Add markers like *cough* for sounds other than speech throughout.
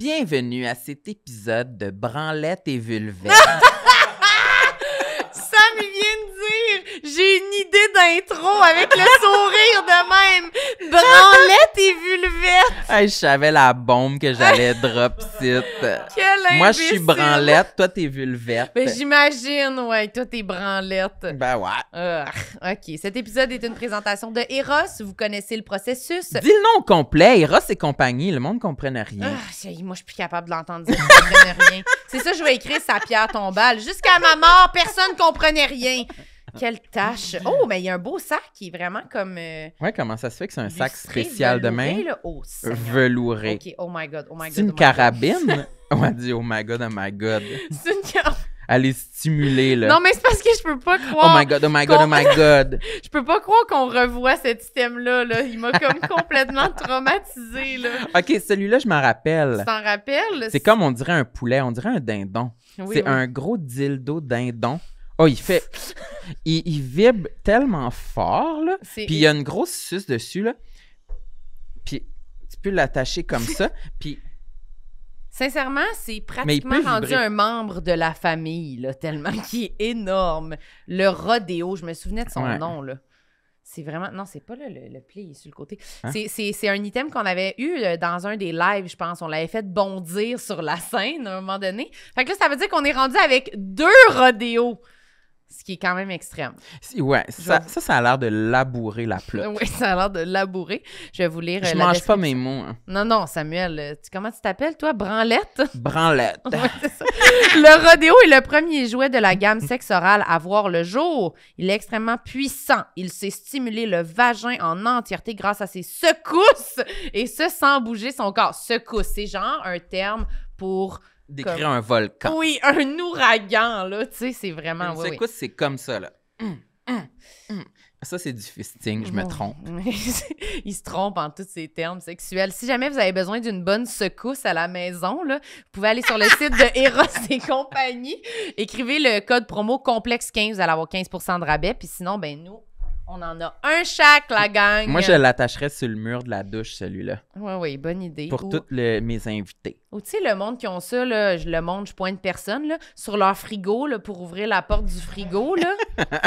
Bienvenue à cet épisode de Branlette et Vulvette. *laughs* j'ai une idée d'intro avec le sourire de même. Branlette et vulvette. J'avais je savais la bombe que j'allais drop site. Moi, je suis branlette, toi, t'es vulvette. j'imagine, ouais. Toi, t'es branlette. Ben, ouais. Ah, OK. Cet épisode est une présentation de Eros. Vous connaissez le processus. Dis le nom complet. Eros et compagnie. Le monde ne rien. Ah, moi, je suis plus capable de rien. C'est ça, je vais écrire sa pierre tombale. Jusqu'à ma mort, personne ne comprenait rien. Quelle tâche! Oh, mais il y a un beau sac qui est vraiment comme. Euh, ouais, comment ça se fait que c'est un sac spécial de main? Là? Oh, velouré. Ok, oh my god, oh my god. C'est une carabine? On a dit oh my god, oh my god. c'est une carabine. Elle est stimulée, là. Non, mais c'est parce que je peux pas oh croire. Oh my god, oh my god, oh my god. *laughs* je peux pas croire qu'on revoit cet item-là, là. Il m'a comme *laughs* complètement traumatisé, là. Ok, celui-là, je m'en rappelle. Tu t'en rappelles? C'est comme on dirait un poulet, on dirait un dindon. c'est un gros dildo dindon Oh, il fait. *laughs* il, vibre tellement fort, là. Puis il y a une grosse suce dessus, là. Puis tu peux l'attacher comme ça. *laughs* Puis. Sincèrement, c'est pratiquement rendu un membre de la famille, là, tellement *laughs* qui est énorme. Le rodéo, je me souvenais de son nom, là. C'est vraiment. Non, c'est pas le, pli sur le côté. Hein? C'est un item qu'on avait eu euh, dans un des lives, je pense. On l'avait fait bondir sur la scène à un moment donné. Fait que ça veut dire qu'on est rendu avec deux rodéos. Ce qui est quand même extrême. ouais, ça, ça, a l'air de labourer la *laughs* plot. oui, ça a l'air de labourer. Je vais vous lire. Je euh, mange pas mes mots. Hein. Non, non, Samuel, euh, comment tu t'appelles, toi Branlette *laughs* Branlette. le rodéo est le premier jouet de la gamme sexe orale à voir le jour. Il est extrêmement puissant. Il sait stimuler le vagin en entièreté grâce à ses secousses et ce sans bouger son corps. Secousse, c'est genre un terme pour décrire un volcan. Oui, un ouragan, là, tu sais, c'est vraiment... Oui, c'est comme ça, là. Hum, hum, hum. Ça, c'est du fisting, je me trompe. *laughs* Il se trompe en tous ses termes sexuels. Si jamais vous avez besoin d'une bonne secousse à la maison, là, vous pouvez aller sur le site de *laughs* Eros et compagnie. Écrivez le code promo complexe 15, vous allez avoir 15 de rabais. Puis sinon, ben nous, on en a un chaque, la gang. Moi, je l'attacherais sur le mur de la douche, celui-là. Oui, oui, bonne idée. Pour toutes tous mes invités. Ou tu sais, le monde qui ont ça, là, le monde, je pointe personne, là, sur leur frigo, là, pour ouvrir la porte du frigo. là. *laughs*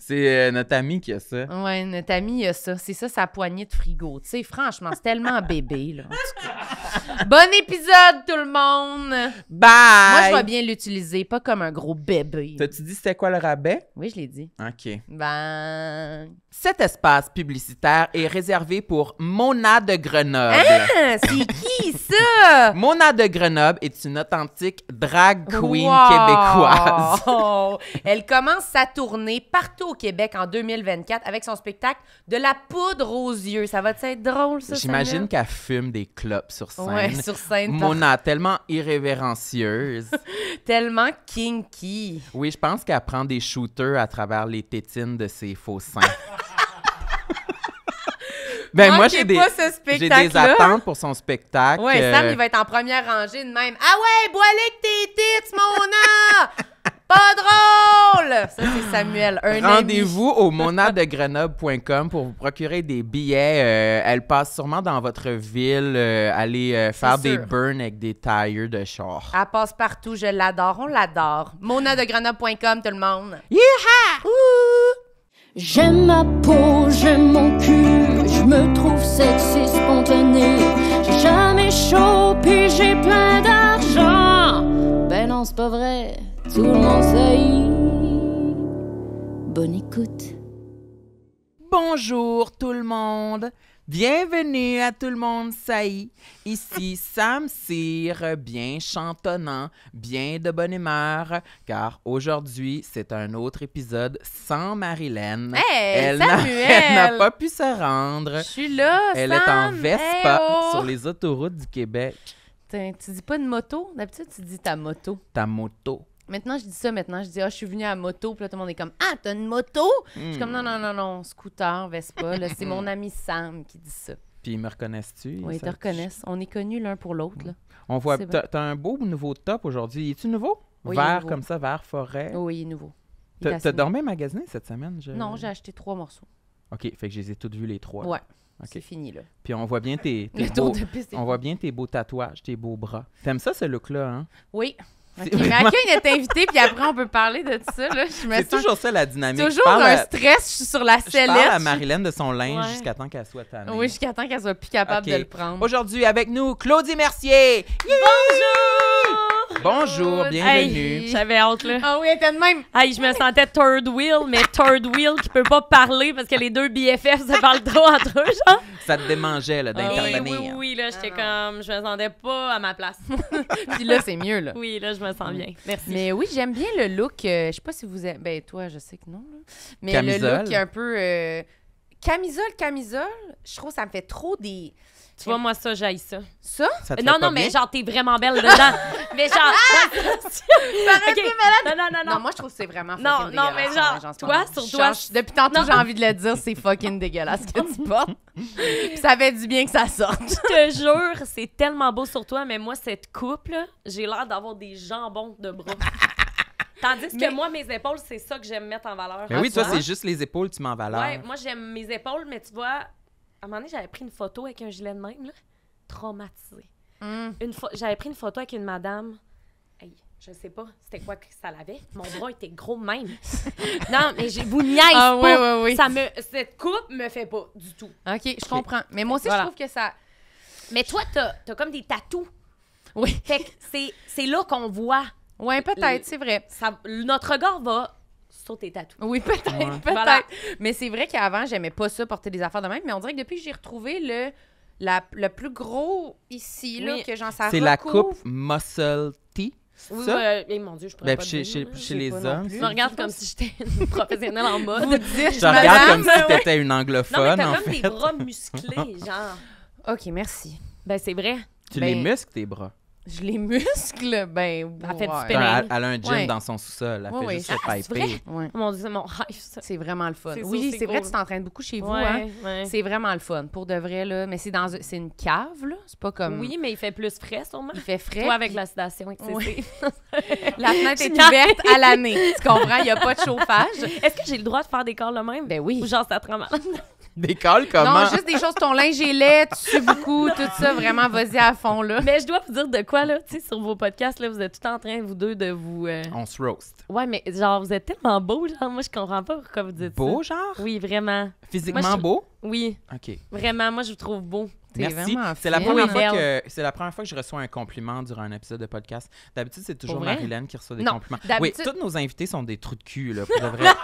c'est euh, notre ami qui a ça. Oui, notre ami, a ça. C'est ça, sa poignée de frigo. Tu sais, franchement, c'est tellement bébé. Là, Bon épisode, tout le monde! Bye! Moi, je vais bien l'utiliser, pas comme un gros bébé. T'as-tu dit c'était quoi le rabais? Oui, je l'ai dit. OK. Ben... Cet espace publicitaire est réservé pour Mona de Grenoble. Hein? C'est qui, ça? *laughs* Mona de Grenoble est une authentique drag queen québécoise. Oh! *laughs* Elle commence sa tournée partout au Québec en 2024 avec son spectacle De la poudre aux yeux. Ça va être drôle, ça? J'imagine qu'elle fume des clopes sur scène sur scène. Mona, tellement irrévérencieuse. *laughs* tellement kinky. Oui, je pense qu'elle prend des shooters à travers les tétines de ses faux seins. *laughs* Ben moi, j'ai des, j'ai des attentes pour son spectacle. Ouais, Sam, euh, il va être en première rangée de même. Ah ouais, bois-les que tes tits, drôle! Ça, c'est Samuel. Rendez-vous au monadegrenoble.com pour vous procurer des billets. Euh, elle passe sûrement dans votre ville. Allez euh, aller euh, faire des burn burns avec des tires de char. Elle passe partout. Je l'adore. On l'adore. monadegrenoble.com, tout le monde. Yeah! J'aime ma peau, j'aime mon cul, je me trouve sexy spontané. J'ai jamais chaud, puis j'ai plein d'argent. Ben non, c'est pas vrai tout le monde Bonne écoute. Bonjour tout le monde. Bienvenue à tout le monde, est, Ici *laughs* Sam Cyr, bien chantonnant, bien de bonne humeur, car aujourd'hui, c'est un autre épisode sans Marilyn. elle n'a pas pu se rendre. Je suis là, Elle est en Vespa oh! sur les autoroutes du Québec. Tu dis pas de moto? D'habitude, tu dis ta moto. Ta moto. Maintenant, je dis ça maintenant. Je dis, ah, je suis venue à moto. Puis là, tout le monde est comme, ah, t'as une moto? Je suis comme, hmm. non, non, non, non, scooter, Vespa. Là, c'est *laughs* mon ami Sam qui dit ça. Puis ils me reconnaissent-tu? Oui, ils te reconnaissent. On est connus l'un pour l'autre. là. Hmm. On voit. T'as un beau nouveau top aujourd'hui. Es-tu nouveau? Oui, vert comme ça, vert forêt. Oui, il est nouveau. T'as dormi magasiné cette semaine? Non, j'ai acheté trois morceaux. OK, fait que je les ai toutes vues les trois. Ouais. C'est fini là. Puis on voit bien tes, *laughs* on voit bien tes beaux tatouages, tes beaux bras. T'aimes ça ce look là hein? Oui, mais à qui il est invité, puis après, on peut parler de tout ça. Là. c'est toujours ça, la dynamique. Toujours un stress, sur la sellette. Je parle à Marilyn de son linge jusqu'à temps qu'elle soit tannée. Oui, jusqu'à temps qu'elle soit plus capable de le prendre. Aujourd'hui, avec nous, Claudie Mercier. Bonjour! Bonjour, bienvenue. J'avais hâte, là. Ah oui, elle était de même. Hey, je me sentais third wheel, mais third wheel qui peut pas parler parce que les deux BFF se parlent trop entre eux, genre. Ça te démangeait, là, d'intervenir. Oui, oui, oui, là, j'étais ah comme, je me sentais pas à ma place. *laughs* Puis là, c'est mieux, là. Oui, là, je me sens bien. Merci. Mais oui, j'aime bien le look. Euh, je sais pas si vous aimez. Ben, toi, je sais que non, Mais le look un peu. Euh, camisole, camisole, je trouve que ça me fait trop des tu vois, moi, ça, j'aille ça. Ça? ça non, non, mais genre, t'es vraiment belle dedans. *laughs* mais genre. Ah! *laughs* okay. malade. Non, non, non, non. moi, je trouve que c'est vraiment fucking non, dégueulasse. Non, mais genre, toi, sur toi. Depuis tantôt, j'ai envie de le dire, c'est fucking dégueulasse que tu portes. Puis ça fait du bien que ça sorte. je te jure, c'est tellement beau sur toi, mais moi, cette couple, j'ai l'air d'avoir des jambons de bras. *laughs* Tandis que moi, mes épaules, c'est ça que j'aime mettre en valeur. Mais oui, toi, c'est juste les épaules, tu m'en valeur. Ouais, moi, j'aime mes épaules, mais tu vois, à un moment donné, j'avais pris une photo avec un gilet de même, là. Traumatisée. Hmm. j'avais pris une photo avec une madame. Hey, je sais pas, c'était quoi que ça l'avait. Mon bras était gros même. *laughs* non, mais j'ai vous niaise ah, pas. Ça me, cette coupe me fait pas du tout. OK, je comprends. Mais moi aussi, je trouve que ça... Mais toi, t'as as comme des tatous. Oui. Fait que c'est là qu'on voit... Oui, peut-être, c'est vrai. Ça, notre regard va sur tes tatous. Oui, peut-être, peut-être. Mais c'est vrai qu'avant, j'aimais pas ça, porter des affaires de même, mais on dirait que depuis j'ai retrouvé le, la, le plus gros ici, que j'en sers C'est la coupe Muscle T. Oui, mon Dieu, je pourrais ben, pas chez, chez, chez les hommes. Tu me regardes comme si j'étais une *laughs* professionnelle en mode. je te regarde comme si t'étais une anglophone, en non, mais as comme des bras musclés, *laughs* genre. OK, merci. Ben, c'est vrai. Tu les ben, muscles, tes bras. Je les muscles, *laughs* ben. ben elle a- un gym dans son sous-sol. Elle fait juste c'est piper. Mon c'est C'est vraiment le fun. Oui, c'est vrai, tu t'entraînes beaucoup chez vous, hein? C'est vraiment le fun, pour de vrai, là. Mais c'est dans c'est une cave, là. C'est pas comme. Oui, mais il fait plus frais, sûrement. Il fait frais. Toi, avec l'acidation. la *laughs* La fenêtre est ouverte à l'année. *laughs* Tu comprends? Il n'y a pas de chauffage. Est-ce que j'ai le droit de faire des corps le même? Ben oui. Ou genre, ça te *laughs* calls comment? Non, juste des choses, ton linge est laid, tu sues beaucoup, tout ça, vraiment, vas-y à fond, là. Mais je dois vous dire de quoi, là, tu sais, sur vos podcasts, là, vous êtes tout en train, vous deux, de vous... Euh, On se roast. Ouais, mais genre, vous êtes tellement beau, genre, moi, je comprends pas pourquoi vous dites beau, ça. Beau, genre? Oui, vraiment. Physiquement beau? Oui. OK. Vraiment, moi, je vous trouve beau. Merci. C'est la, première fois que, c'est la première fois que je reçois un compliment durant un épisode de podcast. D'habitude, c'est toujours Marilène qui reçoit des compliments. Oui, tous nos invités sont des trous de cul, là, pour de vrai. *laughs*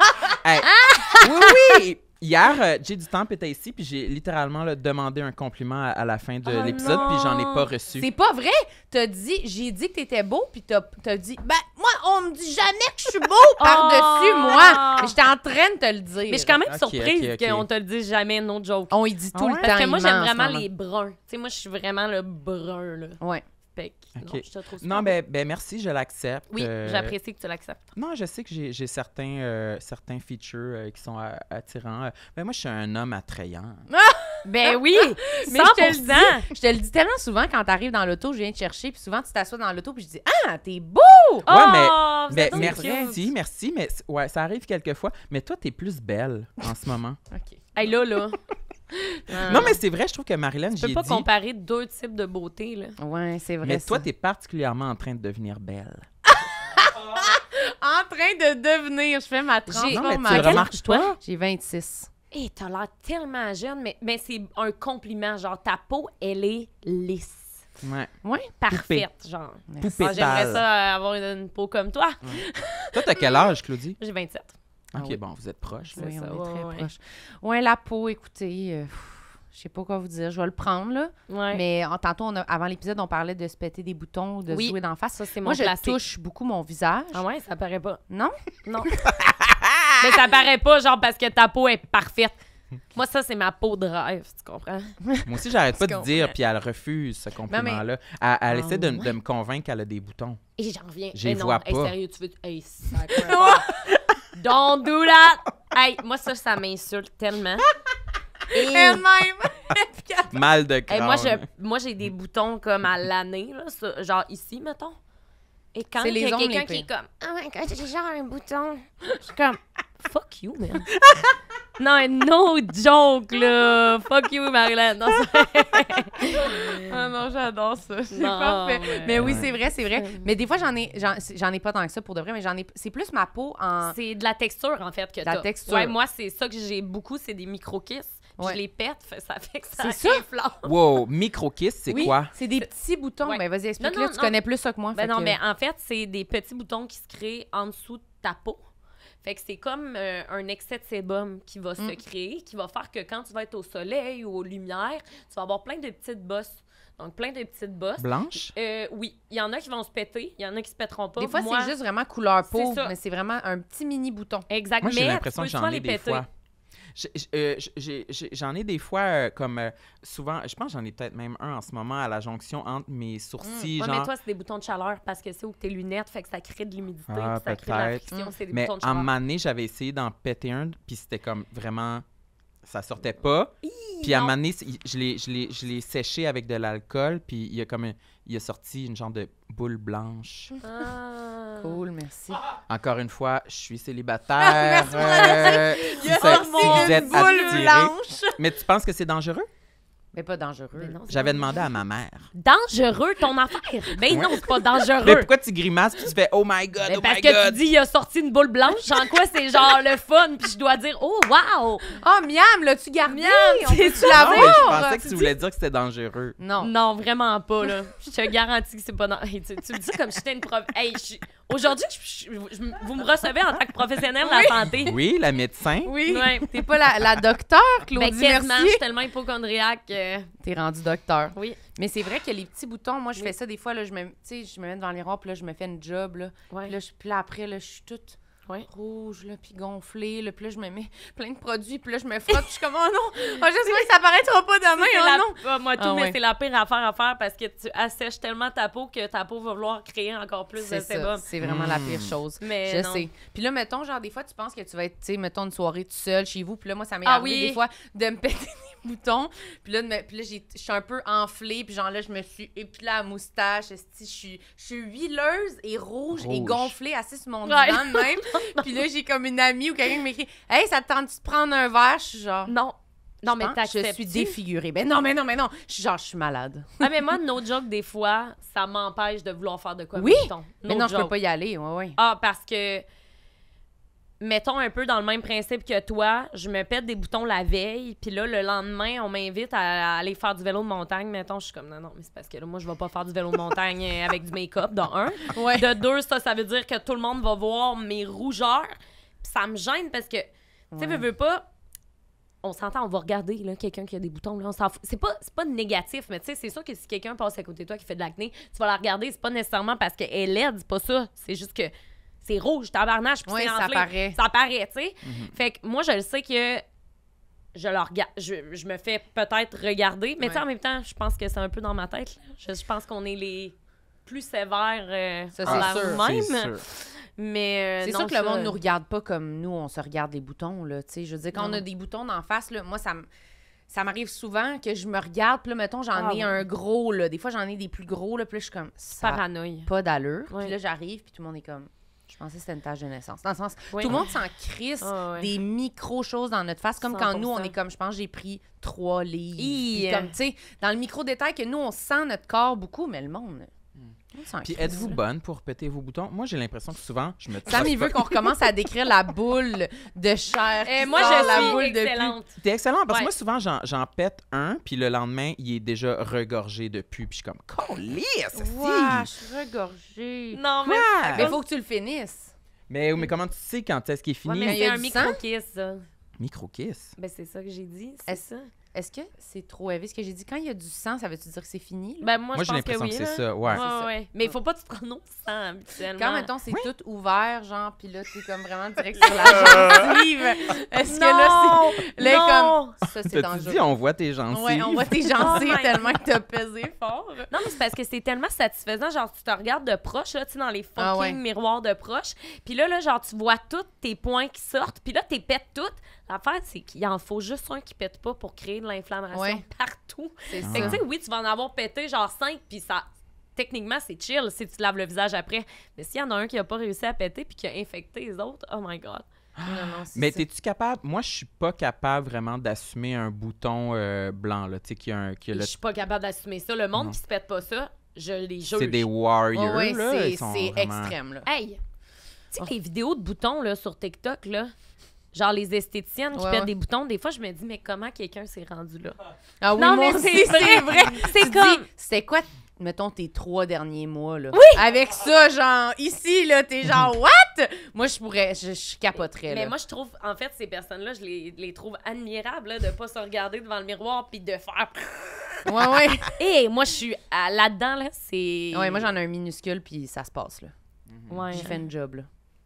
Oui, oui! Hier, euh, Jay du Temple était ici, puis j'ai littéralement demandé un compliment à, la fin de oh l'épisode, puis j'en ai pas reçu. C'est pas vrai! T'as dit, j'ai dit que t'étais beau, puis t'as t'as dit, ben, moi, on me dit jamais que je suis beau *laughs* oh! par-dessus, moi! J'étais en train de te le dire. Mais je suis quand même surpris surprise qu'on te le dise jamais, non joke. On y dit tout le temps. Parce que moi, j'aime vraiment les bruns. Tu sais, moi, je suis vraiment le brun, là. Ouais. Non, ben, ben, merci, je l'accepte. Oui, euh, j'apprécie que tu l'acceptes. Non, je sais que j'ai certains, euh, certains features euh, qui sont attirants. Mais moi, je suis un homme attrayant. *laughs* Ah! ben oui! *laughs* Mais je te le dis, je te le dis tellement souvent quand tu arrives dans l'auto, je viens te chercher, puis souvent tu t'assois dans l'auto, puis je dis Ah, t'es beau! Oh, ouais, mais, merci, merci, mais ouais, ça arrive quelquefois. Mais toi, t'es plus belle en ce moment. *laughs* OK. Hey, là, là non, mais c'est vrai, je trouve que Marilyn, Tu peux pas comparer deux types de beauté, là. Ouais, c'est vrai. Mais toi, tu es particulièrement en train de devenir belle. *laughs* en train de devenir, je fais ma transformation. toi J'ai 26. Et hey, t'as l'air tellement jeune, mais, c'est un compliment. Genre, ta peau, elle est lisse. Ouais. ouais. Parfaite, genre. J'aimerais ça euh, avoir une, peau comme toi. Toi, toi, t'as quel âge, Claudie? J'ai 27. Ah OK, bon, vous êtes proche. Oui, on est très proche. Ouais, la peau, écoutez, euh, je sais pas quoi vous dire. Je vais le prendre, là. Mais en, tantôt, avant l'épisode, on parlait de se péter des boutons de jouer d'en face. Ça, c'est Moi, je la touche beaucoup mon visage. Ah ouais, ça paraît pas. Non? Non. *laughs* *laughs* mais ça paraît pas, genre, parce que ta peau est parfaite. Moi, ça, c'est ma peau de rêve, tu comprends? Moi aussi, j'arrête pas de dire, puis elle refuse ce compliment-là. Elle, ah essaie de, me convaincre qu'elle a des boutons. Et j'en reviens. Je eh vois pas. Hey, sérieux, tu veux. *laughs* Don't do that! Hey, moi, ça, ça m'insulte tellement. Et... même *laughs* Mal de crâne. moi, j'ai des boutons comme à l'année, genre ici, mettons. Et quand il y a quelqu'un qui est comme Oh my god, j'ai genre un bouton. Je suis comme Fuck you, man. *laughs* non, no joke, là. Fuck you, Marilyn. Non, *laughs* ah j'adore ça. C'est parfait. mais oui, c'est vrai, c'est vrai. Mais des fois, j'en ai, j'en ai pas tant que ça pour de vrai, mais j'en ai. C'est plus ma peau en. C'est de la texture, en fait, que t'as. La texture. Ouais, moi, c'est ça que j'ai beaucoup, c'est des micro-kisses je les pète, ça fait que ça inflamme. Wow, micro-kiss, c'est oui, quoi? c'est des petits boutons. Mais ben, vas-y, explique-le, tu connais plus ça que moi. Ben non, mais en fait, c'est des petits boutons qui se créent en dessous de ta peau. Fait que c'est comme euh, un excès de sébum qui va se mm. créer, qui va faire que quand tu vas être au soleil ou aux lumières, tu vas avoir plein de petites bosses. Donc, plein de petites bosses. Blanches? Euh, oui. Il y en a qui vont se péter, il y en a qui se péteront pas. Des fois, c'est juste vraiment couleur peau, mais c'est vraiment un petit mini bouton. Exactement. Moi, j'ai l'impression que j'en ai des fois. Euh, j'en ai des fois, euh, comme euh, souvent, je pense j'en ai peut-être même un en ce moment à la jonction entre mes sourcils. Mmh. mais toi, c'est des boutons de chaleur parce que c'est où tes lunettes, fait que ça crée de l'humidité, ah, ça crée de la friction, c'est des mais boutons de chaleur. j'avais essayé d'en péter un, puis c'était comme vraiment ça sortait pas. puis à un moment donné, je l'ai séché avec de l'alcool, puis il y a comme un il a sorti une genre de boule blanche. Ah. Cool, merci. Encore une fois, je suis célibataire. a boule Mais tu penses que c'est dangereux? Mais pas dangereux. J'avais demandé à ma mère. Dangereux ton affaire? Mais non, c'est pas dangereux. Mais pourquoi tu grimaces et tu fais Oh my god, my oh parce que tu dis il a sorti une boule blanche, en quoi c'est genre le fun, puis je dois dire Oh wow! Oh miam, là tu gardé? Miam, tu la je pensais que tu voulais dire que c'était dangereux. Non. Non, vraiment pas, là. Je te garantis que c'est pas dangereux. tu, me dis comme si j'étais une prof. Hey, je suis Aujourd'hui, vous me recevez en tant que professionnelle de la santé. Oui, la médecin. Oui. Ouais. T'es pas la, la docteure, Claudie ben, Mercier. je suis tellement hypochondriaque. T'es rendue docteur. oui. Mais c'est vrai que les petits boutons, moi, je fais ça des fois, là, je me, je me mets devant les puis là, je me fais une job, là. Puis là, je, après, là, je suis toute ouais. rouge, là, puis gonflé, là, puis là, je me mets *laughs* plein de produits, puis là, je me frotte, je suis comme, oh non, oh, j'espère que ça paraîtra pas demain, oh la... non! Ah, moi, tout, ah mais c'est la pire affaire à faire parce que tu assèches tellement ta peau que ta peau va vouloir créer encore plus de sébum. C'est vraiment la pire mm. chose. Mais je non. sais. Puis là, mettons, genre, des fois, tu penses que tu vas être, tu sais, mettons, une soirée tout seul chez vous, puis là, moi, ça m'est ah arrivé oui. des fois de me péter mouton. Puis là, puis là je suis un peu enflée. Puis genre là, je me suis épilée à la moustache. Je suis, je suis huileuse et rouge, et gonflée, assez sur mon même. *laughs* puis là, j'ai comme une amie ou quelqu'un qui m'écrit « Hey, ça te tente de prendre un verre? » Je suis genre... Non. Non, mais t'as Je suis défigurée. Ben non, mais non, mais non. Je suis genre, je suis malade. Ah, mais moi, no joke, des fois, ça m'empêche de vouloir faire de quoi. Oui. mais non, je peux pas y aller. Ouais, Ah, parce que mettons un peu dans le même principe que toi, je me pète des boutons la veille, puis là, le lendemain, on m'invite à, aller faire du vélo de montagne. Mettons, je suis comme, non, non, mais c'est parce que là, moi, je vais pas faire du vélo de montagne *laughs* avec du make-up, dans un. De deux, ça, veut dire que tout le monde va voir mes rougeurs. ça me gêne parce que, tu sais, veux pas, on s'entend, on va regarder là, quelqu'un qui a des boutons. Là, on s'en C'est pas, c'est pas négatif, mais tu sais, c'est sûr que si quelqu'un passe à côté de toi qui fait de l'acné, tu vas la regarder. C'est pas nécessairement parce qu'elle est laide, c'est pas ça. C'est juste que rouge, tabarnage, puis ça enflé. paraît. Ça paraît, tu sais. Mhm. Fait que moi, je le sais que je le je, me fais peut-être regarder, mais ouais. en même temps, je pense que c'est un peu dans ma tête. Je, pense qu'on est les plus sévères euh, c'est même. Mais euh, c'est que le monde nous regarde pas comme nous, on se regarde les boutons là. Tu sais, je veux dire quand on a des boutons d'en face, là, moi ça ça m'arrive souvent que je me regarde, puis là, mettons, j'en ah ai un gros, là. Des fois, j'en ai des plus gros, là, puis là, je suis comme... Ça Paranoïe. Pas d'allure. Puis là, j'arrive, puis tout le monde est comme... Je pensais que c'était une tâche de naissance. Dans le sens, tout le monde s'en crisse ah, des micro-choses dans notre face, comme quand nous, on est comme, je pense, j'ai pris trois livres. Comme, tu sais, dans le micro-détail que nous, on sent notre corps beaucoup, mais le monde. Puis êtes-vous bonne pour péter vos boutons? Moi, j'ai l'impression que souvent, je me Sam, il veut qu'on recommence à décrire la boule de chair. Et eh, moi, j'ai la boule excellente. De T'es excellent parce que moi, souvent, j'en pète un, puis le lendemain, il est déjà regorgé de pus. Puis je suis comme, colisse! Wow, je suis regorgée. Non, mais. il faut que tu le finisses. Mais, mais comment tu sais quand est-ce qu'il est fini? mais il y a un micro-kiss, ça. Micro-kiss? Ben, c'est ça que j'ai dit. C'est ça. Est-ce que c'est trop élevé ce que j'ai dit? Quand il y a du sang, ça veut-tu dire que c'est fini? Ben, moi, je j'ai l'impression que, oui, c'est ça. Ouais. Mais il faut pas te prendre au sang habituellement. Quand, mettons, c'est tout ouvert, genre, puis là, c'est comme vraiment direct sur la euh. gencive. Est-ce que là, Non! c'est... non! Ça, c'est dangereux. tu dangereux. on voit tes gencives? Ouais, on voit tes *laughs* oh gencives tellement que as pesé fort. Non, mais c'est parce que c'est tellement satisfaisant. Genre, tu te regardes de proche, là, tu dans les ah fucking miroirs de proche. Puis là, là, genre, tu vois tous tes points qui sortent. Puis là, t'es pètes toutes. L'affaire, c'est qu'il en faut juste un qui pète pas pour créer de l'inflammation partout. C'est tu sais, oui, tu vas en avoir pété genre 5, puis ça, techniquement, c'est chill si tu te laves le visage après. Mais s'il y en a un qui n'a pas réussi à péter puis qui a infecté les autres, oh my God. Ah! mais t'es-tu capable? Moi, je suis pas capable vraiment d'assumer un bouton euh, blanc, là, tu sais, qui a un... Je suis pas capable d'assumer ça. Le monde qui se pète pas ça, je les juge. C'est des warriors, là. C'est extrême, là. Hey! Tu sais, oh. les vidéos de boutons, là, sur TikTok, là... Genre les esthéticiennes qui ouais, des boutons, des fois je me dis mais comment quelqu'un s'est rendu là Ah oui, c'est vrai, *laughs* C'est comme c'est quoi mettons tes trois derniers mois là. Oui! Avec ça genre ici là, t'es genre *laughs* what Moi je pourrais je, je capoterais là. Mais moi je trouve en fait ces personnes là, je les, trouve admirables là, de pas se regarder devant le miroir puis de faire Ouais ouais. *laughs* Et moi je suis là-dedans là, c'est Ouais, moi j'en ai un minuscule puis ça se passe là. Ouais. J'ai fait une job là.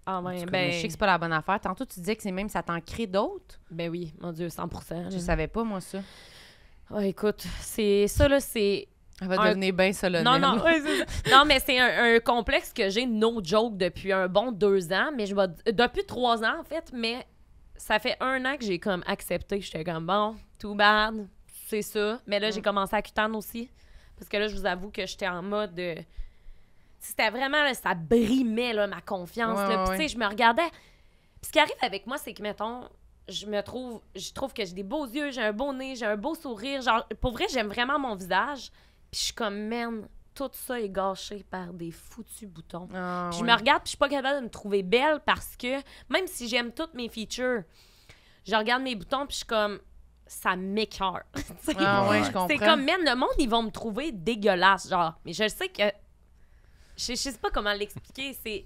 Ah ben... Je sais que c'est pas la bonne affaire. Tantôt, tu disais que c'est même ça t'en crée d'autres. Ben oui, mon Dieu, 100 Je savais pas, moi, ça. Ah, écoute, c'est ça, là, c'est. Elle va devenir bien solennelle. Non, non, non mais c'est un, complexe que j'ai, no joke, depuis un bon deux ans, mais je Depuis trois ans, en fait, mais ça fait un an que j'ai comme accepté. J'étais comme, bon, too bad, c'est ça. Mais là, j'ai mm. commencé à cutane aussi. Parce que là, je vous avoue que j'étais en mode. De euh, c'était vraiment, ça brimait ma confiance. tu sais, je me regardais. Puis, ce qui arrive avec moi, c'est que, mettons, je me trouve, je trouve que j'ai des beaux yeux, j'ai un beau nez, j'ai un beau sourire. Genre, pour vrai, j'aime vraiment mon visage. Puis, je suis comme, man, tout ça est gâché par des foutus boutons. Ah, je me regarde, puis je suis pas capable de me trouver belle parce que même si j'aime toutes mes features, je regarde mes boutons, puis je suis comme ça m'écœure. *laughs* ah, c'est comme, man, le monde, ils vont me trouver dégueulasse. Genre, mais je sais que je, ne sais pas comment l'expliquer. C'est.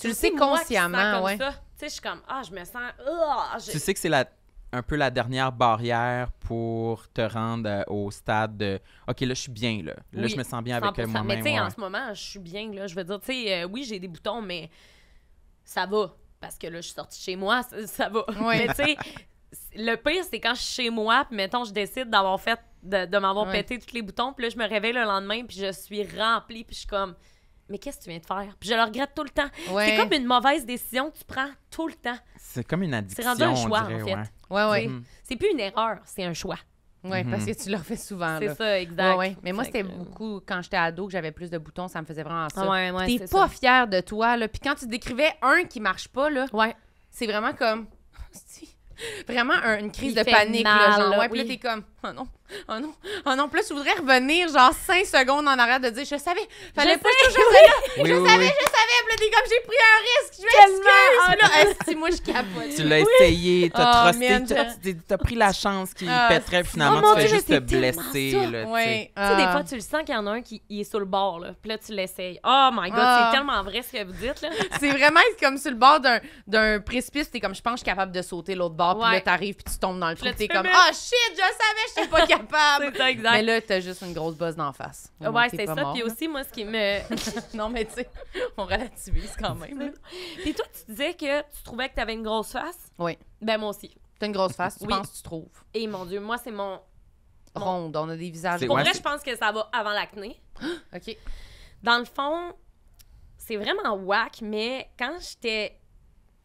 Tu le sais consciemment, Tu sais, je suis comme, ah, je me sens. Ah, tu sais que c'est la un peu la dernière barrière pour te rendre euh, au stade de OK, là, je suis bien, là. Là, je me sens bien avec moi-même. Mais tu sais, en ce moment, je suis bien, là. Je veux dire, tu sais, euh, oui, j'ai des boutons, mais ça va. Parce que là, je suis sortie chez moi, ça, va. Mais tu sais, le pire, c'est quand je suis chez moi, puis mettons, je décide d'avoir fait, de, m'avoir pété tous les boutons, puis là, je me réveille le lendemain, puis je suis remplie, puis je suis comme mais qu'est-ce que tu viens de faire? Puis je le regrette tout le temps. C'est comme une mauvaise décision que tu prends tout le temps. C'est comme une addiction. C'est rendu un choix, en fait. Ouais, oui. Mm-hmm. C'est plus une erreur, c'est un choix. Oui, parce mm-hmm. que tu le refais souvent. C'est ça, exact. mais moi, c'était beaucoup, quand j'étais ado, que j'avais plus de boutons, ça me faisait vraiment ça. T'es pas fière de toi, là. Puis quand tu décrivais un qui marche pas, là, c'est vraiment comme. *laughs* *laughs* vraiment une crise de panique, genre, ouais, puis là, t'es comme, oh non, oh non, oh non, puis là, tu voudrais revenir, genre, cinq secondes en arrière de dire, je savais, fallait je pas que je je savais, comme j'ai pris un risque, je m'excuse. moi, je capote. Tu l'as essayé, t'as oh, trusté, t'as pris la chance qu'il ah, pèterait, finalement, oh tu fais juste te blesser. Tu sais, des ah. fois, tu le sens qu'il y en a un qui est sur le bord, là, puis là, tu l'essayes. Oh my God, c'est ah. tellement vrai ce que vous dites, *laughs* c'est vraiment comme sur le bord d'un précipice, t'es comme, je pense, que je suis capable de sauter l'autre bord, puis là, t'arrives, puis tu tombes dans le trou, t'es comme, oh shit, je savais, je suis pas *laughs* capable. c'est exact. Mais là, t'as juste une grosse bosse d'en face. Ouais, c'est ça. Puis aussi, moi, ce qui me. *laughs* non, mais tu sais, on reste relativise quand même. Et toi, tu disais que tu trouvais que tu avais une grosse face. Oui. Ben, moi aussi. as une grosse face, tu penses, tu trouves. Et mon Dieu, moi, c'est mon. rond Ronde, on a des visages. Pour vrai, je pense que ça va avant l'acné. *gasps* OK. Dans le fond, c'est vraiment whack, mais quand j'étais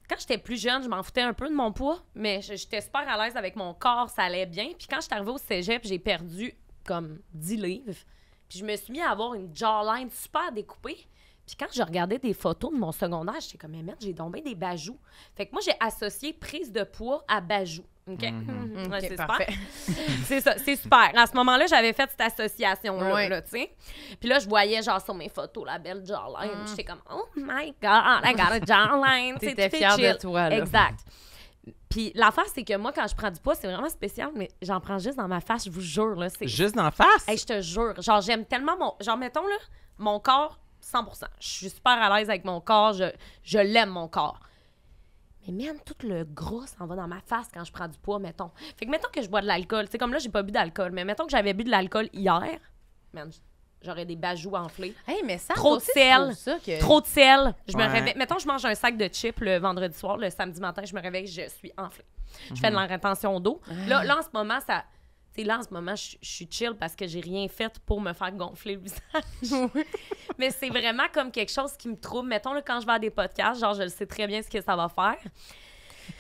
quand j'étais plus jeune, je m'en foutais un peu de mon poids, mais j'étais super à l'aise avec mon corps, ça allait bien. Puis quand je suis arrivée au cégep, j'ai perdu comme 10 livres. Puis je me suis mis à avoir une jawline super découpée. Puis quand je regardais des photos de mon secondaire, j'étais comme, mais merde, j'ai tombé des bajoux. Fait que moi, j'ai associé prise de poids à bajoux. OK. Mhm. *laughs* c'est super. *laughs* c'est ça, c'est super. À ce moment-là, j'avais fait cette association-là, tu sais. Puis là, je voyais, genre, sur mes photos, la belle jawline. Mm. J'étais comme, oh my God, I got a jawline. *laughs* C'était fière de toi, là. Exact. Puis l'affaire, c'est que moi, quand je prends du poids, c'est vraiment spécial, mais j'en prends juste dans ma face, je vous jure, là. Juste dans la face? et je te jure. Genre, j'aime tellement mon. Genre, mettons, là, mon corps 100%. Je suis super à l'aise avec mon corps, je, l'aime mon corps. Mais même tout le gros s'en va dans ma face quand je prends du poids, mettons. Fait que mettons que je bois de l'alcool, c'est comme là j'ai pas bu d'alcool, mais mettons que j'avais bu de l'alcool hier, j'aurais des bajoux enflés. Hey, mais ça, trop de sel, que... trop de sel. Je me réveille, mettons je mange un sac de chips le vendredi soir, le samedi matin, je me réveille, je suis enflée. Je fais de mhm. la rétention d'eau. là en ce moment ça là, en ce moment, je suis chill parce que j'ai rien fait pour me faire gonfler le visage. *laughs* Mais c'est vraiment comme quelque chose qui me trouble. Mettons, là, quand je vais à des podcasts, genre, je le sais très bien ce que ça va faire.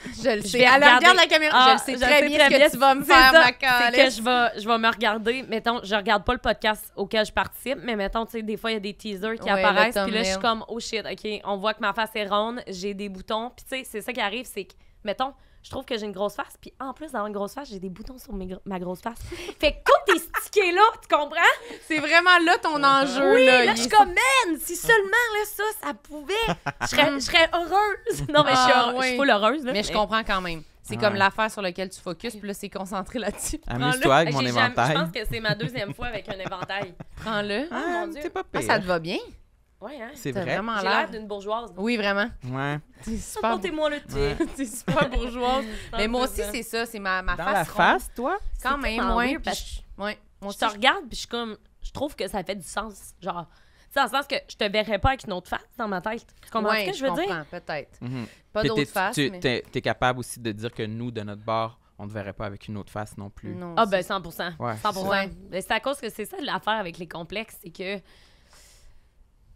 Je le sais. Elle regarde la caméra. je ah, le sais très, bien, ce que tu vas me faire, ma que je vais, je vais me regarder. Mettons, je regarde pas le podcast auquel je participe, mais mettons, tu sais, des fois, il y a des teasers qui apparaissent. Puis là, je suis comme, oh shit, OK, on voit que ma face est ronde, j'ai des boutons. Puis tu sais, c'est ça qui arrive, c'est que, mettons, je trouve que j'ai une grosse face. Puis en plus d'avoir une grosse face, j'ai des boutons sur ma grosse face. *laughs* Fait que quand t'es stické là, tu comprends? C'est vraiment là ton enjeu. Oui, là, je suis comme, man, si seulement ça, ça pouvait, je serais, heureuse. Non, mais je suis ah, heureuse, heureuse. Là, mais, je comprends quand même. C'est comme l'affaire sur laquelle tu focuses, puis là, c'est concentré là-dessus. Amuse-toi avec mon éventail. Je pense que c'est ma deuxième fois avec un éventail. Prends-le. Ah, oh, mon Dieu. Pas ah, pire. ça te va bien? Ouais, hein? C'est vraiment J'ai l'air d'une bourgeoise. Oui, vraiment. Ouais. T'es super... moi le thé. T'es super bourgeoise. *laughs* mais moi aussi, c'est ça. C'est ma, ma Dans face. la face, toi? Quand même, ouais. Parce... Je... Moi je te regarde, puis je suis comme... Je trouve que ça fait du sens. Genre... Dans le sens que je te verrais pas avec une autre face dans ma tête. Tu comprends ce que je veux dire? peut-être. Mhm. Pas d'autre face. Tu mais... es, capable aussi de dire que nous, de notre bord, on ne te verrait pas avec une autre face non plus. ah, ben 100 100 C'est à cause que c'est ça l'affaire avec les complexes, c'est que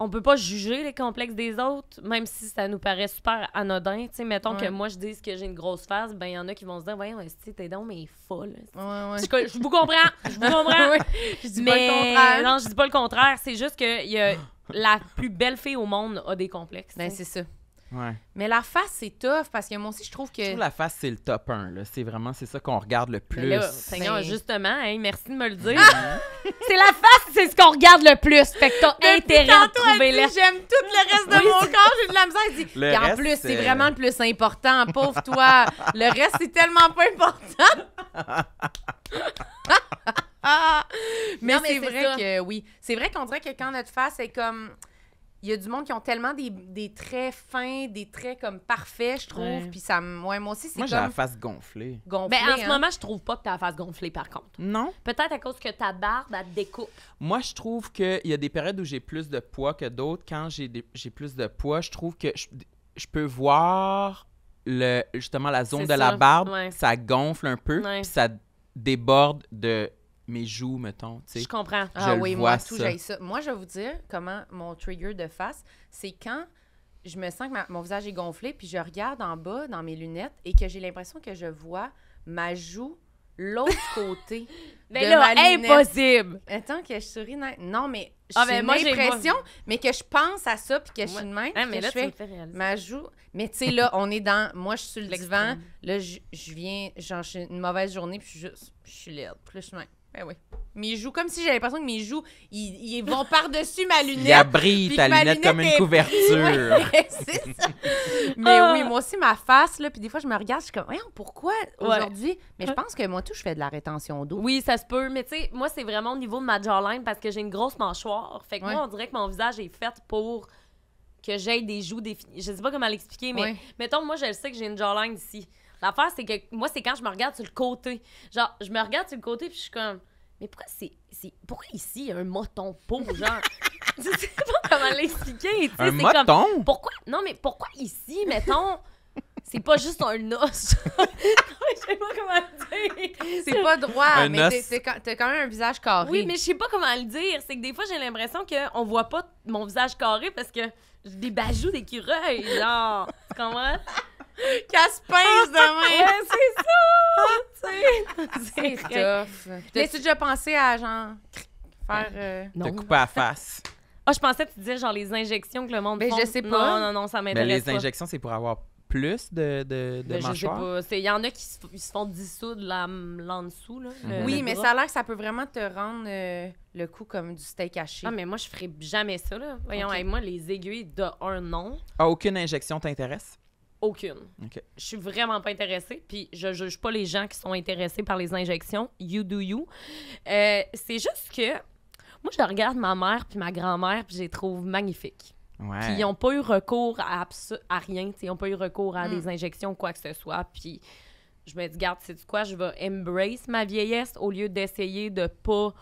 on peut pas juger les complexes des autres, même si ça nous paraît super anodin. Tu sais, mettons que moi, je dis que j'ai une grosse face, ben, il y en a qui vont se dire, Voyons, si t'es donc, mais folle. Je, vous comprends, je vous comprends. *laughs* je dis pas le contraire. Non, je dis pas le contraire. C'est juste que y *gasps* la plus belle fille au monde a des complexes. Ben, c'est ça. Mais la face, c'est tough parce que moi aussi, je trouve que. Je la face, c'est le top 1. C'est vraiment, c'est ça qu'on regarde le plus. là, Seigneur, ben. justement, merci de me le dire. Ah! *laughs* c'est la face, c'est ce qu'on regarde le plus. Fait que t'as intérêt à trouver la... J'aime tout le reste de mon corps, j'ai de la misère. en plus, c'est euh, vraiment le plus important. Pauvre toi. Le reste, c'est tellement pas important. *laughs* *laughs* mais, c'est vrai que oui. C'est vrai qu'on dirait que quand notre face est comme il y a du monde qui ont tellement des, traits fins, des traits comme parfaits, je trouve. Puis ça, moi, moi aussi, c'est Moi, j'ai la face gonflée. mais ben, en ce hein. moment, je trouve pas que ta la face gonflée, par contre. Non. Peut-être à cause que ta barbe, elle te découpe. Moi, je trouve qu'il y a des périodes où j'ai plus de poids que d'autres. Quand j'ai plus de poids, je trouve que je, peux voir le, justement la zone de la barbe. Ça gonfle un peu, ça déborde de mes joues, mettons. Je comprends. ah oui, moi, ça. Moi, je vais vous dire comment mon trigger de face, c'est quand je me sens que mon visage est gonflé, puis je regarde en bas dans mes lunettes et que j'ai l'impression que je vois ma joue l'autre *laughs* côté. mais là, impossible! Attends que je souris. Non, mais ah, ben, j'ai l'impression, mais que je pense à ça, puis que je suis de même. Ah, que je fais, ma joue. Mais tu sais, là, on est dans. Moi, je suis le divan. Là, je, viens. j'ai une mauvaise journée, puis je, je suis laide. là, je ben oui. Mes joues, comme si j'avais l'impression que mes joues, ils, *laughs* vont par-dessus ma lunette. Il abrite ta lunette, comme une couverture. *laughs* Mais ah. oui, moi aussi, ma face, là, puis des fois, je me regarde, je suis comme, voyons, pourquoi aujourd'hui? Mais je hein? pense que moi, tout, je fais de la rétention d'eau. Oui, ça se peut. Mais tu sais, moi, c'est vraiment au niveau de ma jawline parce que j'ai une grosse mâchoire. Fait que moi, on dirait que mon visage est fait pour que j'aie des joues définies. Je sais pas comment l'expliquer, mais mettons, moi, je sais que j'ai une jawline ici. L'affaire, c'est que moi, c'est quand je me regarde sur le côté. Genre, je me regarde sur le côté, puis je suis comme, mais pourquoi c'est. Pourquoi ici, il y a un moton pauvre, genre? je *laughs* sais pas comment l'expliquer. Un moton? pourquoi? Non, mais pourquoi ici, mettons. C'est pas juste un os. *laughs* je sais pas comment le dire. C'est pas droit, un mais t'as quand même un visage carré. Oui, mais je sais pas comment le dire. C'est que des fois, j'ai l'impression qu'on voit pas mon visage carré parce que j'ai des bajoux d'écureuil, genre. Tu qu'elle se pince de *laughs* c'est ça! *laughs* c'est tough. tu tu déjà pensé à, genre, faire... Euh... euh te couper à face. Ah, je pensais que tu disais, genre, les injections que le monde Mais je sais pas. Non, non, non, ça m'intéresse les injections, c'est pour avoir plus de, de, de Je sais pas. Il y en a qui se, font dissoudre là, en dessous. Là, mhm. euh, oui, mais ça a l'air que ça peut vraiment te rendre euh, le coup comme du steak haché. Ah, mais moi, je ferais jamais ça. Là. Voyons, avec moi, les aiguilles de un non. aucune injection t'intéresse? Aucune. Je suis vraiment pas intéressée. Puis je juge pas les gens qui sont intéressés par les injections. You do you. Euh, c'est juste que moi, je regarde ma mère puis ma grand-mère puis je les trouve magnifiques. Puis ils n'ont pas eu recours à, à rien. T'sais, ils n'ont pas eu recours à hmm. des injections quoi que ce soit. Puis je me dis, garde, c'est quoi? Je vais embrace ma vieillesse au lieu d'essayer de pas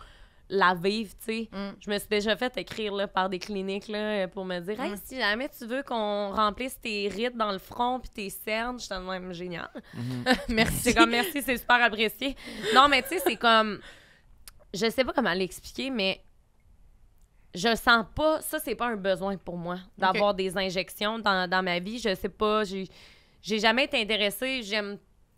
la vivre, tu sais. Mm. Je me suis déjà fait écrire là, par des cliniques là, euh, pour me dire mm. hey, si jamais tu veux qu'on remplisse tes rides dans le front puis tes cernes, je même génial. Mhm. *laughs* merci. C'est comme merci, c'est super apprécié. Non, mais tu sais, c'est comme. Je sais pas comment l'expliquer, mais je sens pas. Ça, c'est pas un besoin pour moi d'avoir des injections dans, dans ma vie. Je sais pas. J'ai j'ai jamais été intéressée. J'aime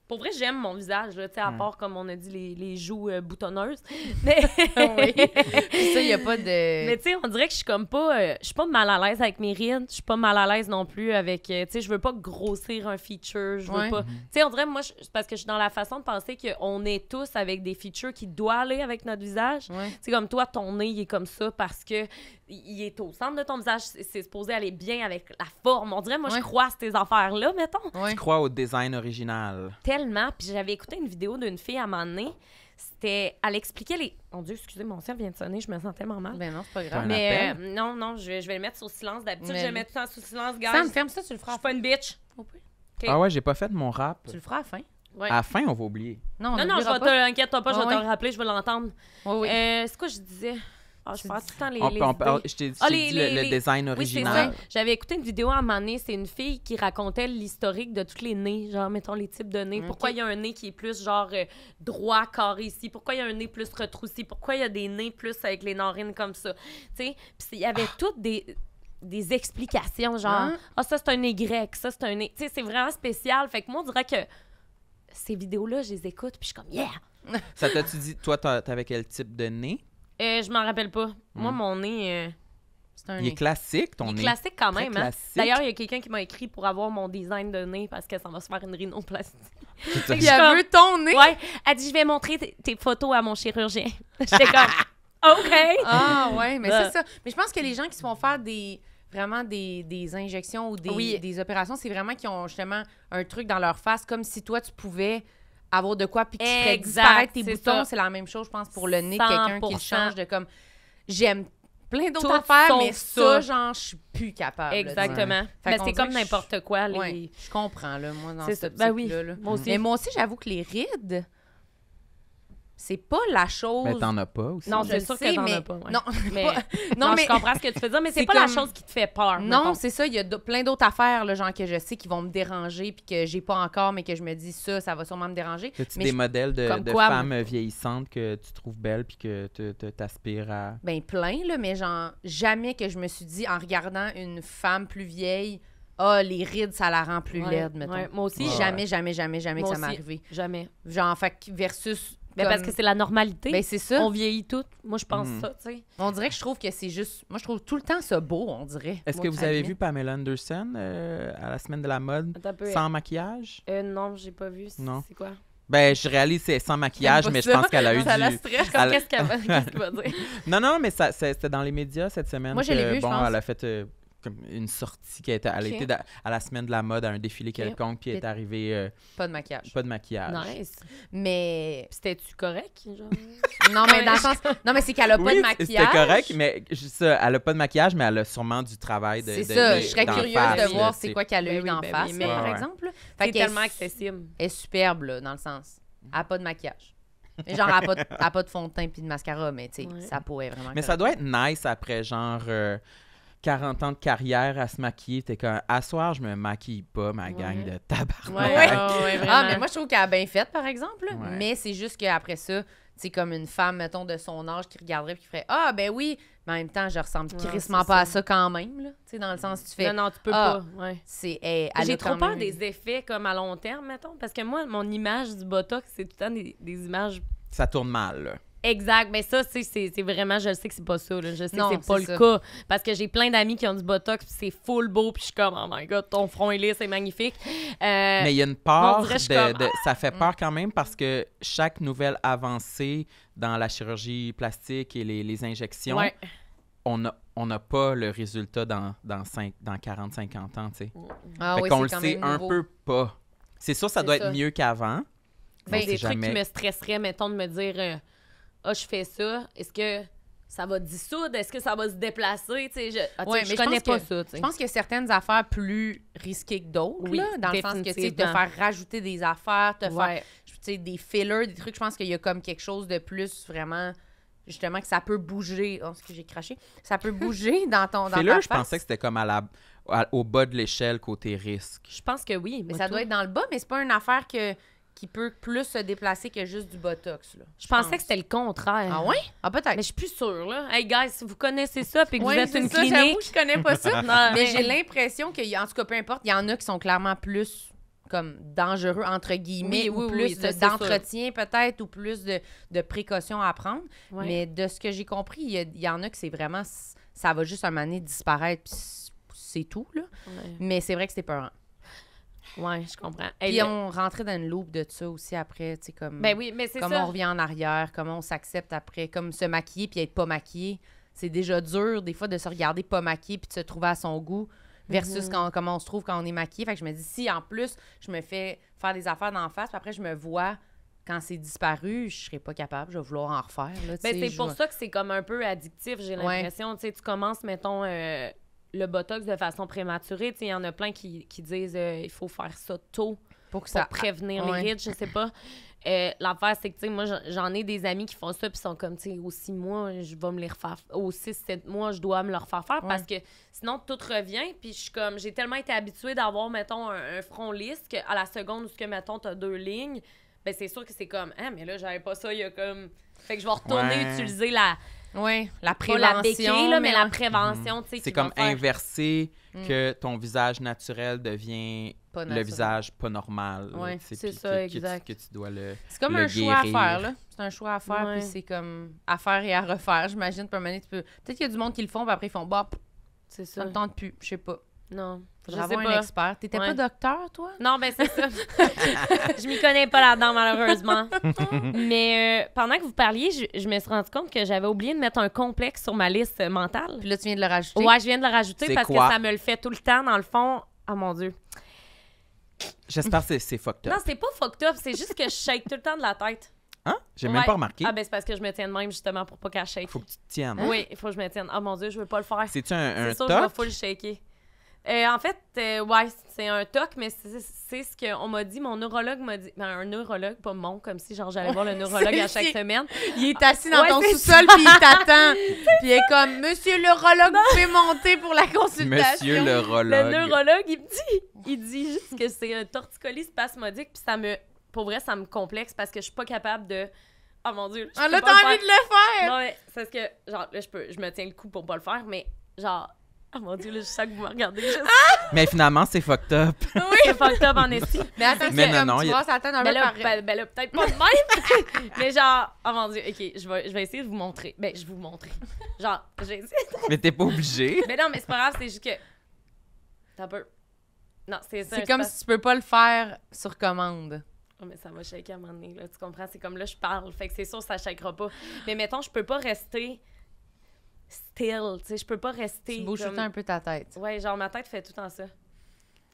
pour vrai, j'aime mon visage, à mm. part, comme on a dit, les, les joues euh, boutonneuses. *laughs* Mais... oui. *laughs* Puis ça, il n'y a pas de... Mais tu sais, on dirait que je suis comme pas... Euh, je suis pas mal à l'aise avec mes rides. Je suis pas mal à l'aise non plus avec... Euh, tu sais, je veux pas grossir un feature. Je veux pas... Mm-hmm. Tu sais, on dirait, moi, parce que je suis dans la façon de penser qu'on est tous avec des features qui doivent aller avec notre visage. Tu sais, comme toi, ton nez, il est comme ça parce que il est au centre de ton visage. C'est supposé aller bien avec la forme. On dirait, moi, je crois à ces affaires-là, mettons. Je crois au design original. Puis j'avais écouté une vidéo d'une fille à un moment donné. C'était. Elle expliquait les. Mon Dieu, excusez, mon cerf vient de sonner, je me sens tellement mal. Ben non, c'est pas grave. Mais euh, non, non, je, je, vais le mettre sous silence. D'habitude, je vais mettre ça sous silence, gars. Ça me ferme ça, tu le feras. Je suis pas une bitch. Ah ouais, j'ai pas fait mon rap. Tu le feras à la fin. Ouais. À la fin, on va oublier. Non, non, non je vais pas. je vais ah te rappeler, je vais l'entendre. Oui, oui. Euh, c'est quoi je disais? Ah, je pense tout le temps les. Ah, je t'ai dit, le, design original. J'avais écouté une vidéo à un moment donné, c'est une fille qui racontait l'historique de tous les nez, genre, mettons, les types de nez. Pourquoi il y a un nez qui est plus, genre, euh, droit, carré ici? Pourquoi il y a un nez plus retroussé? Pourquoi il y a des nez plus avec les narines comme ça? Tu sais? Puis il y avait ah. toutes des des explications, genre, hein? ah, ça c'est un nez grec, ça c'est un nez. Tu sais, c'est vraiment spécial. Fait que moi, on dirait que ces vidéos-là, je les écoute, puis je suis comme, yeah! ça t'a-tu dit, toi, t'avais quel type de nez? Euh, je m'en rappelle pas. Moi, mm. mon nez. Euh, c'est un Il est classique, ton Il est classique quand même. Hein. D'ailleurs, il y a quelqu'un qui m'a écrit pour avoir mon design de nez parce que ça va se faire une rhinoplastie. *laughs* Il a vu ton nez. Ouais, elle dit je vais montrer tes- photos à mon chirurgien. *laughs* J'étais comme *laughs* OK. Ah ouais, mais c'est ça. Mais je pense que les gens qui se font faire des vraiment des, des injections ou des, des opérations, c'est vraiment qu'ils ont justement un truc dans leur face, comme si toi tu pouvais avoir de quoi, puis qui ferait disparaître tes boutons. C'est la même chose, je pense, pour le nez, quelqu'un qui change de comme j'aime plein d'autres affaires, mais ça, genre, je suis plus capable. Exactement. mais c'est comme n'importe quoi. Les... je comprends, là, moi, dans cette ben là Mais moi aussi, j'avoue que les rides, c'est pas la chose. Mais t'en as pas aussi. Non, je sûr sais, mais... Non, mais... je comprends ce que tu veux dire, mais c'est pas la chose qui te fait peur. Non, c'est ça. Il y a plein d'autres affaires, là, genre que je sais qui vont me déranger, puis que j'ai pas encore, mais que je me dis ça, ça va sûrement me déranger. As tu des modèles de, femmes vieillissantes que tu trouves belles, puis que tu t'aspires à. Ben, plein, là, mais genre, jamais que je me suis dit en regardant une femme plus vieille. Ah, oh, les rides, ça la rend plus laide, moi aussi. Jamais, jamais, jamais, jamais que ça m'est arrivé. Jamais. Genre, fait versus parce que c'est la normalité. Ben, c'est ça. On vieillit toutes. Moi, je pense mm. ça, On dirait que je trouve que c'est juste. Moi, je trouve tout le temps ça beau, on dirait. Est-ce que vous avez vu Pamela Anderson euh, à la semaine de la mode sans maquillage? Euh, non, j'ai pas vu. Non. C'est quoi? Ben, je réalise c'est sans maquillage, mais je pense qu'elle a eu *laughs* ça du... qu'est-ce qu'elle va, dire? *laughs* Non, non, mais c'était dans les médias cette semaine. Moi, je l'ai vu, Bon, elle a fait euh, comme une sortie qui était, elle était à la semaine de la mode à un défilé quelconque puis elle est arrivée euh, pas de maquillage pas de maquillage nice mais c'était tu correct *laughs* non mais dans le sens non mais c'est qu'elle a pas de maquillage c'était correct mais juste elle a pas de maquillage mais elle a sûrement du travail de c'est ça je serais curieuse de voir c'est quoi qu'elle a ben eu en ben face mais, par exemple tellement accessible elle est superbe là, dans le sens elle a pas de maquillage genre, elle n'a pas, de fond de teint puis de mascara, mais tu sais, ça pourrait vraiment. Mais ça doit être nice après, genre, euh, 40 ans de carrière à se maquiller. T'es comme, à soir, je me maquille pas, ma gang de tabarnak. ah, mais moi, je trouve qu'elle a bien fait, par exemple. Mais c'est juste qu'après ça, c'est comme une femme, mettons, de son âge qui regarderait et qui ferait Ah, ben oui, mais en même temps, je ressemble crissement pas à ça quand même. Là. T'sais, dans le sens, tu fais. Non, non, tu peux ah, pas. Ouais. C'est, eh, J'ai trop peur des effets comme à long terme, mettons, parce que moi, mon image du Botox, c'est tout le temps des, des images. Ça tourne mal, là. Exact. Mais ça, c'est vraiment, je sais que c'est pas ça. Je sais que c'est pas le cas. Parce que j'ai plein d'amis qui ont du botox, puis c'est full beau, puis je suis comme, oh my god, ton front est lisse, c'est magnifique. Euh, mais il y a une part de, ah! Ça fait peur mm. quand même parce que chaque nouvelle avancée dans la chirurgie plastique et les, injections, on on n'a pas le résultat dans, dans 40, 50 ans, tu sais. Ah fait qu'on le sait un peu pas. C'est sûr, ça doit être mieux qu'avant. Ben, des trucs qui me stresseraient, mettons, de me dire, euh, ah, je fais ça, est-ce que ça va dissoudre? Est-ce que ça va se déplacer? Tu sais, je, ah, je connais pas ça. Je pense qu'il y a certaines affaires plus risquées que d'autres, dans le sens que, tu sais, te faire rajouter des affaires, te faire, des fillers, des trucs. Je pense qu'il y a comme quelque chose de plus vraiment justement que ça peut bouger. Oh, ce que j'ai craché. Ça peut *laughs* bouger dans ton dans Filler, je pensais que c'était comme à au bas de l'échelle côté risque. Je pense que oui, mais ça doit être dans le bas, mais c'est pas une affaire que qui peut plus se déplacer que juste du botox. je, pensais que c'était le contraire. Ah ouais? Ah peut-être. Mais je suis plus sûre. Là. Hey guys, si vous connaissez ça puis que vous êtes une ça, clinique. J'avoue, je connais pas ça. *laughs* mais, j'ai l'impression que, en tout cas, peu importe, il y en a qui sont clairement plus comme dangereux entre guillemets ou plus d'entretien peut-être ou plus de, précautions à prendre. Mais de ce que j'ai compris, il y, en a que c'est vraiment ça va juste un moment donné disparaître puis c'est tout là. Mais c'est vrai que c'est peurant. Oui, je comprends. Puis on rentrait dans une loupe de ça aussi après, tu sais, comme. Ben oui, mais c'est Comment on revient en arrière, comment on s'accepte après, comme se maquiller puis être pas maquillé. C'est déjà dur, des fois, de se regarder pas maquillé puis de se trouver à son goût versus mm-hmm. comment on se trouve quand on est maquillé. Fait que je me dis, si en plus, je me fais faire des affaires d'en face, puis après, je me vois quand c'est disparu, je serais pas capable, je vais vouloir en refaire. Là, ben, c'est pour ça que c'est comme un peu addictif, j'ai l'impression. sais, Tu commences, mettons. Euh le botox de façon prématurée. Il y en a plein qui, disent euh, il faut faire ça tôt pour, prévenir les rides, je sais pas. Euh, L'affaire, c'est que moi, j'en ai des amis qui font ça, puis sont comme, tu sais, aussi moi, je vais me les refaire. Au 6 mois, je dois me le refaire faire parce que sinon, tout revient. Puis je suis comme, j'ai tellement été habituée d'avoir, mettons, un, front lisse qu'à la seconde où, ce que, mettons, t'as deux lignes, ben c'est sûr que c'est comme, ah, mais là, j'avais pas ça, il y a comme. Fait que je vais retourner utiliser la oui, la prévention. la là, mais, la prévention, C'est comme inverser mm. que ton visage naturel devient le visage pas normal. Oui, c'est ça, que, exact. Que tu, dois le C'est comme un choix à faire, là. C'est un choix à faire, puis c'est comme à faire et à refaire. J'imagine, peut-être tu peux... Peut-être qu'il y a du monde qui le font, puis après ils font « bop c'est ça. ça ne tente plus, je sais pas. » Non. Faudrait je avoir pas. expert. T'étais pas docteur, toi? Non, ben c'est ça. *laughs* je m'y connais pas là-dedans, malheureusement. *laughs* Mais euh, pendant que vous parliez, je, me suis rendu compte que j'avais oublié de mettre un complexe sur ma liste mentale. Puis là, tu viens de le rajouter? Ouais, je viens de le rajouter parce que ça me le fait tout le temps, dans le fond. Oh mon Dieu. J'espère que c'est fucked up. Non, c'est pas fucked up. C'est juste que je shake tout le temps de la tête. Hein? J'ai n'ai même pas remarqué. Ah, ben c'est parce que je me tiens de même justement pour pas cacher. Faut que tu te tiennes. Oui, il faut que je me tienne. Oh mon Dieu, je veux pas le faire. cest un, C'est shaker. Euh, en fait, euh, ouais, c'est un toc, mais c'est ce qu'on m'a dit. Mon neurologue m'a dit. Ben, un neurologue, pas mon, comme si genre j'allais voir le neurologue à chaque semaine. Il est assis dans ton sous-sol, puis il t'attend. *laughs* puis il est comme Monsieur neurologue vous pouvez monter pour la consultation. Monsieur Le neurologue, il me dit, il dit juste que c'est un torticolis spasmodique, puis ça me. Pour vrai, ça me complexe parce que je suis pas capable de. Oh mon dieu. On ah, tant envie de le faire! Non, mais c'est parce que, genre, là, je, peux, je me tiens le coup pour pas le faire, mais genre Oh *laughs* mon dieu, là, je sens que vous me regardez. Ah! Mais finalement, c'est fucked up. *laughs* Oui, c'est fucked up en esti. Mais attends, mais non, non, tu y ça attend un ben peu ben, ben peut-être pas de même. *laughs* mais genre, oh mon dieu, ok, je vais, je vais essayer de vous montrer. Ben, je vais vous montrer. Genre, j'essaie. mais t'es pas obligé. Mais non, mais c'est pas grave, c'est juste que. T'as peur. Non, c'est ça. C'est comme si tu peux pas le faire sur commande. Oh, mais ça va shaker à un moment donné, là, tu comprends? C'est comme là, je parle. Fait que c'est sûr, ça shakera pas. Mais mettons, je peux pas rester still, tu sais, je peux pas rester. Tu bouges un peu ta tête. Ouais, genre ma tête fait tout en ça.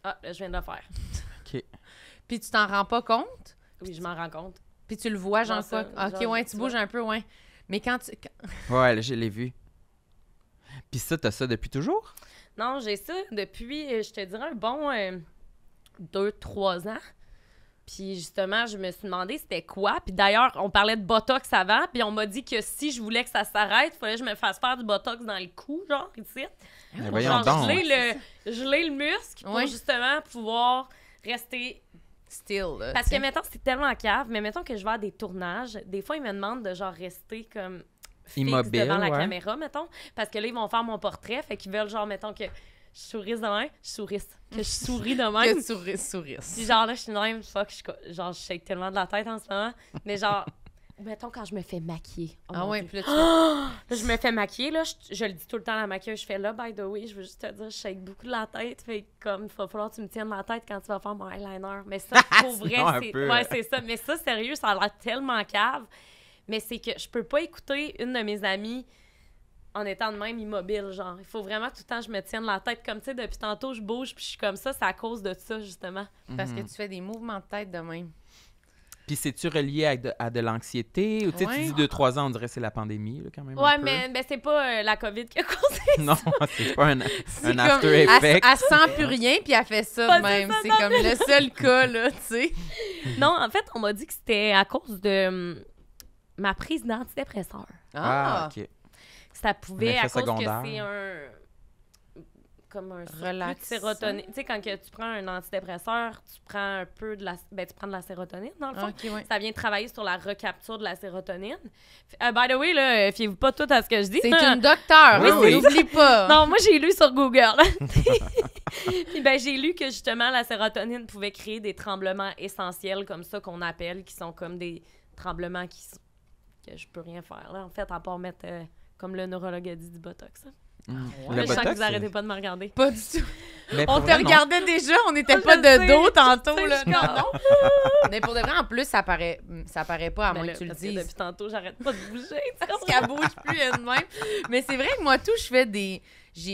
Ah, je viens de le faire. OK. Puis tu t'en rends pas compte? Oui, je m'en rends compte. Puis tu le vois, genre ça, OK, ouais, tu, bouges un peu, ouais. Mais quand tu. *laughs* ouais, là, je l'ai vu. Puis ça, t'as ça depuis toujours? Non, j'ai ça depuis, euh, je te dirais, un bon 2-3 euh, ans. Puis justement, je me suis demandé c'était quoi. Puis d'ailleurs, on parlait de Botox avant, puis on m'a dit que si je voulais que ça s'arrête, il fallait que je me fasse faire du Botox dans le cou, genre, ici. Mais eh voyons Geler le, geler le muscle pour justement pouvoir rester... Still, Parce que, mettons, c'est tellement cave, mais mettons que je vais à des tournages, des fois, ils me demandent de, genre, rester comme... Immobile, devant la caméra, mettons. Parce que là, ils vont faire mon portrait, fait qu'ils veulent, genre, mettons que je souris demain, je souris, que je souris demain. *laughs* même. que souris, souris. genre là, je suis de même, fuck, je, genre, je shake tellement de la tête en ce moment, mais genre, *laughs* mettons quand je me fais maquiller. Oh ah ouais, *gasps* là, je me fais maquiller, là, je, le dis tout le temps à la maquilleuse, je fais là, by the way, je veux juste te dire, je shake beaucoup de la tête, fait comme, il va falloir que tu me tiennes la tête quand tu vas faire mon eyeliner. Mais ça, *laughs* pour vrai, c'est ouais, c'est ça. Mais ça, sérieux, ça a l'air tellement cave, mais c'est que je peux pas écouter une de mes amies en étant de même immobile, genre. Il faut vraiment tout le temps que je me tienne la tête comme, tu sais, depuis tantôt, je bouge, puis je suis comme ça, c'est à cause de ça, justement. Parce mhm. que tu fais des mouvements de tête de même. Puis c'est-tu relié à de, l'anxiété? Ou tu sais, tu dis deux, trois ans, on dirait que c'est la pandémie, quand même. Ouais, mais ben, c'est pas euh, la COVID qui a causé *laughs* ça. Non, c'est pas un, un after effect. Elle, sent plus rien, puis elle fait ça même. C'est comme le *laughs* seul cas, là, tu sais. non, en fait, on m'a dit que c'était à cause de hum, ma prise d'antidépresseur. ah, ah OK ça pouvait, à cause que c'est un. Comme un relax. De sérotonine. Tu sais, quand que tu prends un antidépresseur, tu prends un peu de la. Ben, tu prends de la sérotonine, dans le fond. Ça vient travailler sur la recapture de la sérotonine. Euh, by the way, là, fiez-vous pas tout à ce que je dis. C'est une docteur hein, n'oublie pas. *laughs* non, moi, j'ai lu sur Google. *laughs* Puis, ben, j'ai lu que justement, la sérotonine pouvait créer des tremblements essentiels comme ça qu'on appelle, qui sont comme des tremblements qui que je peux rien faire là en fait à part mettre euh, comme le neurologue a dit du Botox. Hein. Mmh. Le que vous arrêtez pas de me regarder. Pas du tout. on te regardait déjà, on n'était pas de dos *laughs* tantôt. Là. Non, non. Mais pour de vrai, en plus, ça paraît, ça paraît pas, à ben moins que tu le dises. Depuis tantôt, j'arrête pas de bouger. Parce qu'elle bouge plus elle-même. Mais c'est vrai que moi, tout, je fais des.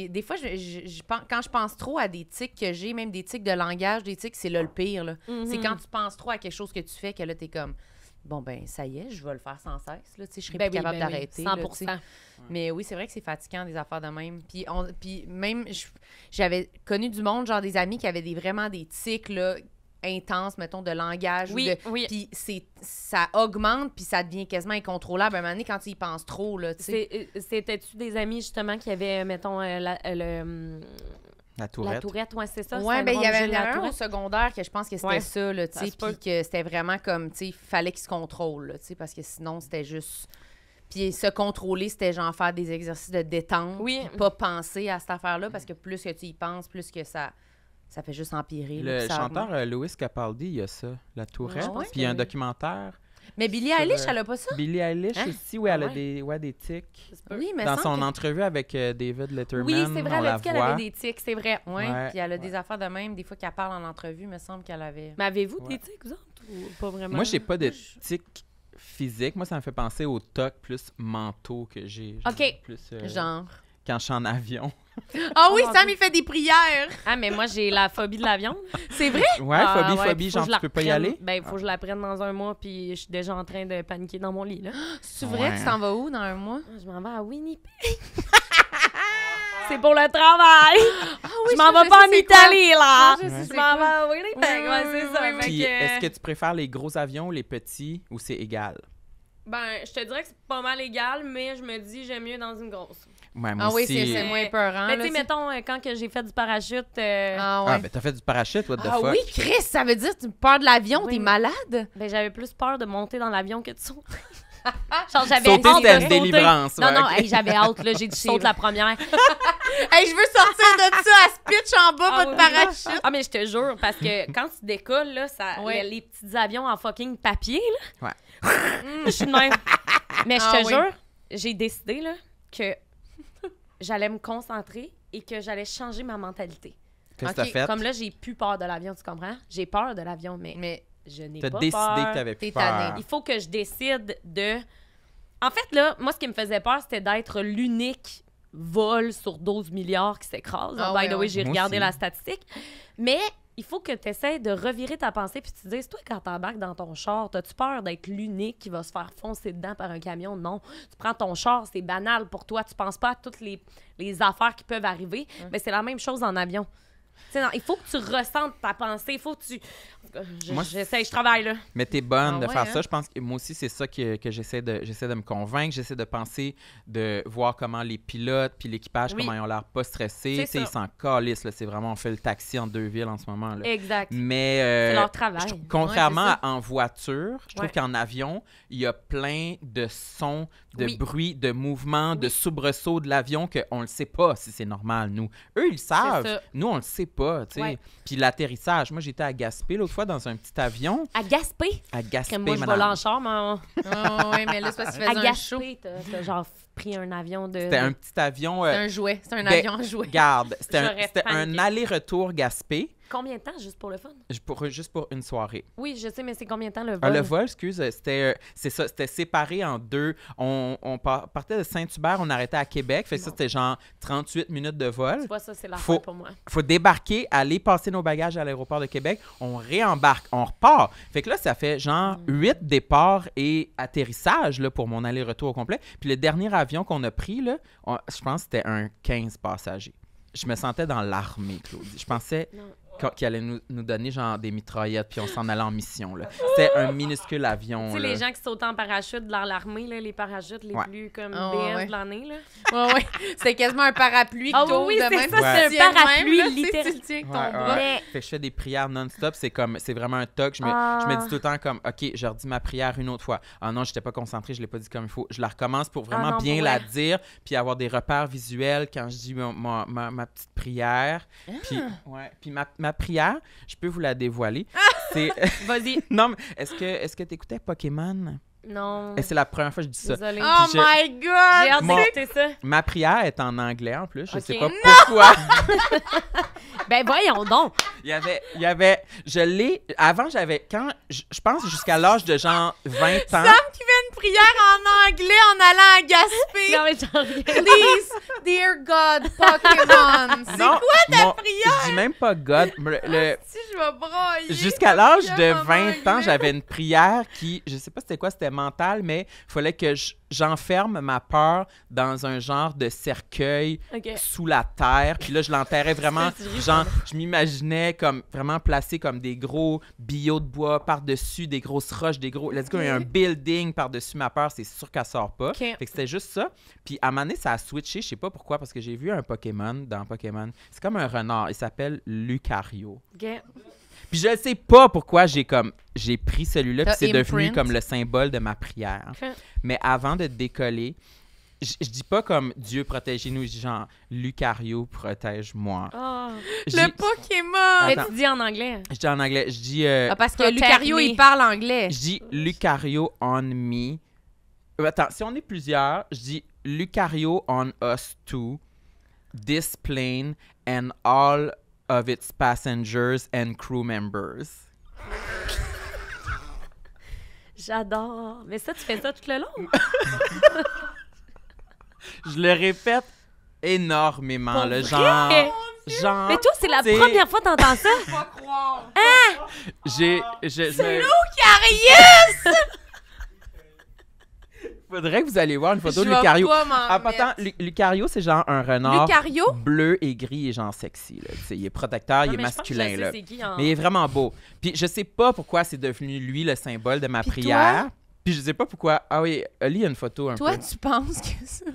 Des fois, je, je, quand je pense trop à des tics que j'ai, même des tics de langage, des tics, c'est là le pire. C'est mhm. quand tu penses trop à quelque chose que tu fais que là, t'es comme bon, ben ça y est, je vais le faire sans cesse. Là, je serai ben plus capable ben d'arrêter. 100%. mais oui, c'est vrai que c'est fatigant des affaires de même. Puis, on, puis même, j'avais connu du monde, genre des amis qui avaient des, vraiment des tics, intenses, mettons, de langage. Oui, oui. Puis c'est, ça augmente, puis ça devient quasiment incontrôlable à un moment donné quand ils pensent trop, là, tu sais. Euh, c'était-tu des amis, justement, qui avaient, mettons, euh, euh, le hum, la tourette. La tourette, oui, c'est ça. Oui, ben, il y avait un au secondaire que je pense que c'était ça, là, tu sais, puis que c'était vraiment comme, tu sais, il fallait qu'il se contrôle, tu sais, parce que sinon, c'était juste... Puis se contrôler, c'était genre faire des exercices de détente, oui. pas penser à cette affaire-là, parce que plus que tu y penses, plus que ça ça fait juste empirer. Le chanteur euh, Louis Capaldi, il y a ça, la tourette. Puis il y a un documentaire mais Billie Eilish, euh, elle a pas ça? Billie Eilish hein? aussi, oui, elle a ah des, ouais, des tics. Oui, mais Dans son entrevue avec euh, David Letterman, Oui, c'est vrai, elle a dit qu'elle avait des tics, c'est vrai. Oui, ouais, puis elle a des affaires de même. Des fois qu'elle parle en entrevue, il me semble qu'elle avait... Mais avez-vous des tics, vous autres, ou pas vraiment? Moi, j'ai pas de tics physiques. Moi, ça me fait penser aux tocs plus mentaux que j'ai. OK, plus, euh, genre... Quand je suis en avion. *laughs* Ah oui, oh Sam, il fait des prières. Ah, mais moi, j'ai la phobie de l'avion. C'est vrai? *laughs* Ouais, phobie, ah, phobie, genre, tu peux pas y aller. Ben, il faut ah. que je la prenne dans un mois, puis je suis déjà en train de paniquer dans mon lit, là. *gasps* C'est vrai, que tu t'en vas où dans un mois? Ah, je m'en vais à Winnipeg. *laughs* C'est pour le travail. *gasps* je m'en vais pas en Italie, là. je m'en vais à Winnipeg. c'est ça. est-ce que tu préfères les gros avions les petits ou c'est égal? Ben, je te dirais que c'est pas mal égal, mais je me dis, j'aime mieux dans une grosse ah oui, c'est moins peurant. Mais tu sais, mettons, euh, quand j'ai fait du parachute. Euh, ah, ouais. ah, ben, t'as fait du parachute, what the ah fuck? Ah oui, Chris, ça veut dire que tu peur de l'avion, t'es malade? Ben j'avais plus peur de monter dans l'avion que de sauter. *laughs* j'avais peur de délivrance. Non, non, j'avais hâte, là, j'ai dû *laughs* sauter la première. *laughs* hey, je veux sortir de ça, à ce pitch en bas, ah votre parachute. Ah, mais je te jure, parce que quand tu décolles, là, ça, les, petits avions en fucking papier, là. Ouais. je suis même. mais je ah te jure, j'ai décidé, là, que j'allais me concentrer et que j'allais changer ma mentalité. Qu'est-ce fait? Comme là, j'ai plus peur de l'avion, tu comprends? J'ai peur de l'avion, mais, mais je n'ai pas peur. T'as décidé que t'avais plus peur. Il faut que je décide de... En fait, là, moi, ce qui me faisait peur, c'était d'être l'unique vol sur 12 milliards qui s'écrase. Ah by the way, j'ai regardé la statistique. Mais il faut que tu essaies de revirer ta pensée puis tu te dises, toi, quand embarques dans ton char, as-tu peur d'être l'unique qui va se faire foncer dedans par un camion? Non. Tu prends ton char, c'est banal pour toi. Tu penses pas à toutes les, affaires qui peuvent arriver. Hein. Mais c'est la même chose en avion. il faut que tu ressentes ta pensée. Il faut que tu moi, j'essaie, je travaille là. Mais t'es bonne ah de faire hein? ça. Je pense que moi aussi, c'est ça que, j'essaie, de, j'essaie de me convaincre. J'essaie de penser, de voir comment les pilotes puis l'équipage, comment ils ont l'air pas stressés. Ils s'en calissent. Là. C'est vraiment, on fait le taxi en deux villes en ce moment. Là. Exact. Mais, c'est euh, leur travail. contrairement à en voiture, je trouve qu'en avion, il y a plein de sons, de bruits, de mouvements, de soubresauts de l'avion qu'on ne sait pas si c'est normal, nous. Eux, ils savent. Nous, on le sait pas. Puis l'atterrissage. Moi, j'étais à Gaspé l'autre fois dans un petit avion. À Gaspé. À Gaspé, Moi, je vole en char, maman. Oh, oui, mais là, c'est parce que tu faisais à un Gaspé, t'as genre pris un avion de... C'était un petit avion... Euh... un jouet. c'est un ben, avion jouet. Garde, c'était un aller-retour Gaspé. Combien de temps, juste pour le fun? juste pour une soirée. Oui, je sais, mais c'est combien de temps le ah, vol? le vol, excuse, c'était euh, ça, c'était séparé en deux. On, partait de Saint-Hubert, on arrêtait à Québec. Fait que ça, c'était genre 38 minutes de vol. Tu vois, ça, c'est la faut, pour moi. faut débarquer, aller passer nos bagages à l'aéroport de Québec. On réembarque, on repart. Fait que là, ça fait genre hmm. huit 8 départs et atterrissages là, pour mon aller-retour au complet. Puis le dernier avion qu'on a pris, là, je pense que c'était un 15 passagers je me sentais dans l'armée, Claudie. Je pensais, qui allait nous, nous, donner genre des mitraillettes, puis on s'en allait en mission. C'était un minuscule avion. Tu sais, les gens qui sautent en parachute dans l'armée, les parachutes les plus comme oh, de l'année. Ouais, ouais. C'était quasiment un parapluie oh, oui, de Ça, c'est un parapluie littéralement. je fais des prières non-stop. C'est comme, c'est vraiment un toc. Je me, je me ah. dis tout le temps comme, OK, je redis ma prière une autre fois. Ah non, j'étais pas concentré je l'ai pas dit comme il faut. Je la recommence pour vraiment bien la dire, puis avoir des repères visuels quand je dis ma, ma, petite prière. Puis, puis ma prière, je peux vous la dévoiler. Ah! *laughs* *laughs* Vas-y. non, mais est-ce que est-ce que t'écoutais Pokémon? Non. Et c'est la première fois que je dis ça. Oh my god! J'ai ça. Ma prière est en anglais en plus. Je sais pas pourquoi. *laughs* ben voyons donc. Il y avait. Il y avait je l'ai. Avant, j'avais. Quand. Je, pense jusqu'à l'âge de genre 20 ans prière en anglais en allant à Gaspé. Non, mais j'en Please, dear God, Pokémon. *laughs* C'est quoi ta prière? Je dis même pas God. Si *laughs* je vais broyer. Jusqu'à l'âge de 20 ans, j'avais une prière qui, je sais pas c'était quoi, c'était mental, mais il fallait que je j'enferme ma peur dans un genre de cercueil sous la terre. Puis là, je l'enterrais *laughs* vraiment. genre, je m'imaginais comme vraiment placé comme des gros billots de bois par-dessus, des grosses roches, des gros. Let's go, il y a un building par-dessus ma peur, c'est sûr qu'elle sort pas. c'est c'était juste ça. Puis à un moment ça a switché, je sais pas pourquoi, parce que j'ai vu un Pokémon dans Pokémon. C'est comme un renard. Il s'appelle Lucario. Puis je sais pas pourquoi j'ai comme j'ai pris celui-là, puis c'est devenu comme le symbole de ma prière. Mais avant de décoller, je dis pas comme Dieu protège nous genre Lucario protège-moi. Ah. le Pokémon! Mais tu dis en anglais. Je dis en anglais. Je dis. Euh, ah, parce que Lucario, il parle anglais. Je dis Lucario on me. Euh, attends, si on est plusieurs, je dis Lucario on us too, this plane and all of its passengers and crew members. J'adore. Mais ça, tu fais ça tout le long. Je le répète énormément, Pour le vrai? genre. mais toi, c'est la première fois que entends ça. Je peux pas croire. Hein? J'ai. C'est nous qui rien! Faudrait que vous allez voir une photo de Lucario. Ah, pourtant, Lucario, c'est genre un renard bleu et gris et genre sexy. Il est protecteur, il ah, est masculin. là. Mais il est vraiment beau. Puis je sais pas pourquoi c'est devenu lui le symbole de ma prière. Puis je sais pas pourquoi. Ah oui, y a une photo un peu. Toi, tu penses que ça.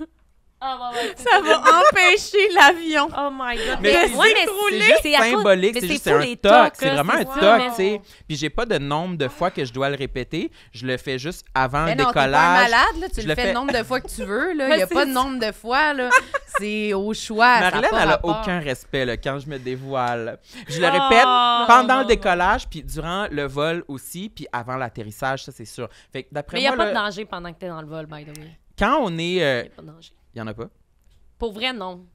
Ah, ça va empêcher l'avion. Oh my god. Mais, c'est juste symbolique, c'est juste un toc. C'est vraiment un toc, tu sais. Puis j'ai pas de nombre de fois que je dois le répéter. Je le fais juste avant le non, Tu Pas malade, Tu le fais le nombre de fois que tu veux, là. *laughs* Il n'y a pas de nombre de fois, là. C'est au choix. Marlene elle a aucun respect, quand je me dévoile. Je le ah. répète pendant le décollage, puis durant le vol aussi, puis avant l'atterrissage, ça, c'est sûr. Mais il n'y a pas de danger pendant que tu es dans le vol, by the way quand on est. Euh, il danger. Il y en a pas? Pour vrai, non.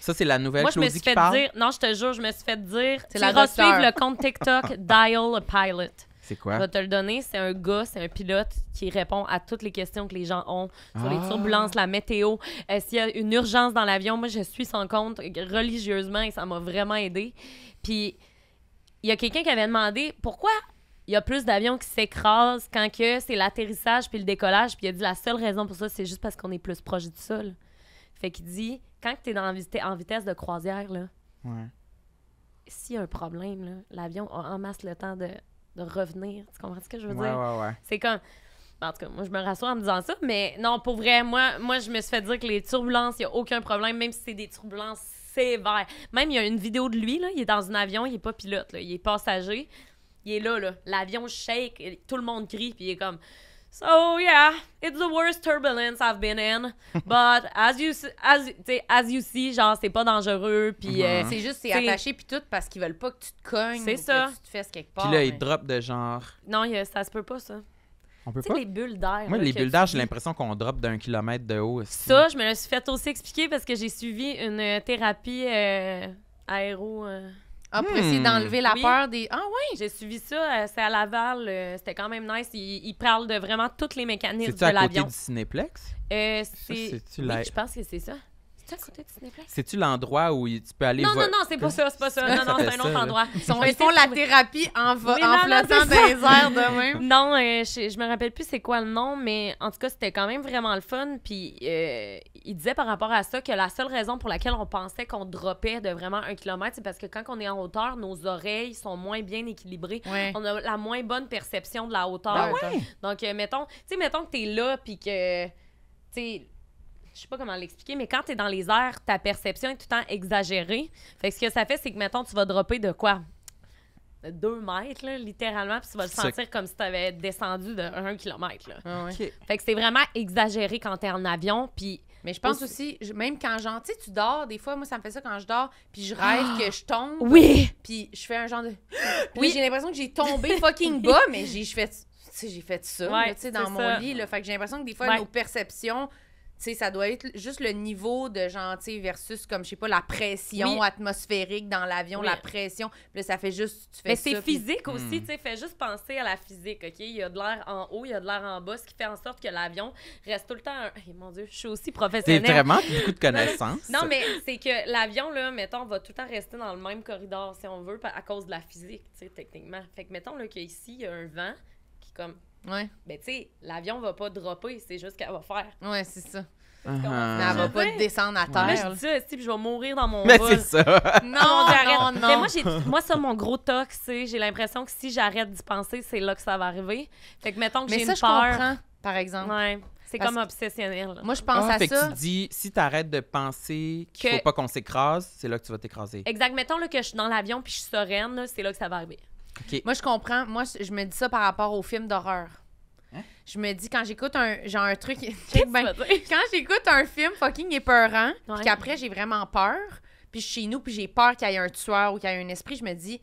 Ça, c'est la nouvelle Moi, je me suis fait dire... Non, je te jure, je me suis fait dire... C'est la le compte TikTok *laughs* Dial a Pilot. C'est quoi? Je vais te le donner. C'est un gars, c'est un pilote qui répond à toutes les questions que les gens ont sur les ah. turbulences, la météo. Euh, s'il y a une urgence dans l'avion, moi, je suis son compte religieusement et ça m'a vraiment aidé. Puis, il y a quelqu'un qui avait demandé pourquoi il y a plus d'avions qui s'écrasent quand que c'est l'atterrissage puis le décollage. Puis il a dit la seule raison pour ça, c'est juste parce qu'on est plus proche du sol. Fait qu'il dit quand tu es dans, en vitesse de croisière, là, s'il y a un problème, l'avion a en masse le temps de, revenir. Tu comprends ce que je veux dire? c'est comme. En tout cas, moi, je me rassure en me disant ça, mais non, pour vrai, moi, moi je me suis fait dire que les turbulences, il n'y a aucun problème, même si c'est des turbulences sévères. Même, il y a une vidéo de lui, là, il est dans un avion, il n'est pas pilote, il est passager il est là, là. L'avion shake, tout le monde crie, puis il est comme. So yeah, it's the worst turbulence I've been in, *laughs* but as you as as you see, genre c'est pas dangereux puis euh, c'est juste c'est attaché puis tout parce qu'ils veulent pas que tu te cognes, c'est ça. que tu te fasses quelque part. Puis là il drop de genre. Non, ça se peut pas ça. On peut pas. les bulles d'air. Moi, les bulles d'air, j'ai l'impression qu'on drop d'un kilomètre de haut. Aussi. Ça, je me le suis fait aussi expliquer parce que j'ai suivi une thérapie euh, aéro. Euh, après, pour essayer d'enlever la peur des. Ah, oui, J'ai suivi ça, euh, c'est à Laval, euh, c'était quand même nice. il parle de vraiment toutes les mécanismes de à l'avion. du Cinéplex? Euh, c'est. je pense que c'est ça. C'est-tu l'endroit où tu peux aller Non, non, non, c'est pas ça, c'est pas ça. *laughs* Non, non, c'est un autre endroit. Ils, font la thérapie en, flottant des airs de même. *laughs* Non, euh, je, me rappelle plus c'est quoi le nom, mais en tout cas, c'était quand même vraiment le fun. Puis euh, il disait par rapport à ça que la seule raison pour laquelle on pensait qu'on dropait de vraiment un kilomètre, c'est parce que quand on est en hauteur, nos oreilles sont moins bien équilibrées. On a la moins bonne perception de la hauteur. Ah Donc, euh, mettons, tu sais, mettons que t'es là, puis que, tu je sais pas comment l'expliquer, mais quand tu es dans les airs, ta perception est tout le temps exagérée. Fait que ce que ça fait, c'est que, mettons, tu vas dropper de quoi? De 2 mètres, là, littéralement, puis tu vas le sentir comme si tu avais descendu de 1 kilomètre, ah Fait que c'est vraiment exagéré quand tu es en avion, puis... Mais je pense aussi, même quand gentil, tu tu dors, des fois, moi, ça me fait ça quand je dors, puis je ah! rêve que je tombe. Oui! Puis je fais un genre de. *gasps* oui. j'ai l'impression que j'ai tombé fucking bas, mais j'ai fait, j'ai fait ça, tu sais, dans mon lit, là. Fait que j'ai l'impression que des fois, nos perceptions sais, ça doit être juste le niveau de gentil versus, comme, je sais pas, la pression atmosphérique dans l'avion, la pression. Puis ça fait juste. Mais c'est physique hmm. aussi, tu sais. juste penser à la physique, OK? Il y a de l'air en haut, il y a de l'air en bas, ce qui fait en sorte que l'avion reste tout le temps. mon Dieu, je suis aussi professionnelle. c'est vraiment beaucoup de connaissances. non, mais c'est que l'avion, là, mettons, va tout le temps rester dans le même corridor, si on veut, à cause de la physique, tu sais, techniquement. Fait que, mettons, là, qu'ici, il y a un vent qui, comme, Ouais. Ben, tu sais, l'avion va pas dropper, c'est juste qu'elle va faire. Ouais, c'est ça. Ah ah. elle va pas descendre à terre. Mais je dis ça, puis je vais mourir dans mon vol. c'est ça. *laughs* Non, non, non, Mais moi, j'ai, moi, ça, mon gros toc, sais. j'ai l'impression que si j'arrête d'y penser, c'est là que ça va arriver. Fait que mettons que j'ai une peur. comprends, par exemple. Ouais. C'est comme obsessionnel. Moi, je pense ah, à fait Que tu dis, si tu arrêtes de penser qu'il ne faut pas qu'on s'écrase, c'est là que tu vas t'écraser. Exact. Mettons que je suis dans l'avion puis je suis sereine, c'est là que ça va arriver. Moi, je comprends. Moi, je me dis ça par rapport aux films d'horreur. Hein? Je me dis, quand j'écoute un, genre un truc. *laughs* Ben, quand j'écoute un film fucking épeurant, puis qu'après, j'ai vraiment peur, puis chez nous, puis j'ai peur qu'il y ait un tueur ou qu'il y ait un esprit, je me dis,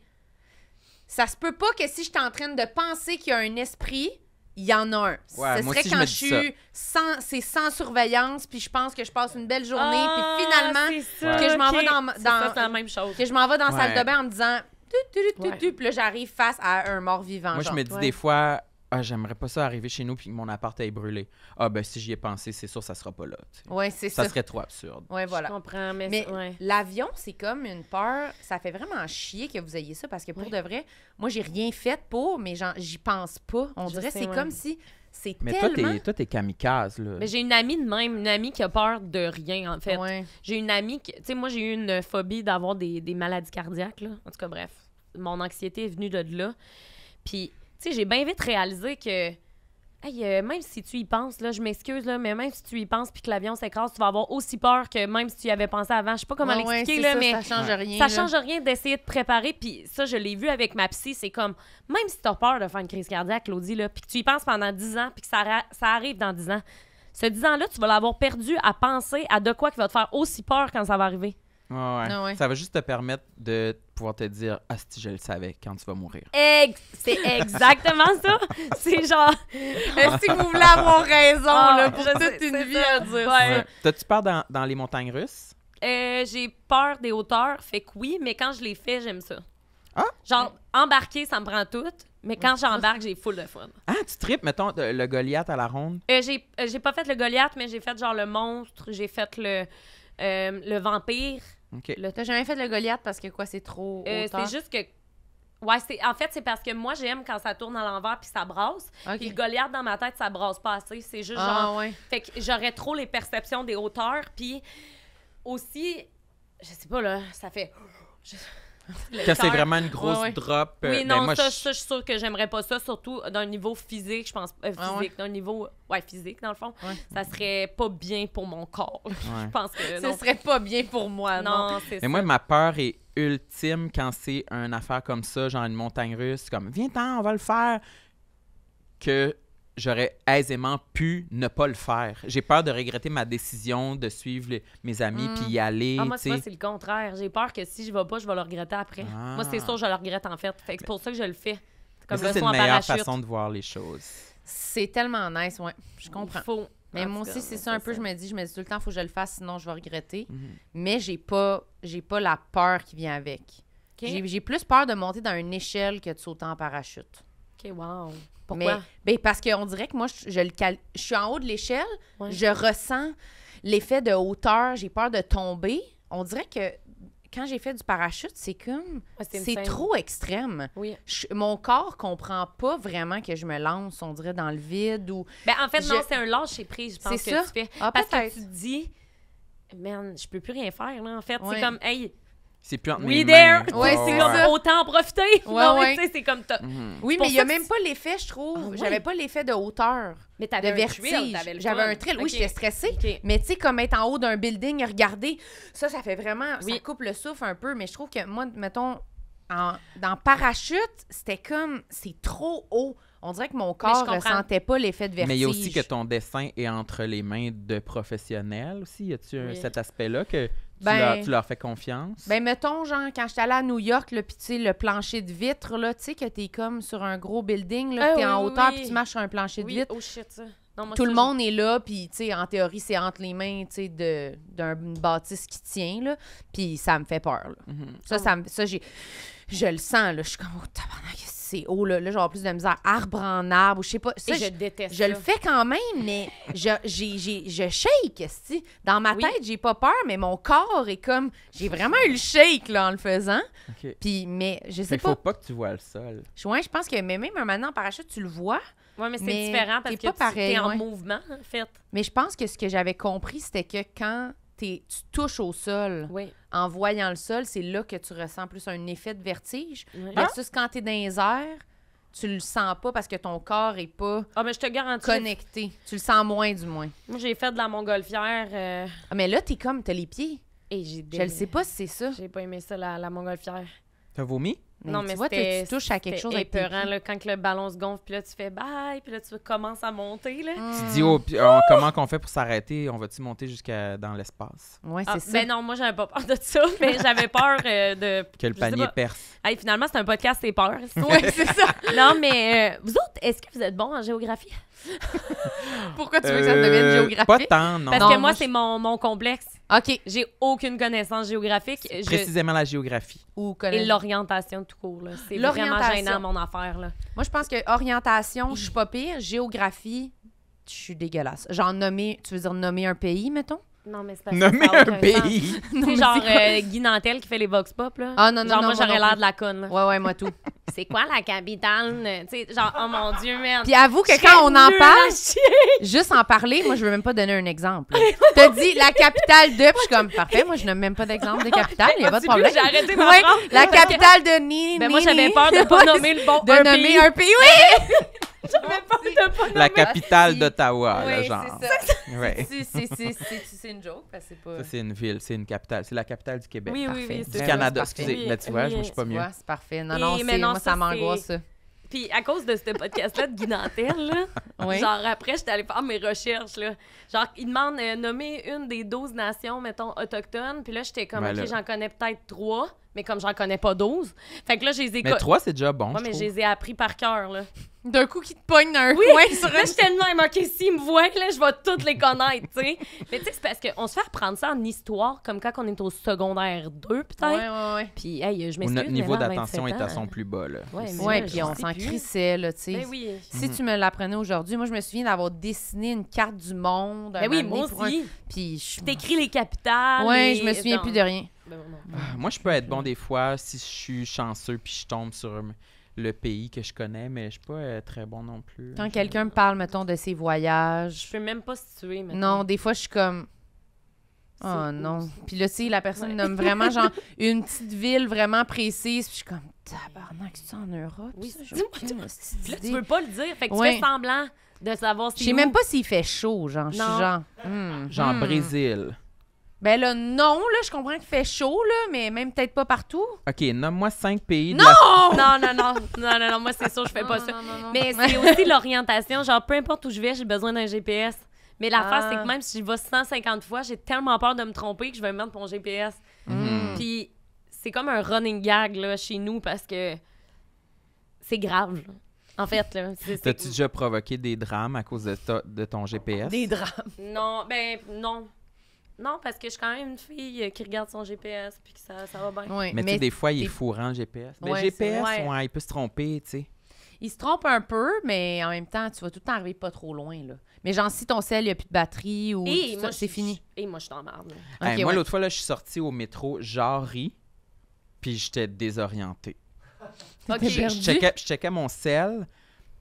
ça se peut pas que si je suis en train de penser qu'il y a un esprit, il y en a un. ce serait quand je, suis sans, c'est sans surveillance, puis je pense que je passe une belle journée, puis ah, finalement, que, je la même chose. que je m'en vais dans la salle de bain en me disant, puis là, j'arrive face à un mort vivant. Moi, je me dis des fois, ah, j'aimerais pas ça arriver chez nous puis mon appart est brûlé. Ah, ben si j'y ai pensé, c'est sûr, ça sera pas là. Oui, Ouais, c'est ça. Ça serait trop absurde. Ouais, voilà. Je comprends, mais. mais l'avion, c'est comme une peur. Ça fait vraiment chier que vous ayez ça parce que pour de vrai, moi, j'ai rien fait pour, mais j'y pense pas. On dirait, c'est comme si. C'est mais toi, t'es kamikaze, là. Mais j'ai une amie de même, une amie qui a peur de rien, en fait. J'ai une amie qui. Tu sais, moi, j'ai eu une phobie d'avoir des, des maladies cardiaques, là. En tout cas, bref mon anxiété est venue de là. Puis, tu sais, j'ai bien vite réalisé que, hey, euh, même si tu y penses, là, je m'excuse, là, mais même si tu y penses puis que l'avion s'écrase, tu vas avoir aussi peur que même si tu y avais pensé avant. Je sais pas comment l'expliquer, là, ça, mais. Ça change rien. Ça change rien d'essayer de préparer. Puis ça, je l'ai vu avec ma psy. C'est comme, même si tu as peur de faire une crise cardiaque, Claudie, là, puis que tu y penses pendant 10 ans puis que ça, arrive dans 10 ans, ce 10 ans-là, tu vas l'avoir perdu à penser à de quoi qui va te faire aussi peur quand ça va arriver. Ouais, ouais. Ah ça va juste te permettre de te dire si je le savais quand tu vas mourir. c'est exactement ça. *laughs* C'est genre Si vous voulez avoir raison ah, là, *laughs* une vie à dire ouais. T'as-tu peur dans, les montagnes russes euh, J'ai peur des hauteurs, fait que oui, mais quand je les fais, j'aime ça. Ah! Genre, embarquer, ça me prend tout. Mais quand j'embarque, j'ai full de fun. Ah, tu tripes, mettons, le Goliath à la ronde? Euh, euh, j'ai pas fait le Goliath, mais j'ai fait genre le monstre, j'ai fait le, le vampire. OK. Là, t'as jamais fait le Goliath parce que quoi, c'est trop. Euh, c'est juste que. Ouais, c'est en fait c'est parce que moi j'aime quand ça tourne à l'envers puis ça brasse. Puis le Goliath dans ma tête ça brasse pas assez, c'est juste ah, genre fait que j'aurais trop les perceptions des hauteurs puis aussi je sais pas là, ça fait quand c'est vraiment une grosse drop. Euh, ben, non, moi, ça, je... suis sûre que j'aimerais pas ça, surtout d'un niveau physique, je pense. Euh, physique, d'un niveau. Ouais, physique, dans le fond. Ça serait pas bien pour mon corps. *laughs* je pense que. Ce serait pas bien pour moi, non. non Mais moi, ma peur est ultime quand c'est une affaire comme ça, genre une montagne russe, comme viens-t'en, on va le faire. Que j'aurais aisément pu ne pas le faire. J'ai peur de regretter ma décision de suivre mes amis mm. puis y aller. Ah, moi, c'est le contraire. J'ai peur que si je vais pas, je vais le regretter après. Moi, c'est ah. sûr, je le regrette en fait. fait c'est pour ça que je le fais. Comme ça, c'est la meilleure façon de voir les choses. C'est tellement nice, ouais. Je comprends. Mais moi aussi, c'est ça un peu. Je me dis, je me dis tout le temps, il faut que je le fasse, sinon je vais regretter. Mhm. Mais j'ai pas, j'ai pas la peur qui vient avec. J'ai plus peur de monter dans une échelle que de sauter en parachute. OK, wow ben parce qu'on dirait que moi, je, le suis en haut de l'échelle, je ressens l'effet de hauteur, j'ai peur de tomber. On dirait que quand j'ai fait du parachute, c'est comme. c'est trop extrême. mon corps comprend pas vraiment que je me lance, on dirait, dans le vide ou. Ben, en fait, non, c'est un lâcher prise, je pense que tu fais. Ah, parce que tu te dis, man, je peux plus rien faire, en fait. C'est comme, hey, c'est plus entre We there. c'est comme autant en profiter. *laughs* c'est comme mhm. Oui, mais il n'y a même pas l'effet, je trouve. Ah J'avais pas l'effet de hauteur. Mais de vertige. J'avais un thrill. Oui, j'étais stressée. Mais tu sais, comme être en haut d'un building, regarder, ça, ça fait vraiment. Ça coupe le souffle un peu. Mais je trouve que moi, mettons, dans parachute, c'était comme. C'est trop haut. On dirait que mon corps ne sentait pas l'effet de vertige. Mais il y a aussi que ton dessin est entre les mains de professionnels aussi. Y a-tu cet aspect-là que ben, tu, leur, fais confiance? Ben, mettons, genre, quand je suis allée à New York, pis tu sais, le plancher de vitre, là, tu sais, que t'es comme sur un gros building, là, ah t'es en hauteur, pis tu marches sur un plancher de vitre. Oh, tout le monde est là, puis tu sais, en théorie, c'est entre les mains, tu sais, d'un bâtisse qui tient, là, puis ça me fait peur, mhm. Ça, ça, ça j'ai... Je le sens, là, je suis comme, oh, c'est haut, là, là j'aurai plus de misère. Arbre en arbre, ou je sais pas. Ça, je, déteste. Je le fais quand même, mais je, shake, Dans ma tête, j'ai pas peur, mais mon corps est comme. J'ai vraiment eu le shake, là, en le faisant. Puis, mais je sais pas. faut pas que tu vois le sol. Ouais, je pense que mais même maintenant en parachute, tu le vois. Oui, mais c'est différent parce que pas tu es en mouvement, en fait. Mais je pense que ce que j'avais compris, c'était que quand tu touches au sol, oui en voyant le sol, c'est là que tu ressens plus un effet de vertige. Oui. Versus ah! quand tu es dans les airs, tu le sens pas parce que ton corps est pas ah, mais je te garantis. connecté. Tu le sens moins, du moins. Moi, j'ai fait de la montgolfière. Euh, ah, mais là, t'es comme, t'as les pieds. Et j'ai Je ne sais pas si c'est ça. J'ai pas aimé ça, la, la montgolfière. as vomi? non, mais tu vois, tu touches à quelque chose épeurant, là, quand le ballon se gonfle, puis là, tu fais bye, puis là, tu commences à monter. Là. Mm. dis, oh, comment qu'on fait pour s'arrêter? On va-tu monter jusqu'à dans l'espace? Oui, ah, c'est ça. Ben non, moi, j'avais pas peur de ça, *laughs* mais j'avais peur euh, de. *laughs* Que le panier perce. finalement, c'est un podcast, c'est peur. *laughs* oui, c'est ça. Non, mais euh, vous autres, est-ce que vous êtes bons en géographie? Pourquoi tu veux que ça devienne géographie? Pas tant, non. Parce que moi, c'est mon, mon complexe. OK, j'ai aucune connaissance géographique. Précisément la géographie. Ou Et l'orientation tout court. C'est vraiment gênant, mon affaire. Là. Moi, je pense que orientation, je suis pas pire. Géographie, je suis dégueulasse. Genre nommer, tu veux dire nommer un pays, mettons? Non, mais c'est pas Nommer un pays. *laughs* C'est genre euh, Guy Nantel qui fait les Vox Pop, là. Ah, non, non, genre, moi, j'aurais l'air de la conne, Ouais, ouais, moi, tout. *laughs* c'est quoi la capitale? Euh, tu sais, genre, oh mon Dieu, merde. Puis avoue que quand on en parle, *laughs* juste en parler, moi, je veux même pas donner un exemple. T'as dit la capitale de, puis je suis comme, parfait, moi, je n'ai même pas d'exemple de capitale, il n'y a pas de problème. J'ai arrêté de ouais, La capitale de Nîmes. Ben, mais moi, j'avais peur de pas nommer le bon. De nommer un pays, oui! pas La capitale ah, d'Ottawa, oui, genre. *laughs* C'est une joke, parce que c'est pas... Ça, c'est une ville, c'est une capitale. C'est la capitale du Québec. Oui, oui, oui. Du Canada, excusez. Mais tu vois, je ne suis pas mieux. C'est parfait. Non, non, moi, ça m'angoisse, Puis à cause de ce podcast-là de Guy là, genre après, j'étais allée faire mes recherches. Là. Genre, il demande de euh, nommer une des 12 nations, mettons, autochtones. Puis là, j'étais comme, ben OK, j'en connais peut-être trois mais comme j'en connais pas 12. Fait que là, j'ai les Mais trois, c'est déjà bon. Ouais, mais je les ai appris par cœur, là. D'un coup, qui te pogne d'un oui, coin *laughs* sur un. je tellement *laughs* OK, s'ils me voient, là, je vais toutes les connaître, tu sais. mais tu sais, c'est parce qu'on se fait reprendre ça en histoire, comme quand on est au secondaire 2, peut-être. Ouais, ouais, ouais. Puis, hey, je m'excuse. Notre niveau d'attention est à son plus bas, là. Oui, mais ouais puis on s'en crissait, là, tu sais. Ben oui. Si tu me l'apprenais aujourd'hui, moi, je me souviens d'avoir dessiné une carte du monde. Mais ben oui, moi aussi. Un... Puis, je. T'écris les capitales. Oui, je me souviens plus de rien. Ben, ah, moi, je peux être bon des fois si je suis chanceux puis je tombe sur le pays que je connais, mais je suis pas euh, très bon non plus. Hein. Quand quelqu'un me parle, mettons, de ses voyages. Je peux même pas situer, maintenant. Non, des fois, je suis comme. Oh non. Puis là, tu sais, la personne nomme vraiment genre *laughs* une petite ville vraiment précise. Puis je suis comme, tabarnak, c'est en Europe? Oui, ça, Puis là, tu veux pas le dire. Fait que tu fais semblant de savoir si. Je sais même pas s'il fait chaud, genre. Je suis genre. Hmm, genre hmm. Brésil. Ben là, non, là, je comprends qu'il fait chaud, là, mais même peut-être pas partout. OK, nomme-moi cinq pays. Non! *laughs* non! non, non, non, non, non, moi, c'est sûr, je fais pas ça. mais c'est aussi l'orientation. Genre, peu importe où je vais, j'ai besoin d'un GPS. Mais l'affaire, face, c'est que ah. même si je vais 150 fois, j'ai tellement peur de me tromper que je vais me mettre mon GPS. Mhm. Puis c'est comme un running gag, là, chez nous, parce que c'est grave, En fait, là. T'as-tu déjà provoqué des drames à cause de ton GPS? Des drames? Non, ben, non. Non, parce que je suis quand même une fille euh, qui regarde son GPS puis que ça, va bien. mais, tu sais, des fois, il est fourrant, le GPS. Mais GPS, il peut se tromper, tu sais. Il se trompe un peu, mais en même temps, tu vas tout le temps arriver pas trop loin, là. Mais genre, si ton sel, il n'y a plus de batterie ou c'est fini. Et moi, je t'en moi, l'autre fois, là, je suis sortie au métro, genre, puis j'étais désorientée. je, checkais, mon sel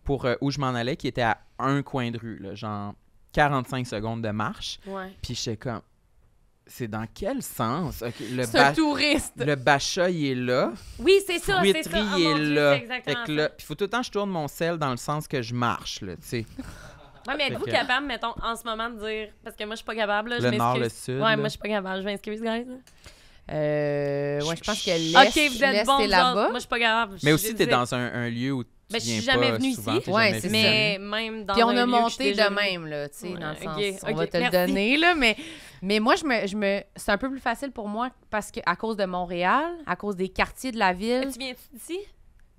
pour euh, où je m'en allais, qui était à un coin de rue, là, genre 45 secondes de marche. Puis j'étais comme, c'est dans quel sens? le touriste. Le bacha, il est là. Oui, c'est ça, c'est ça. Oh il est là. Exactement. il faut tout le temps que je tourne mon sel dans le sens que je marche, là, tu sais. *laughs* mais êtes-vous capable, mettons, en ce moment de dire. Parce que moi, je suis pas capable. le je nord, le sud. Ouais, moi, je suis pas capable. Je m'excuse, guys. Euh, ouais, je pense que l'Est, okay, là-bas. Moi, je suis pas capable. Mais aussi, tu es dans un lieu où mais ben, je suis jamais venue ici. Mais même dans Puis on a monté de même, là, tu sais, dans le sens. on va te le donner, là, mais. Mais moi, je me, je me, c'est un peu plus facile pour moi parce que à cause de Montréal, à cause des quartiers de la ville. Tu viens d'ici?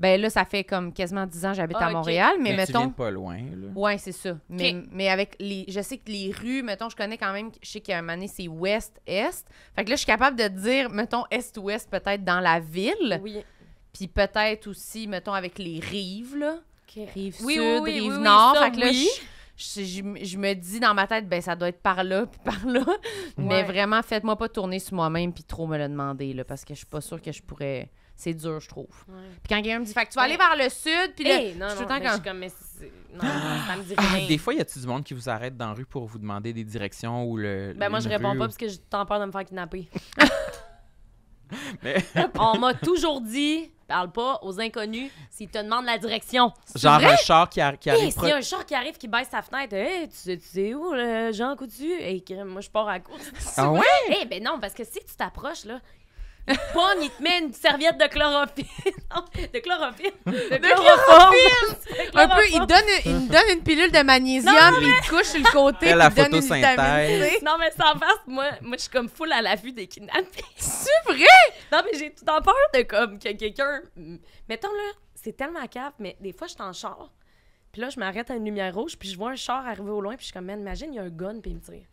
Ben là, ça fait comme quasiment dix ans que j'habite à Montréal, mais, mettons. viens pas loin, là. Ouais, c'est ça. Mais, avec les. Je sais que les rues, mettons, je connais quand même. Je sais qu'il a un moment c'est ouest-est. Fait que là, je suis capable de dire, mettons, est-ouest peut-être dans la ville. Oui. Puis peut-être aussi, mettons, avec les rives, là. Rives sud, rives nord. fait que là, je, me dis dans ma tête, ben ça doit être par là, puis par là. Mais vraiment, faites-moi pas tourner sur moi-même puis trop me le demander, là, parce que je suis pas sûre que je pourrais... C'est dur, je trouve. Puis quand quelqu'un me dit, fait que tu vas aller vers le sud, puis là, je suis tout le non, des fois, y a-tu du monde qui vous arrête dans la rue pour vous demander des directions ou le... Ben moi, je réponds pas parce que j'ai tant peur de me faire kidnapper. *laughs* Mais... *laughs* On m'a toujours dit, parle pas aux inconnus s'ils te demandent la direction. Genre un char qui, qui arrive. Hey, pro... si un char qui arrive qui baisse sa fenêtre, hey, tu, sais, où, le Jean Coutu? Et moi, je pars à la course. Ah *laughs* ouais? Eh ben non, parce que si tu t'approches, là, Pong, il te met une serviette de chlorophylle. *laughs* de chlorophylle. De, chlorophylle. Un peu, il donne, il donne une pilule de magnésium, il te couche sur le côté. il donne une Non, mais sans face, moi, moi je suis comme full à la vue des kidnappés. C'est vrai? Non, mais j'ai tout en peur de comme que quelqu'un. Mettons là, c'est tellement cap, mais des fois, je suis en char. Puis là, je m'arrête à une lumière rouge, puis je vois un char arriver au loin, puis je suis comme, man, imagine, il y a un gun, puis il me tire.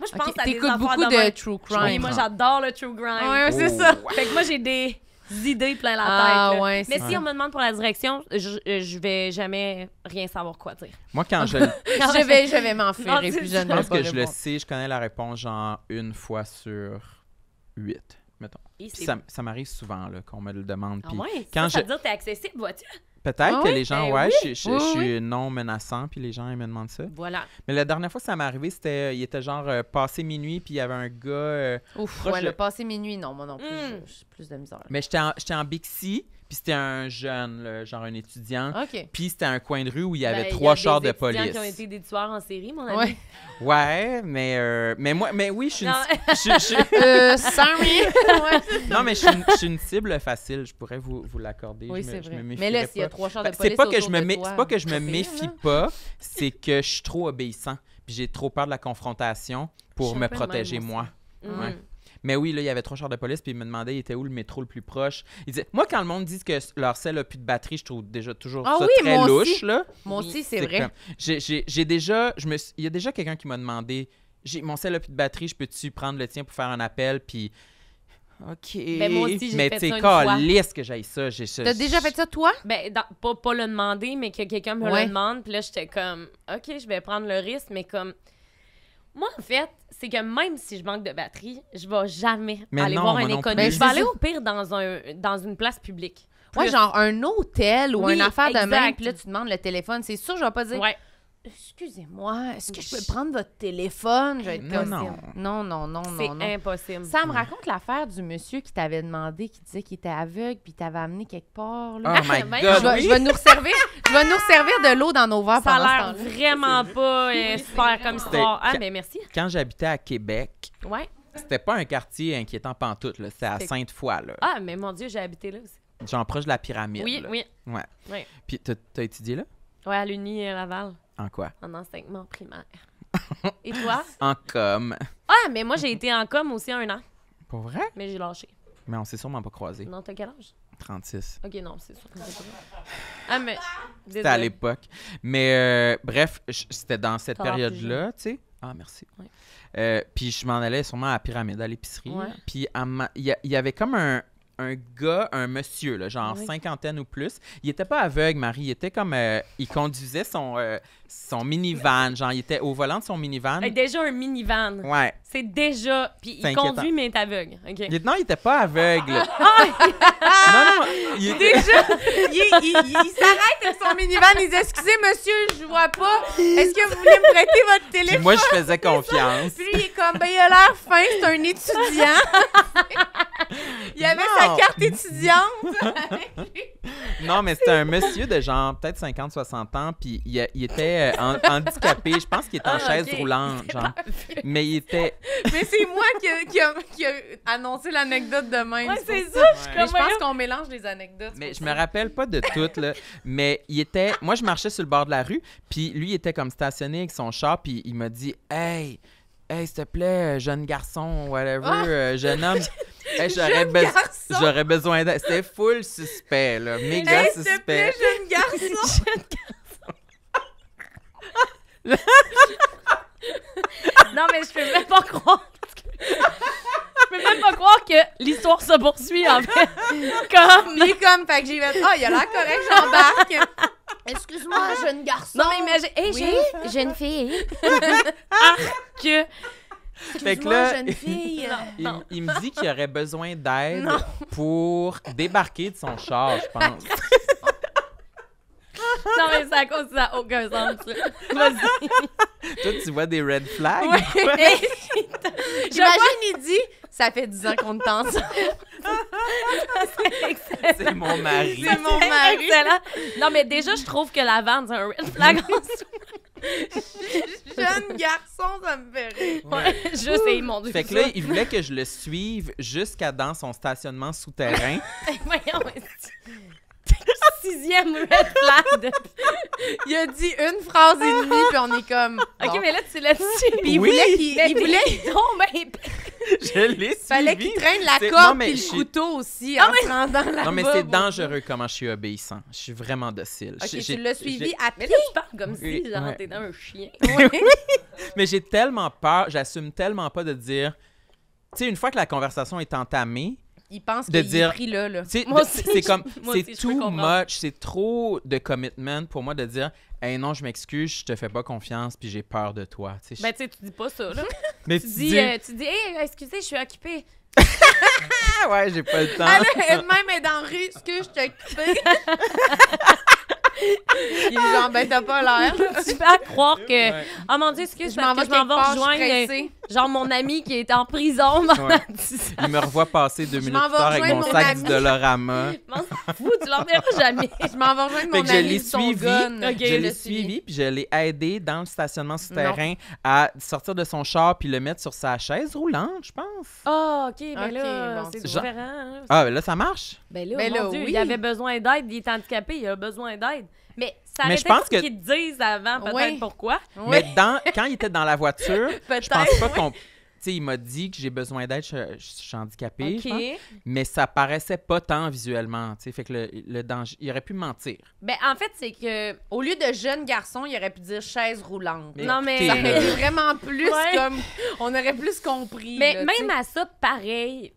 Moi, je pense à des beaucoup de, true crime. moi, j'adore le true crime. Ouais, c'est oh, ça. Fait que moi, j'ai des idées plein la ah, tête. mais si on me demande pour la direction, euh, je, vais jamais rien savoir quoi dire. Moi, quand je. *laughs* je vais, je vais m'enfuir et puis je ne pense que je le sais, je connais la réponse genre une fois sur huit, mettons. Ça, ça m'arrive souvent qu'on me le demande. Ah quand ça, je... veut dire que t'es accessible, vois-tu? Peut-être que ah les gens, ben ouais, je, suis non menaçant, puis les gens, ils me demandent ça. Voilà. Mais la dernière fois que ça m'est arrivé, c'était, euh, il était genre euh, passé minuit, puis il y avait un gars. Euh, Ouf, ouais, le passé minuit, non, moi non plus. Hmm. Je plus de misère. Mais j'étais en, en, Bixi, puis c'était un jeune, genre un étudiant. Puis c'était un coin de rue où il y avait ben, trois y a chars des de police. qui ont été des tueurs en série, mon ami. Ouais, mais, euh, mais, moi, mais oui, je suis une. non, *laughs* euh, *laughs* mais je suis, une, cible facile. Je pourrais vous, vous l'accorder. Oui, c'est vrai. Me mais là, s'il y a trois chars de police. C'est pas, que je me pas que je me méfie pas, c'est que je suis trop obéissant. Puis j'ai trop peur de la confrontation pour me protéger, moi. Ouais. Mm. Mais oui, là, il y avait trois chars de police, puis il me demandait il était où le métro le plus proche. Il disait, moi, quand le monde dit que leur selle a plus de batterie, je trouve déjà toujours ah ça très louche, là. Moi aussi, c'est vrai. J'ai déjà, je me, il y a déjà quelqu'un qui m'a demandé, mon selle a plus de batterie, je peux-tu prendre le tien pour faire un appel, puis. OK. Ben, moi aussi, mais tu sais, calisse que j'aille ça. T'as déjà fait ça, toi? Ben, pas, le demander, mais que quelqu'un me le demande. Puis là, j'étais comme, OK, je vais prendre le risque, mais comme, moi, en fait, c'est que même si je manque de batterie, je vais jamais aller voir un inconnu. Je vais aller au pire dans, un, dans une place publique. Moi, Ouais, genre un hôtel ou une affaire de même. Puis là, tu demandes le téléphone. C'est sûr, je vais pas dire. Excusez-moi, est-ce que je peux prendre votre téléphone? non, non, non, non, non, C'est impossible. Ça me raconte l'affaire du monsieur qui t'avait demandé, qui disait qu'il était aveugle, puis t'avait amené quelque part. Oh *laughs* je, vais, nous resservir, je vais nous servir de l'eau dans nos verres. Ça a l'air vraiment pas euh, super comme histoire. Ah, mais merci. Quand j'habitais à Québec, ouais. c'était pas un quartier inquiétant pantoute. C'est à Sainte-Foy. Ah, mais mon Dieu, j'ai habité là aussi. Genre proche de la pyramide. Oui, oui. Ouais. Puis t'as étudié là? Ouais, à l'Uni Laval. En quoi? En enseignement primaire. *laughs* Et toi? en com. Ah, mais moi, j'ai été en com aussi un an. Pour vrai? Mais j'ai lâché. Mais on s'est sûrement pas croisés. Non, t'as quel âge? 36. Ok, non, c'est sûr. Ah, mais. C'était à l'époque. Mais euh, bref, c'était dans cette période-là, tu sais. Ah, merci. Euh, puis je m'en allais sûrement à la Pyramide, à l'épicerie. Puis il y, avait comme un, un gars, un monsieur, genre cinquantaine ou plus. Il était pas aveugle, Marie. Il était comme. Euh, il conduisait son son minivan. Genre, il était au volant de son minivan. Il est déjà un minivan. Ouais. C'est déjà. Puis il conduit, mais il est aveugle. non, il était pas aveugle. Ah, ah, ah. *laughs* non, non, il était- Déjà, il, s'arrête avec son minivan, il dit Excusez, monsieur, je vois pas. Est-ce que vous voulez me prêter votre Puis moi, je faisais confiance. Puis il est comme Ben, il a l'air fin, c'est un étudiant. *laughs* il avait sa carte étudiante. Non, mais c'était un monsieur de genre peut-être 50-60 ans, puis il, il était euh, handicapé. Je pense qu'il est en ah, chaise roulante, genre. *laughs* Ah, Mais il était. Mais c'est moi qui a, annoncé l'anecdote de même. c'est ça. je pense qu'on mélange les anecdotes. Mais je me rappelle pas de tout, là. Mais il était. Moi, je marchais sur le bord de la rue, puis lui, il était comme stationné avec son chat, puis il m'a dit Hey, hey, s'il te plaît, euh, jeune garçon, whatever, ah. euh, jeune homme. *laughs* j'aurais, besoin C'était full suspect, là. Méga Hey, s'il te plaît, jeune garçon. *laughs* *laughs* non, mais je peux même pas croire. Que... Je peux même pas croire que l'histoire se poursuit, en fait. *laughs* Comme. mais comme, fait que j'y vais oh, ah, il a l'air correct, j'embarque. Excuse-moi, jeune garçon. Non, mais imagine. Hé, oui. jeune fille. *laughs* Arc! Fait que là, jeune fille. Il, il, me dit qu'il aurait besoin d'aide pour débarquer de son char, je pense. *laughs* Non, mais c'est à cause de ça aucun sens. Vas-y. Toi, tu vois des red flags? *laughs* J'imagine, il dit Ça fait 10 ans qu'on est ensemble. c'est C'est mon mari. C'est mon mari. Excellent. Non, mais déjà, je trouve que la vente, c'est un red flag en *laughs* Jeune garçon, ça me fait rire. Ouais. Juste, c'est mon Dieu. Fait que là, il voulait que je le suive jusqu'à dans son stationnement souterrain. Voyons, *laughs* sixième red flag. Il a dit une phrase et demie, puis on est comme. Ok, mais là, tu l'as dit. il voulait qu'il. Il voulait Fallait qu'il traîne la corde et le couteau aussi non, en mais... la Non, mais c'est dangereux comment je suis obéissant. Je suis vraiment docile. Ok, tu l'as suivi à pied. Mais comme si, genre, dans un chien. *laughs* Mais j'ai tellement peur, j'assume tellement pas de dire. Tu sais, une fois que la conversation est entamée, il pense qu'il dire... est pris là. là. C'est comme, c'est too much, c'est trop de commitment pour moi de dire, hey, non, je m'excuse, je te fais pas confiance, puis j'ai peur de toi. ben, tu sais, tu dis pas ça, là. *laughs* Mais tu, dis, euh, tu dis, hey, euh, excusez, je suis occupée. *laughs* ouais, j'ai pas le temps. Elle, même est dans rire. « rue, excuse, je t'ai occupée. *laughs* Il est genre, ben, t'as pas l'air. tu peux croire que, Ah oh mon Dieu, excuse, je m'en vais, je m'en vais rejoindre. Euh, Genre mon ami qui est en prison *laughs* Il me revoit passer deux minutes plus tard avec mon, mon sac de Lorama. *laughs* Fou, tu l'enverras jamais. *laughs* Je m'en vais rejoindre mon ami. Je l'ai suivi, je l'ai suivi, puis je l'ai aidé dans le stationnement souterrain à sortir de son char puis le mettre sur sa chaise roulante, je pense. Ah, OK, mais ben là, bon, c'est différent. Hein. Ah, mais ben là, ça marche? Ben là, ben il avait besoin d'aide, il est handicapé, il a besoin d'aide. Ça mais je pense que qu'ils te disent avant peut-être pourquoi. Mais quand il était dans la voiture, *laughs* je pense pas qu'on... Tu sais, il m'a dit que j'ai besoin d'être handicapé. mais ça paraissait pas tant visuellement, sais. fait que le, danger, il aurait pu mentir. Ben en fait, c'est que au lieu de jeune garçon, il aurait pu dire chaise roulante. non mais ça aurait vraiment plus comme on aurait plus compris. Mais même à ça pareil,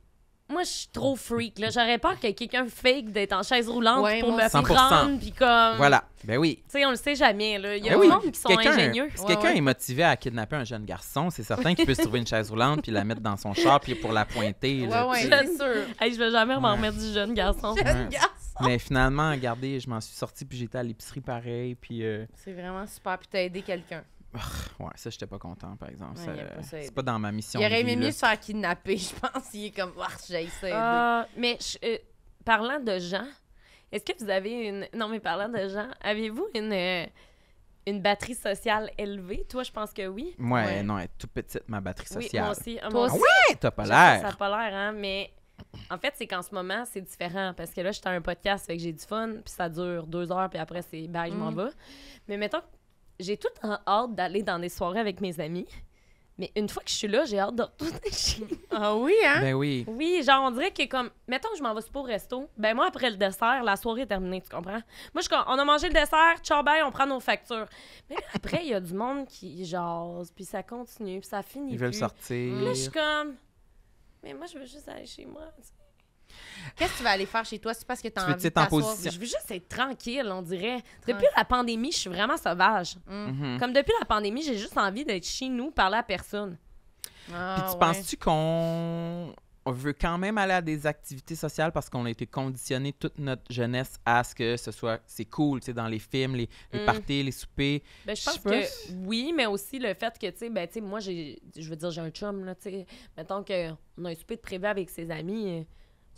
moi, je suis trop freak. Là. J'aurais peur que quelqu'un fake d'être en chaise roulante pour me prendre. Voilà. Ben oui. Tu sais, on le sait jamais. Là. Il y a ben des gens qui sont ingénieux. Si quelqu'un est motivé à kidnapper un jeune garçon, c'est certain qu'il peut se trouver une chaise roulante puis la mettre dans son char puis pour la pointer. Ah ouais, sûr. Hey, je vais jamais m'en remettre du jeune garçon. Mais finalement, regardez, je m'en suis sortie puis j'étais à l'épicerie pareil. Puis, euh, C'est vraiment super. Puis t'as aidé quelqu'un. Ah, ouais, ça, j'étais pas content, par exemple. pas c'est pas dans ma mission. Il aurait aimé mieux se faire kidnapper, *laughs* je pense. Il est comme, j'ai ah, mais euh, parlant de gens, est-ce que vous avez une. Non, mais parlant de gens, avez-vous une. Euh, une batterie sociale élevée, toi, je pense que oui. Ouais, non, elle toute petite, ma batterie sociale. Oui, moi aussi. toi ah aussi. Ça pas l'air. Ça pas l'air, hein, mais en fait, c'est qu'en ce moment, c'est différent parce que là, j'étais un podcast, fait que j'ai du fun, puis ça dure deux heures, puis après, c'est bye, je m'en mm. vais. Mais mettons j'ai tout hâte d'aller dans des soirées avec mes amis. Mais une fois que je suis là, j'ai hâte de retourner *laughs* chez Ah oui, hein? Ben oui. Oui, genre, on dirait que comme. Mettons que je m'en vais pour au resto. Ben moi, après le dessert, la soirée est terminée, tu comprends? Moi, je, suis comme... on a mangé le dessert, ciao, bye, on prend nos factures. Mais après, il y a du monde qui jase, puis ça continue, puis ça finit. Ils veulent sortir. là, je suis comme. Mais moi, je veux juste aller chez moi. Qu'est-ce que tu vas aller faire chez toi? C'est parce que as envie de Je veux juste être tranquille, on dirait. Depuis la pandémie, je suis vraiment sauvage. Mm-hmm. Comme depuis la pandémie, j'ai juste envie d'être chez nous, parler à personne. Ah, tu penses-tu qu'on veut quand même aller à des activités sociales parce qu'on a été conditionné toute notre jeunesse à ce que ce soit c'est cool tu dans les films les, mm. parties les soupers ben, je pense que oui mais aussi le fait que tu sais ben moi je veux dire j'ai un chum là tu sais mettons que on a un souper de prévu avec ses amis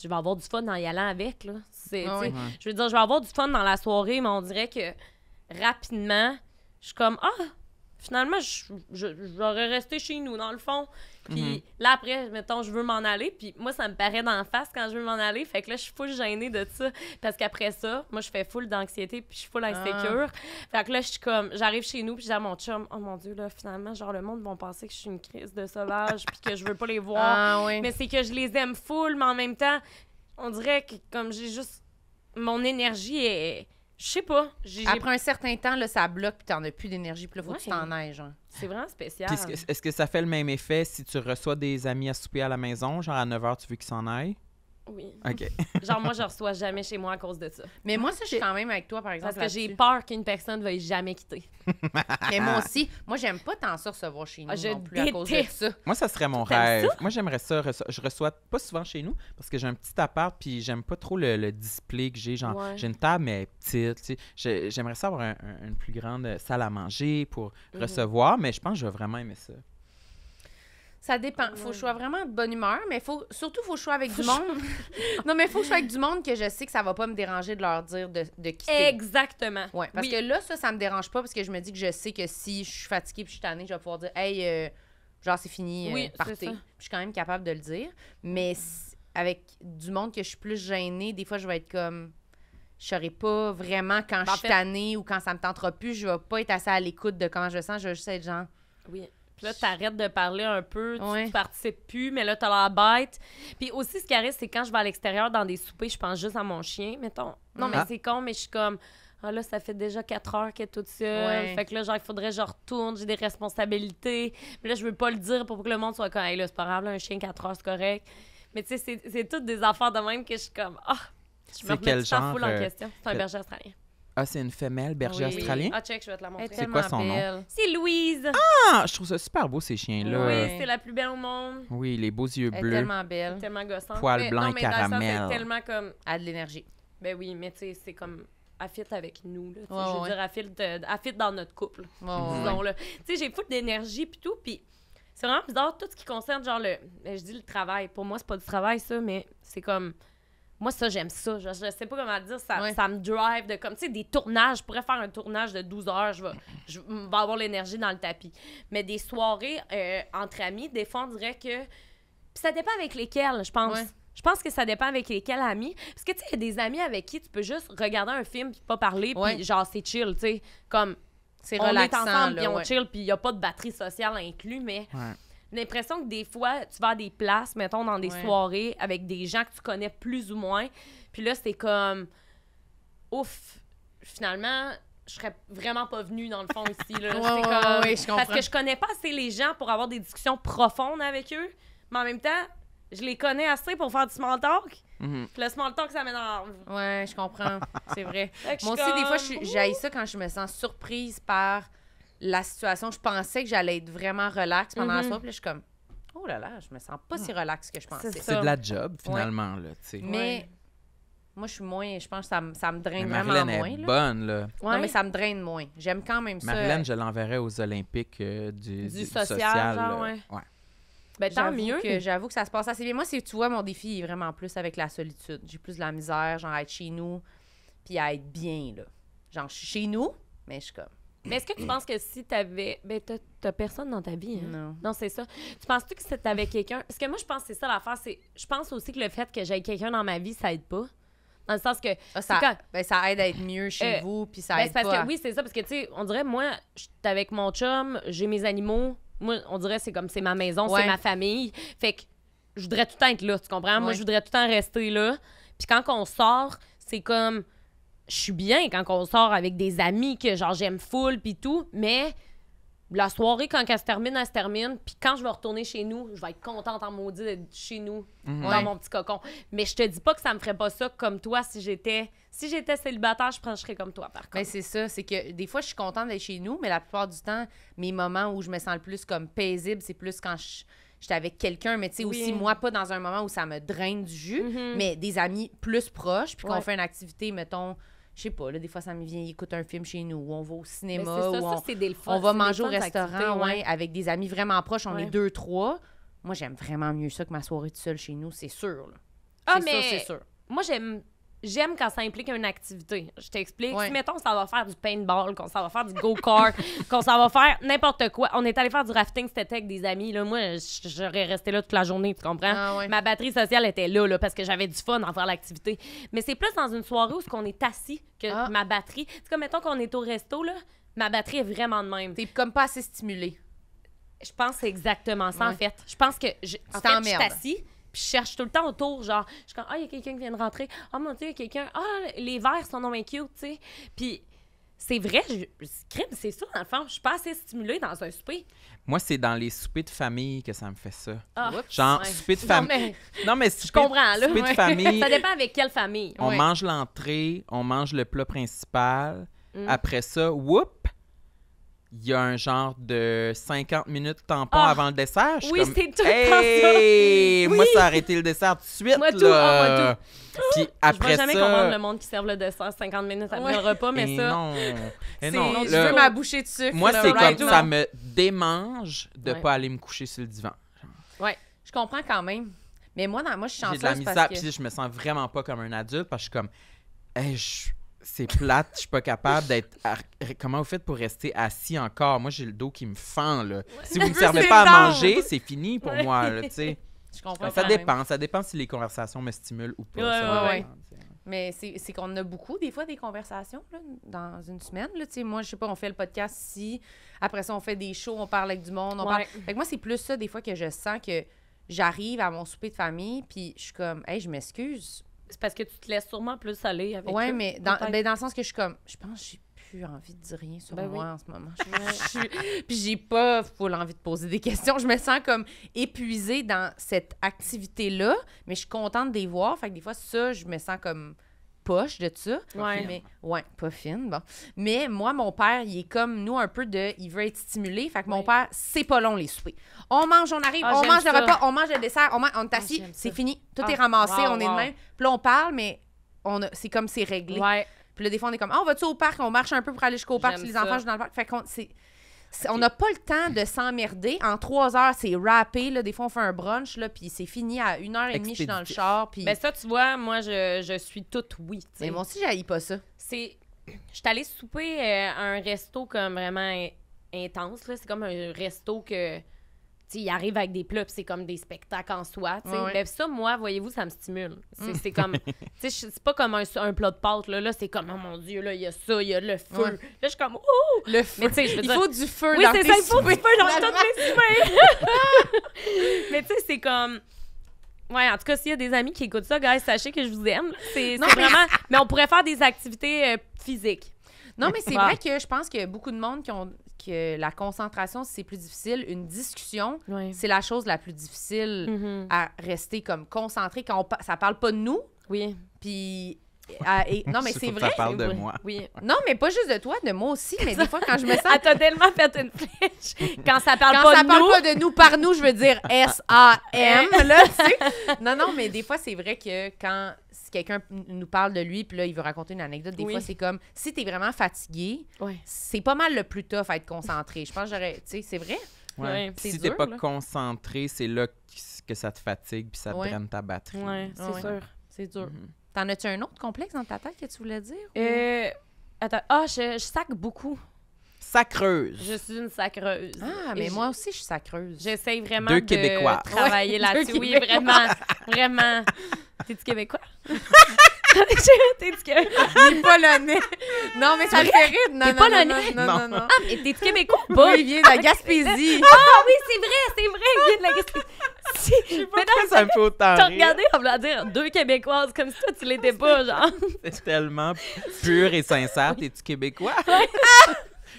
je vais avoir du fun en y allant avec. Là. Ah je veux dire, je vais avoir du fun dans la soirée, mais on dirait que rapidement, je suis comme Ah, finalement, j'aurais resté chez nous, dans le fond. Puis mhm. là, après, mettons, je veux m'en aller. Puis moi, ça me paraît d'en face quand je veux m'en aller. Fait que là, je suis full gênée de ça. Parce qu'après ça, moi, je fais full d'anxiété, puis je suis full ah. insécure. Fait que là, je suis comme, j'arrive chez nous, puis j'ai mon chum, oh mon Dieu, là, finalement, genre, le monde vont penser que je suis une crise de sauvage, puis que je veux pas les *laughs* voir. Ah, mais c'est que je les aime full, mais en même temps, on dirait que comme j'ai juste. Mon énergie est je sais pas. Après un certain temps, là, ça bloque, puis t'en as plus d'énergie, puis là, faut que tu t'en Hein. C'est vraiment spécial. Est-ce que, que, ça fait le même effet si tu reçois des amis à souper à la maison, genre à 9h, tu veux qu'ils s'en aillent? Oui. OK. *laughs* Genre, moi, je reçois jamais chez moi à cause de ça. Mais moi, ça, je suis quand même avec toi, par exemple. Parce que j'ai peur qu'une personne ne veuille jamais quitter. *laughs* mais moi aussi, moi, j'aime pas tant ça recevoir chez ah, nous non plus à cause de ça. Moi, ça serait mon rêve. Moi, j'aimerais ça. Je reçois pas souvent chez nous parce que j'ai un petit appart puis j'aime pas trop le, display que j'ai. Genre, j'ai une table, mais petite. J'aimerais ça avoir une plus grande salle à manger pour mhm. recevoir, mais je pense que je vais vraiment aimer ça. Ça dépend. Faut que vraiment de bonne humeur, mais faut surtout faut que avec du monde. *laughs* non, mais faut que avec du monde que je sais que ça va pas me déranger de leur dire de, de quitter. Exactement. Ouais, parce que là, ça, ça me dérange pas parce que je me dis que je sais que si je suis fatiguée puis je suis tannée, je vais pouvoir dire Hey, euh, genre c'est fini, euh, oui, je suis quand même capable de le dire. Mais mm. avec du monde que je suis plus gênée, des fois je vais être comme je saurais pas vraiment quand ben, je suis tannée ou quand ça me tentera plus, je vais pas être assez à l'écoute de quand je sens, je vais juste être genre. Oui. Puis là, t'arrêtes de parler un peu, tu, participes plus, mais là, t'as la bête. Puis aussi, ce qui arrive, c'est quand je vais à l'extérieur dans des soupers, je pense juste à mon chien, mettons. Non, mais ah. c'est con, mais je suis comme. Ah là, ça fait déjà quatre heures qu'elle est toute seule. Fait que là, genre, il faudrait que je retourne, j'ai des responsabilités. Mais là, je veux pas le dire pour que le monde soit comme, hey, là, c'est pas grave, un chien, quatre heures, c'est correct. Mais tu sais, c'est toutes des affaires de même que je suis comme, ah, je me remets genre, en euh, question. C'est un berger australien. Ah, c'est une femelle berger australien. Ah, check, je vais te la montrer. C'est quoi son nom? C'est Louise. Ah, je trouve ça super beau, ces chiens-là. Oui, c'est la plus belle au monde. Oui, les beaux yeux elle bleus. tellement belle. Elle est tellement gossante. Poil blanc non, caramel. elle tellement comme. a de l'énergie. Ben oui, mais tu sais, c'est comme. Affite avec nous. Là, je veux dire, affite, dans notre couple. disons, le là. Tu sais, j'ai foutu d'énergie, puis tout. Puis c'est vraiment bizarre, tout ce qui concerne, genre, le. Ben, je dis le travail. Pour moi, c'est pas du travail, ça, mais c'est comme moi, ça, j'aime ça. Je, sais pas comment dire. Ça, ça me drive de comme, tu sais, des tournages. Je pourrais faire un tournage de 12 heures. Je vais, je vais avoir l'énergie dans le tapis. Mais des soirées euh, entre amis, des fois, on dirait que. Puis ça dépend avec lesquels, je pense. Je pense que ça dépend avec lesquels amis. Parce que, tu sais, il y a des amis avec qui tu peux juste regarder un film puis pas parler, puis genre, c'est chill, tu sais. Comme, c'est relaxant. On est ensemble, puis on chill, puis il n'y a pas de batterie sociale inclus, mais. J'ai l'impression que des fois, tu vas à des places, mettons, dans des soirées avec des gens que tu connais plus ou moins. Puis là, c'est comme. Ouf, finalement, je serais vraiment pas venue dans le fond ici. Là. *laughs* Parce que je connais pas assez les gens pour avoir des discussions profondes avec eux. Mais en même temps, je les connais assez pour faire du small talk. Mm Le small talk, ça m'énerve. Ouais, je comprends. C'est vrai. Moi aussi, des fois, j'aille ça quand je me sens surprise par la situation, je pensais que j'allais être vraiment relax pendant la mhm. soirée. Puis je suis comme, oh là là, je me sens pas si relax que je pensais. C'est de la job, finalement. là, Là, sais. mais moi, je suis moins. Je pense que ça, ça me draine vraiment moins. Est bonne, là. mais ça me draine moins. J'aime quand même ça. Marilène, je l'enverrais aux Olympiques euh, du, du, du, social. genre, ouais. Ben, tant mieux. Que, j'avoue que ça se passe assez bien. Moi, c'est tu vois, mon défi est vraiment plus avec la solitude. J'ai plus de la misère, genre, à être chez nous, puis à être bien, là. Genre, je suis chez nous, mais je suis comme. Mais est-ce que tu mm. penses que si t'avais. Ben, t'as personne dans ta vie. Hein? Non. Non, c'est ça. Tu penses-tu que si t'avais quelqu'un. Parce que moi, je pense que c'est ça l'affaire. Je pense aussi que le fait que j'ai quelqu'un dans ma vie, ça aide pas. Dans le sens que. Ah, ça, ben, ça aide à être mieux chez euh, vous, puis ça ben, parce Que, oui, c'est ça. Parce que, tu sais, on dirait, moi, suis avec mon chum, j'ai mes animaux. Moi, on dirait, c'est comme c'est ma maison, c'est ma famille. Fait que je voudrais tout le temps être là, tu comprends? Moi, je voudrais tout le temps rester là. Puis quand on sort, c'est comme je suis bien quand on sort avec des amis que genre j'aime full puis tout, mais la soirée quand elle se termine, elle se termine, puis quand je vais retourner chez nous, je vais être contente en maudit d'être chez nous mhm. dans mon petit cocon. Mais je te dis pas que ça me ferait pas ça comme toi si j'étais si j'étais célibataire, je prêcherais comme toi par ben, contre. Mais c'est ça, c'est que des fois je suis contente d'être chez nous, mais la plupart du temps, mes moments où je me sens le plus comme paisible, c'est plus quand je j'étais avec quelqu'un, mais tu sais, aussi, moi, pas dans un moment où ça me draine du jus, mhm. mais des amis plus proches, puis qu'on fait une activité, mettons, je sais pas, des fois, ça me vient, écouter un film chez nous, ou on va au cinéma, ça, ou on, va manger au restaurant, avec des amis vraiment proches, on est deux, trois. Moi, j'aime vraiment mieux ça que ma soirée toute seule chez nous, c'est sûr. Là. Ah, mais c'est sûr. moi, j'aime j'aime quand ça implique une activité. Je t'explique. Si, mettons, ça va faire du paintball, qu'on ça va faire du go-kart, *laughs* qu'on ça va faire n'importe quoi. On est allé faire du rafting c'était avec des amis. Là. Moi, j'aurais resté là toute la journée, tu comprends? Ah ma batterie sociale était là, là parce que j'avais du fun en faire l'activité. Mais c'est plus dans une soirée où qu'on est assis que ah. ma batterie. C'est comme, mettons, qu'on est au resto, là, ma batterie est vraiment de même. T'es comme pas assez stimulée. Je pense exactement ça, en fait. Je pense que je, en fait, je suis assis puis je cherche tout le temps autour, genre, je suis comme, ah, il y a quelqu'un qui vient de rentrer. Ah, mon Dieu, il y a quelqu'un. Ah, les verres sont non cute, tu sais. Puis c'est vrai, je, crime, c'est ça, dans le fond. Je suis pas assez stimulée dans un souper. Moi, c'est dans les soupers de famille que ça me fait ça. Ah, genre, ouais. souper de famille. Non, mais, je comprends, là. Souper de famille. ça dépend avec quelle famille. On mange l'entrée, on mange le plat principal. Mm. Après ça, whoop, il y a un genre de 50 minutes tampon ah! avant le dessert. oui, c'est tout hey, ça. Moi, ça a arrêté le dessert tout de suite. Moi, tout. Là. Ah, moi, tout. Puis après je vois jamais ça... comprendre le monde qui serve le dessert 50 minutes après le repas, mais ça... Non. Et non. Je veux ma bouchée de sucre. Moi, c'est comme ça me démange de ne pas aller me coucher sur le divan. Oui, je comprends quand même. Mais moi, moi je suis chanceuse de la misère, que... Puis je me sens vraiment pas comme un adulte parce que je suis comme c'est plate, je suis pas capable d'être. Comment vous faites pour rester assis encore? Moi, j'ai le dos qui me fend, là. Si vous ne *laughs* me servez pas à manger, c'est fini pour moi, tu sais. Je comprends. Ça dépend. Ça dépend si les conversations me stimulent ou pas. mais c'est qu'on a beaucoup, des fois, des conversations dans une semaine. Là, moi, je sais pas, on fait le podcast si après ça, on fait des shows, on parle avec du monde. On moi, c'est plus ça, des fois, que je sens que j'arrive à mon souper de famille, puis je suis comme, hey, je m'excuse, c'est parce que tu te laisses sûrement plus aller avec Oui, mais dans, ben, dans le sens que je suis comme, je pense que j'ai plus envie de dire rien sur ben moi en ce moment. *laughs* Je, je, puis j'ai pas l'envie envie de poser des questions. Je me sens comme épuisée dans cette activité-là, mais je suis contente de les voir. Fait que des fois, ça, je me sens comme poche de ça. Oui. mais, ouais, pas fine, bon. Mais moi, mon père, il est comme nous un peu de. Il veut être stimulé. Fait que mon père, c'est pas long les soupers. On mange, on arrive, ah, on mange le repas, on mange le dessert, on, mange, on est ah, assis, c'est fini. Tout ah. est ramassé, on est de même. Puis là, on parle, mais on c'est comme c'est réglé. Ouais. Puis là, des fois, on est comme, ah, on va-tu au parc? On marche un peu pour aller jusqu'au parc, si les enfants jouent dans le parc. Fait que c'est, on n'a pas le temps de s'emmerder. En trois heures, c'est rappé. Là. Des fois, on fait un brunch, là, puis c'est fini à une heure et demie, je suis dans le char. Puis... mais ben, ça, tu vois, moi, je, suis toute oui. Mais moi aussi, n'ai pas ça. C'est... Je suis allée souper euh, à un resto comme vraiment intense. Là. C'est comme un resto que ils arrivent avec des plats, c'est comme des spectacles en soi. Ouais, ben, ça, moi, voyez-vous, ça me stimule. C'est mm. comme. *laughs* c'est pas comme un, un, plat de pâte là. Là, c'est comme, oh mon Dieu, là, il y a ça, il y a le feu. Là, je suis comme, oh Le feu. Mais, il faut du feu oui, dans ça, il faut du feu dans toutes mes *laughs* Mais, tu sais, c'est comme. Ouais, en tout cas, s'il y a des amis qui écoutent ça, guys, sachez que je vous aime. C'est vraiment. Mais on pourrait faire des activités euh, physiques. Non, mais c'est vrai que je pense qu'il y a beaucoup de monde qui ont la concentration, c'est plus difficile. Une discussion, c'est la chose la plus difficile mm-hmm. à rester comme concentré quand ça parle pas de nous. Oui. Puis euh, non, *laughs* mais c'est, vrai. Ça parle de moi. Oui. Non, mais pas juste de toi, de moi aussi. Mais des fois, quand je me sens. *laughs* Elle tellement fait une flèche. Quand ça parle pas de parle nous. parle pas de nous, par nous, je veux dire S-A-M. *laughs* Non, non, mais des fois, c'est vrai que quand si quelqu'un nous parle de lui, puis là, il veut raconter une anecdote, des fois, c'est comme si tu es vraiment fatigué, c'est pas mal le plus tough à être concentré. je pense que j'aurais. Tu sais, c'est vrai. si t'es pas concentré, c'est là que ça te fatigue puis ça te draine ta batterie. Oui, c'est sûr. C'est dur. Mm-hmm. T'en as-tu un autre complexe dans ta tête que tu voulais dire? Euh, attends. Ah, je sac beaucoup sacreuse. Je suis une sacreuse. Ah, mais moi aussi, je suis sacreuse. J'essaie vraiment de travailler là-dessus. Oui, vraiment, vraiment. *laughs* T'es-tu Québécois? *laughs* T'es-tu Québécois? Il polonais. Non, mais ça fait rire. Non, polonais? Non, non, non, Ah, mais t'es-tu Québécois? Bon. *laughs* Oui, il vient de la Gaspésie. Ah oui, c'est vrai, c'est vrai, il vient de la Gaspésie. Je pas ça me fait T'as regardé, on va dire, deux Québécoises, comme ça, toi, tu l'étais pas, genre. C'est tellement pur et sincère. T'es-tu Québécois?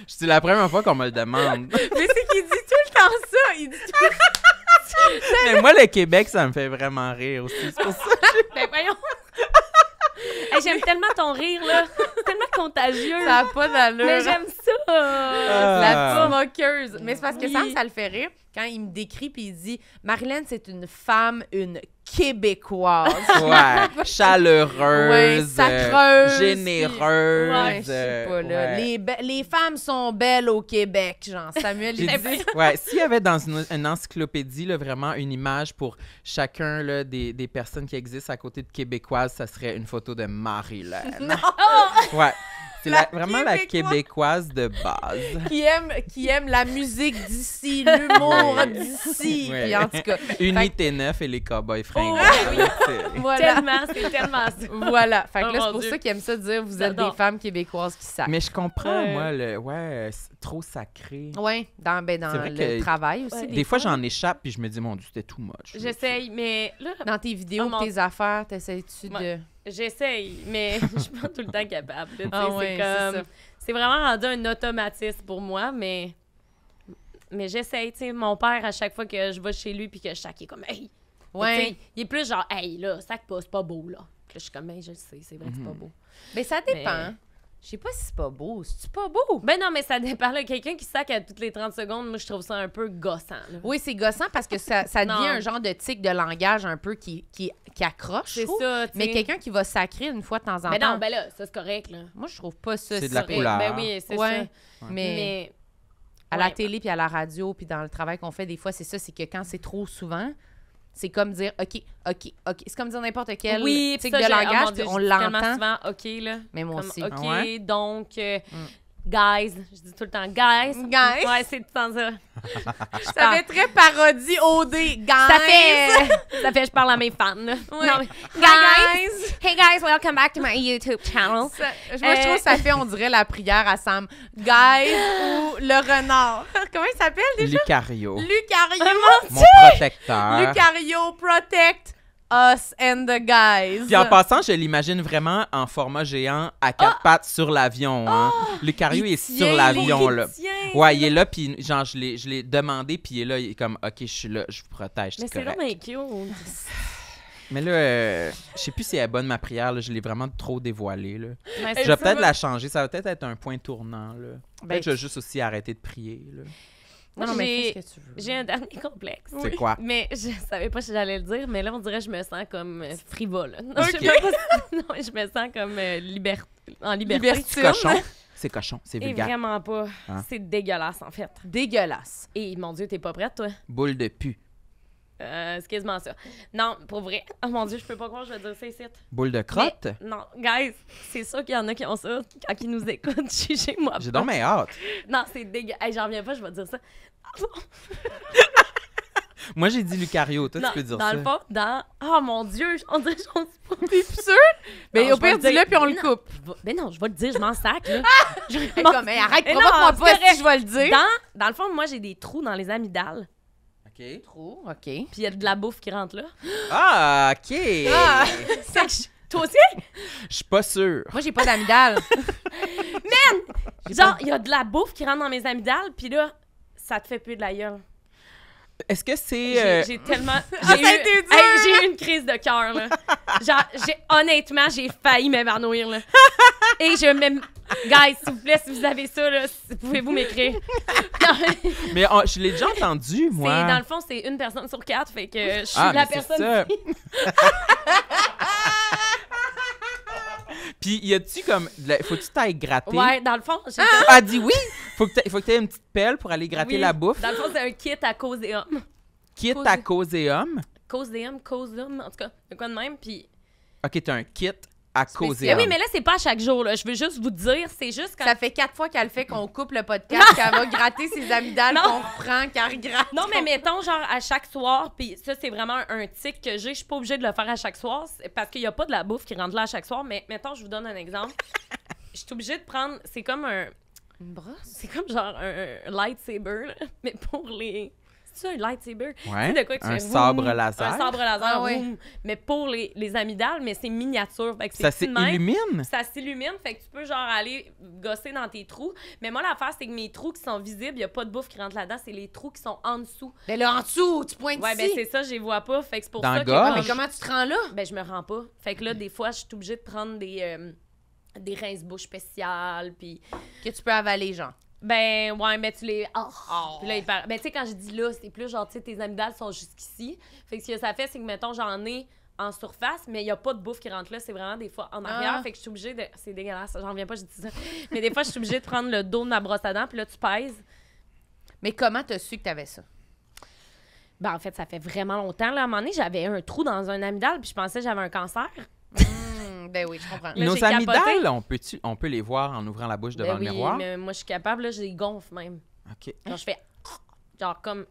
C'est la première fois qu'on me le demande. *laughs* Mais c'est qu'il dit tout le temps ça. Il dit tout Mais moi, le Québec, ça me fait vraiment rire aussi. C'est pour ça. *laughs* ben voyons. j'aime tellement ton rire, là. tellement contagieux. Ça n'a pas d'allure. Mais j'aime ça. la ah. La petite moqueuse. Mais c'est parce que ça, ça le fait rire quand il me décrit puis il dit Marilyn, c'est une femme, une québécoise. Ouais, *laughs* chaleureuse, sacreuse, généreuse. Les, les, femmes sont belles au Québec, genre Samuel dit. Ouais, *laughs* s'il y avait dans une, encyclopédie là, vraiment une image pour chacun là, des, des, personnes qui existent à côté de québécoises, ça serait une photo de Marilyn. *laughs* ouais. C'est vraiment la québécoise de base. *laughs* qui, aime, qui aime la musique d'ici, l'humour d'ici. en tout cas. *laughs* Unité 9 et les cowboys fringants. Oh, *laughs* voilà. Tellement, c'est tellement ça. Voilà. Fait que oh c'est pour ça qu'ils aiment ça dire vous êtes des femmes québécoises qui savent. Mais je comprends, moi, le. Ouais, trop sacré. Oui, dans, ben, dans le travail aussi. Des, fois, j'en échappe puis je me dis, mon Dieu, c'était too much. J'essaye, mais là. Dans tes vidéos, oh tes affaires, t'essayes-tu de. J'essaye, mais *laughs* je suis pas tout le temps capable. Ah c'est vraiment rendu un automatisme pour moi, mais mais j'essaye, mon père à chaque fois que je vais chez lui puis que je sac, il est comme hey. Ouais. Il est plus genre hey là, sac pas, c'est pas beau là. je suis comme hey, ben, je sais, c'est vrai que c'est pas mhm. beau. Mais ça dépend. Je sais pas si c'est pas beau. C'est-tu pas beau? Ben non, mais ça dépend. Quelqu'un qui sac à toutes les 30 secondes, moi, je trouve ça un peu gossant. Oui, c'est gossant parce que ça, ça devient un genre de tic de langage un peu qui, qui, accroche. C'est ça, Mais quelqu'un qui va sacrer une fois de temps en temps. Mais non, ben là, ça, c'est correct. Moi, je trouve pas ça. C'est de la couleur. Ben oui, c'est ça. Mais, À la télé, puis à la radio, puis dans le travail qu'on fait, des fois, c'est ça, c'est que quand c'est trop souvent, c'est comme dire OK, OK, OK. C'est comme dire n'importe quel oui, tic de langage, puis on l'entend. souvent OK, là. Mais moi aussi. OK, ah donc. Euh, mm. Guys, je dis tout le temps guys. Guys. Ouais, c'est tout le temps ça. *laughs* ça savais fait très parodie OD. Guys. Ça fait, *laughs* ça fait je parle à mes fans. Ouais. guys. Hey guys, welcome back to my YouTube channel. moi, je trouve que ça euh, fait, on dirait, la prière à Sam. *laughs* Guys ou le renard. Comment il s'appelle déjà? Lucario. Lucario. Ah, mon protecteur. Lucario, protect. Us and the guys. Puis en passant, je l'imagine vraiment en format géant à quatre ah! pattes sur l'avion. Hein. Ah! Le Cario est sur l'avion là. ouais, il est là puis genre je l'ai demandé puis il est là, il est comme OK, je suis là, je vous protège, c'est Mais c'est cute. *sighs* Mais là, euh, je sais plus si elle est bonne ma prière. Je l'ai vraiment trop dévoilée. Là. je vais peut-être la changer. Ça va peut-être être un point tournant. Là. Ben, peut-être que je vais juste aussi arrêter de prier. Là. Non, mais J'ai un dernier complexe. C'est quoi? Mais je savais pas si j'allais le dire, mais là, on dirait que je me sens comme euh, frivole. *laughs* Non, je, me sens comme euh, liberté. en liberté. C'est cochon. C'est cochon, c'est vulgaire. vraiment pas. Hein? C'est dégueulasse, en fait. Dégueulasse. Et mon Dieu, t'es pas prête, toi? Boule de pu. Euh, moi ça. Non, pour vrai. *laughs* Oh mon dieu, je peux pas croire, je vais dire ça ici. Boule de crotte? non, guys, c'est sûr qu'il y en a qui ont ça quand ils nous écoutent. *laughs* chez moi J'ai donc mes hâte. Non, c'est dégueu. j'en reviens pas, je vais dire ça. *laughs* moi, j'ai dit Lucario. Toi, tu peux dire ça. Dans le fond, dans. Oh mon dieu, on dirait j'en suis pas. sûr? Mais au pire, dis-le puis on le coupe. Mais non, je vais le dire, je m'en sac. Là. mais arrête, provoque-moi pas si je vais le dire. Dans, dans le fond, moi, j'ai des trous dans les amygdales. OK. Trop, OK. Puis il y a de la bouffe qui rentre là. Ah, OK. Ah, *laughs* toi aussi? Je suis pas sûre. Moi, j'ai pas d'amidale. *laughs* Man! Genre, il y a de la bouffe qui rentre dans mes amygdales, puis là, ça te fait plus de la gueule. Est-ce que c'est. J'ai euh, tellement. *laughs* Ah, j'ai eu, une crise de cœur, là. Genre, honnêtement, j'ai failli m'évanouir, là. *laughs* Et je même. Guys, s'il vous plaît, si vous avez ça, là, pouvez-vous m'écrire? *laughs* mais je l'ai déjà entendu, moi. Dans le fond, c'est une personne sur quatre, fait que je suis ah, la personne. Il y a-tu comme. Faut-tu t'ailles gratter? Ouais, dans le fond. Ah! Elle dit oui! Faut que t'aies une petite pelle pour aller gratter la bouffe. Dans le fond, c'est un kit à cause et homme. Kit à cause et homme? Cause des hommes, cause d'hommes, en tout cas, de quoi de même. Puis. Ok, t'as un kit causer. Oui, mais là, c'est pas à chaque jour. Je veux juste vous dire, c'est juste quand. Ça fait quatre fois qu'elle fait qu'on coupe le podcast, qu'elle va gratter ses amygdales, *laughs* qu'on reprend, qu'elle regrette. Non, mais mettons, genre, à chaque soir, puis ça, c'est vraiment un tic que j'ai. Je suis pas obligée de le faire à chaque soir parce qu'il y a pas de la bouffe qui rentre là à chaque soir. Mais mettons, je vous donne un exemple. *laughs* Je suis obligée de prendre. C'est comme un. Une brosse? C'est comme genre un lightsaber, mais pour les ça, un lightsaber? de quoi sabre laser. Un sabre laser. mais pour les, les amygdales, mais c'est miniature. Fait que ça s'illumine? Ça s'illumine, fait que tu peux genre aller gosser dans tes trous. Mais moi, l'affaire, c'est que mes trous qui sont visibles, il n'y a pas de bouffe qui rentre là-dedans, c'est les trous qui sont en dessous. Mais ben là, en dessous, tu pointes Ouais, ben ici. c'est ça, je les vois pas. Fait que c'est pour dans ça que... Ah, mais comment tu te rends là? Ben, je me rends pas. Fait que là, des fois, je suis obligée de prendre des... Euh, des rince bouche spéciales, puis... Que tu peux avaler, genre. Ben, ouais, mais tu les. Oh. Oh. là, il ben, tu sais, quand je dis là, c'est plus genre, tu sais, tes amygdales sont jusqu'ici. Fait que ce que ça fait, c'est que, mettons, j'en ai en surface, mais il n'y a pas de bouffe qui rentre là. C'est vraiment des fois en ah. arrière. Fait que je suis obligée de. C'est dégueulasse, j'en reviens pas, je dis ça. mais des fois, je suis obligée de prendre le dos de ma brosse à dents, puis là, tu pèses. Mais comment tu as su que tu avais ça? Ben, en fait, ça fait vraiment longtemps. Là. À un moment donné, j'avais un trou dans un amygdale, puis je pensais que j'avais un cancer. Ben oui, je comprends. Mais Nos amygdales, on peut, on peut les voir en ouvrant la bouche ben devant Ben le miroir. mais moi, je suis capable, là, je les gonfle même. OK. Genre, je fais. Genre, comme.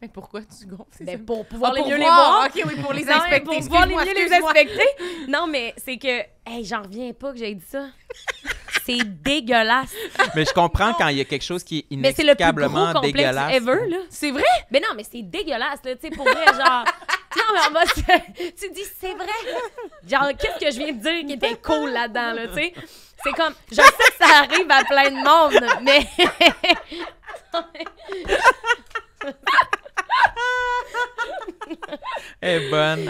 Mais pourquoi tu gonfles? Ben, pour pouvoir ah, les mieux les voir. OK, oui, pour les *laughs* inspecter. pour pouvoir les mieux les inspecter. *laughs* Non, mais c'est que. Hé, j'en reviens pas que j'ai dit ça. c'est *laughs* dégueulasse. Mais je comprends quand il y a quelque chose qui est Mais c'est le plus gros dégueulasse. ever, là. C'est vrai? Mais non, mais c'est dégueulasse, là, tu sais, pour vrai, genre, mais *laughs* tu dis, c'est vrai. Genre, qu'est-ce que je viens de dire qui était cool là-dedans, là, tu sais? C'est comme, je sais que ça arrive à plein de monde, mais. *laughs* Elle est bonne.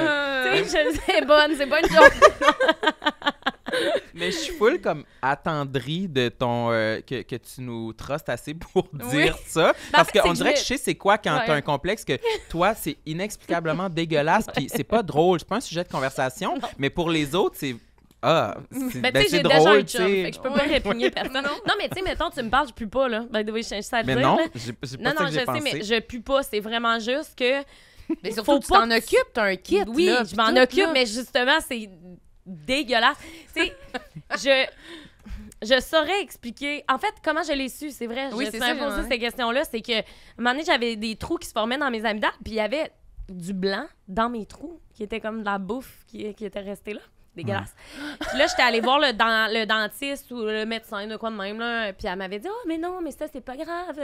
sais, bonne, c'est une mais je suis full comme attendrie de ton. Euh, que, que, tu nous trustes assez pour dire ça. parce qu'on dirait que je sais c'est quoi quand t'as un complexe que toi, c'est inexplicablement *laughs* dégueulasse. Puis c'est pas drôle. C'est pas un sujet de conversation. Mais pour les autres, c'est ah, c'est ben, j'ai drôle, tu sais, fait que je peux pas répugner *laughs* personne. non, mais tu sais, mettons, tu me parles, je pue pas, là. Ben, oui, je ça à mais dire, non, J'ai, pas non, non, je sais, mais je pue pas. C'est vraiment juste que... Mais surtout, Faut tu t'en occupes, t'as un kit, Oui, je m'en occupe, mais justement, c'est dégueulasse. je je saurais expliquer. En fait, comment je l'ai su, c'est vrai. Oui, je me suis posé ces questions-là. C'est que, à un moment donné, j'avais des trous qui se formaient dans mes amygdales, puis il y avait du blanc dans mes trous, qui était comme de la bouffe qui, qui était restée là. Dégueulasse. Puis là, j'étais allée voir le, dans, le dentiste ou le médecin, de quoi de même. Là. Puis elle m'avait dit Oh, mais non, mais ça, c'est pas grave.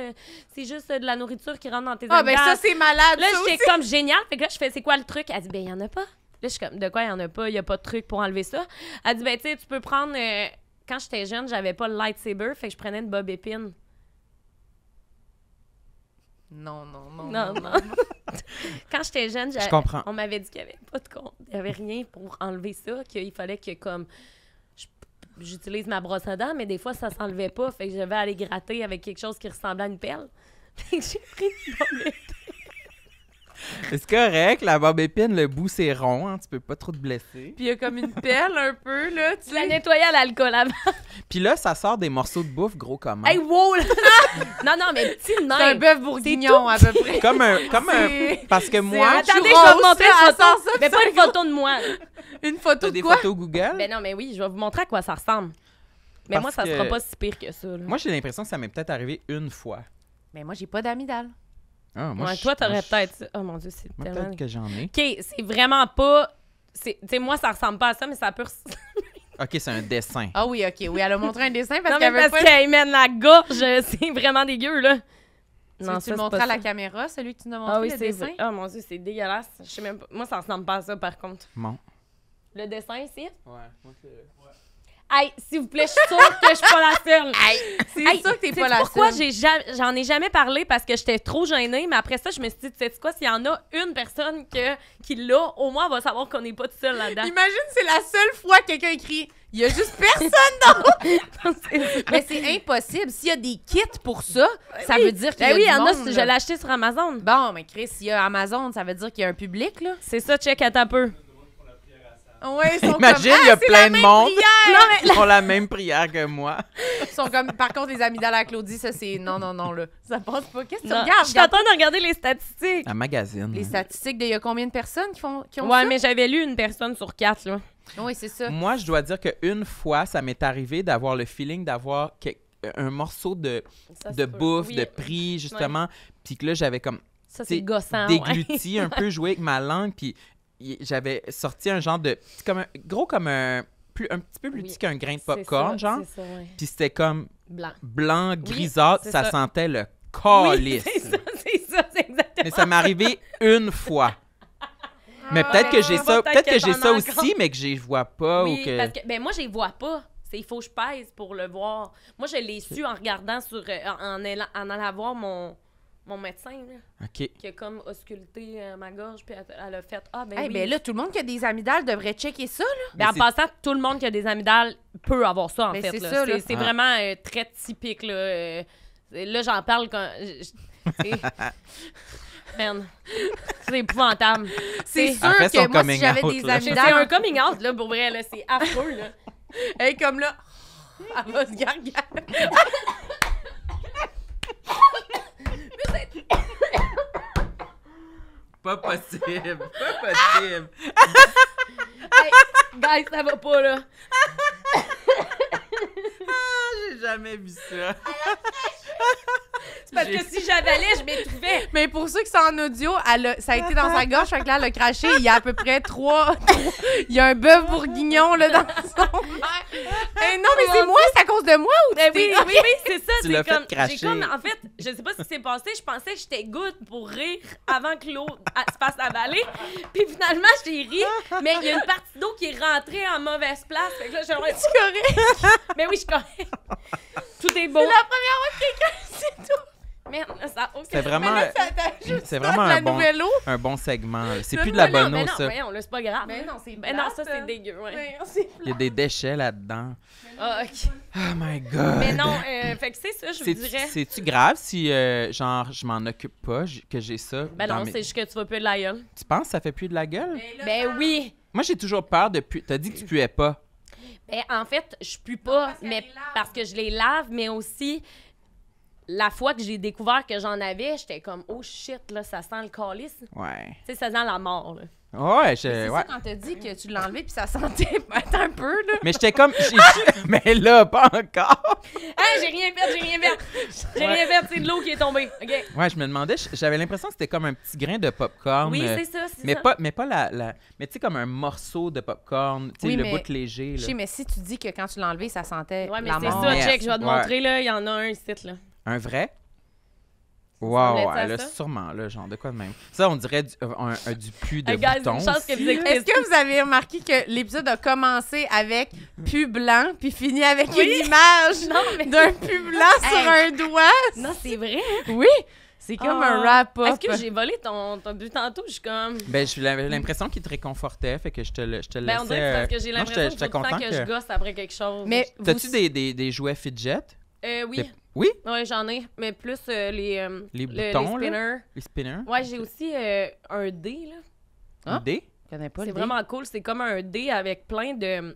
C'est juste de la nourriture qui rentre dans tes amygdales. Ah, ben ça, c'est malade. Là, j'étais comme génial. Fait que là, je fais C'est quoi le truc Elle dit Ben, il y en a pas. Là, je suis comme, de quoi il n'y en a pas? Il n'y a pas de truc pour enlever ça. Elle dit, ben, tu sais, tu peux prendre. Euh, quand j'étais jeune, j'avais pas le lightsaber, fait que je prenais une bob épine. Non, non, non. Non, non. *laughs* Quand j'étais jeune, on m'avait dit qu'il n'y avait pas de compte. Il n'y avait rien pour enlever ça, qu'il fallait que, comme. J'utilise ma brosse à dents, mais des fois, ça s'enlevait pas, fait que je vais aller gratter avec quelque chose qui ressemblait à une pelle. *laughs* Fait que j'ai pris une *laughs* c'est correct, la barbe épine, le bout c'est rond, hein, tu peux pas trop te blesser. Puis il y a comme une pelle un peu, là. Tu l'as nettoyé à l'alcool avant. Puis là, ça sort des morceaux de bouffe gros comme. Hey, wow! *laughs* non, non, mais petit C'est un bœuf bourguignon à peu près. Comme un. Comme parce que moi. Attendez, je vais vous montrer à quoi Ça, mais pas une photo de moi. *laughs* Une photo de des quoi? des photos Google? Ben non, mais oui, je vais vous montrer à quoi ça ressemble. Mais moi, ça sera pas si pire que ça. Moi, j'ai l'impression que ça m'est peut-être arrivé une fois. Mais moi, j'ai pas d'amidale. Ah, moi, toi, t'aurais peut-être. Oh mon Dieu, c'est tellement. Peut-être que j'en ai. Ok, c'est vraiment pas. Tu sais, moi, ça ressemble pas à ça, mais ça peut. *laughs* ok, c'est un dessin. Ah oui, ok, oui. Elle a montré un dessin parce qu'elle veut parce qu'elle mène la gorge, euh, *laughs* c'est vraiment dégueu, là. Non, tu le montres à la caméra, celui que tu nous as ah montré, ah, oui, c'est... dessin? oh mon Dieu, c'est dégueulasse. Je sais même pas. Moi, ça ressemble pas à ça, par contre. Bon. Le dessin ici? Ouais, moi, c'est. Aïe, s'il vous plaît, je suis sûre que je suis pas la seule. Aïe, c'est sûr que t'es pas la pourquoi seule. Pourquoi j'en ai, jamais parlé parce que j'étais trop gênée, mais après ça, je me suis dit, tu sais quoi, s'il y en a une personne que, qui l'a, au moins, on va savoir qu'on n'est pas tout seul là-dedans. Imagine, c'est la seule fois que quelqu'un écrit il y a juste personne dans. *laughs* mais c'est impossible. S'il y a des kits pour ça, ben ça veut dire qu'il y ben a oui, il y en a, je l'ai acheté sur Amazon. Bon, mais Chris, s'il y a Amazon, ça veut dire qu'il y a un public, là. C'est ça, check à ta peu. Imagine, ah, il y a plein de monde qui *laughs* font la même prière que moi. par contre, les amis d'Ala Claudie, ça, c'est non, non, non, là. Ça passe pas. Qu'est-ce que tu regardes? Je suis en train de regarder les statistiques. Un magazine. Les statistiques il y a combien de personnes qui, font, qui ont ouais, mais j'avais lu une personne sur quatre, là. Oui, c'est ça. Moi, je dois dire qu'une fois, ça m'est arrivé d'avoir le feeling d'avoir un morceau de, de bouffe, de prix, justement. Puis que là, j'avais comme ça c'est gossant un peu *laughs* joué avec ma langue puis j'avais sorti un genre de. Comme un, gros comme un. Plus, un petit peu plus petit qu'un grain de popcorn, corn genre. Puis c'était comme. Blanc. Blanc, grisâtre, ça, sentait le calice. *laughs* c'est ça, c'est ça, c'est exactement. Mais ça m'est arrivé une fois. Mais ah, peut-être que j'ai ça, peut-être que j'ai ça aussi, mais que je vois pas oui, ben, moi, je les vois pas. Il faut que je pèse pour le voir. Moi, je l'ai su en regardant sur, euh, en, en allant voir mon, mon médecin, là, qui a comme ausculté euh, ma gorge, puis elle, a fait Ah, ben, ben. là, tout le monde qui a des amygdales devrait checker ça, là. Ben, en passant, tout le monde qui a des amygdales peut avoir ça, en ben, fait. C'est, c'est ah. vraiment euh, très typique, là. Euh, là, j'en parle quand. Man, *laughs* ben, c'est épouvantable. C'est sûr que moi, si j'avais des amygdales. C'est un coming out, là, pour vrai, là. C'est affreux, là. Elle comme là. *laughs* Elle va se *laughs* pas possible! Pas possible! hey, guys, ça va pas, là! ah, j'ai jamais vu ça! C'est parce que si j'avalais, je m'étouffais. *laughs* Mais pour ceux qui sont en audio, ça a été dans sa gorge, fait que là, elle a craché. Il y a à peu près trois. il y a un bœuf bourguignon, là, dans son verre. Eh non, mais c'est moi, c'est à cause de moi ou Ben oui, oui, oui, c'est ça. Tu l'as cracher. en fait, je sais pas ce qui s'est passé. Je pensais que j'étais good pour rire avant que l'eau se fasse avaler. Puis finalement, j'ai ri, mais il y a une partie d'eau qui est rentrée en mauvaise place. Fait que là, je *laughs* correct. Mais oui, je suis correcte. Tout est beau. C'est la première fois que quelqu'un *laughs* c'est tout. Merde, ça aucun... C'est vraiment, c'est vraiment un, bon, segment. C'est plus de la bonne eau, ça. Mais non, c'est pas grave. Mais non, c'est mais non ça, c'est dégueu. Ouais. Il y a des déchets là-dedans. Ah, OK. Oh my God. Mais non, euh, fait que c'est ça, je vous dirais. C'est-tu grave si, euh, genre, je m'en occupe pas, que j'ai ça? Ben non, c'est juste que tu vas plus de la gueule. Tu penses que ça fait plus de la gueule? Ben oui. Moi, j'ai toujours peur de puer. T'as dit que tu puais pas. Ben, en fait, je pue pas, mais parce que je les lave, mais aussi la fois que j'ai découvert que j'en avais, j'étais comme oh shit là, ça sent le calice. Ouais. Tu sais, ça sent la mort là. Ouais, je... ouais. Ça, quand t'as dit que tu enlevé puis ça sentait *laughs* un peu là. Mais j'étais comme *laughs* mais là pas encore. Hé, *laughs* j'ai rien fait, j'ai rien fait. J'ai rien fait, c'est de l'eau qui est tombée. OK. Ouais, je me demandais, j'avais l'impression que c'était comme un petit grain de popcorn. Oui, euh, c'est ça, c'est mais ça. Pas, mais pas la, la... mais tu sais comme un morceau de popcorn, tu sais le bout léger là. Je sais mais si tu dis que quand tu l'enlevais ça sentait ouais, mais c'est ça, check, je vais te montrer là, il y en a un ici là. Un vrai? Wow, elle a sûrement le genre de quoi de même. Ça, on dirait du, euh, un, du pu de bouton. Est-ce que vous avez remarqué que l'épisode a commencé avec pu blanc, puis fini avec une image *laughs* d'un pu blanc sur un doigt? Non, c'est vrai. Hein? Oui. C'est comme un ah. wrap Est-ce que j'ai volé ton, ton but tantôt? Je suis comme. Ben, j'ai l'impression qu'il te réconfortait, fait que je te je te laissais. Ben, on parce euh, que j'ai l'impression que, je gosse après quelque chose. Mais. T'as-tu des, des, jouets fidget? Euh, oui. Oui? Oui, j'en ai, mais plus euh, les, euh, les boutons, les spinners. Les spinners. Ouais, j'ai aussi euh, un dé, là. Un ah, dé? Je connais pas C'est vraiment cool. C'est comme un dé avec plein de,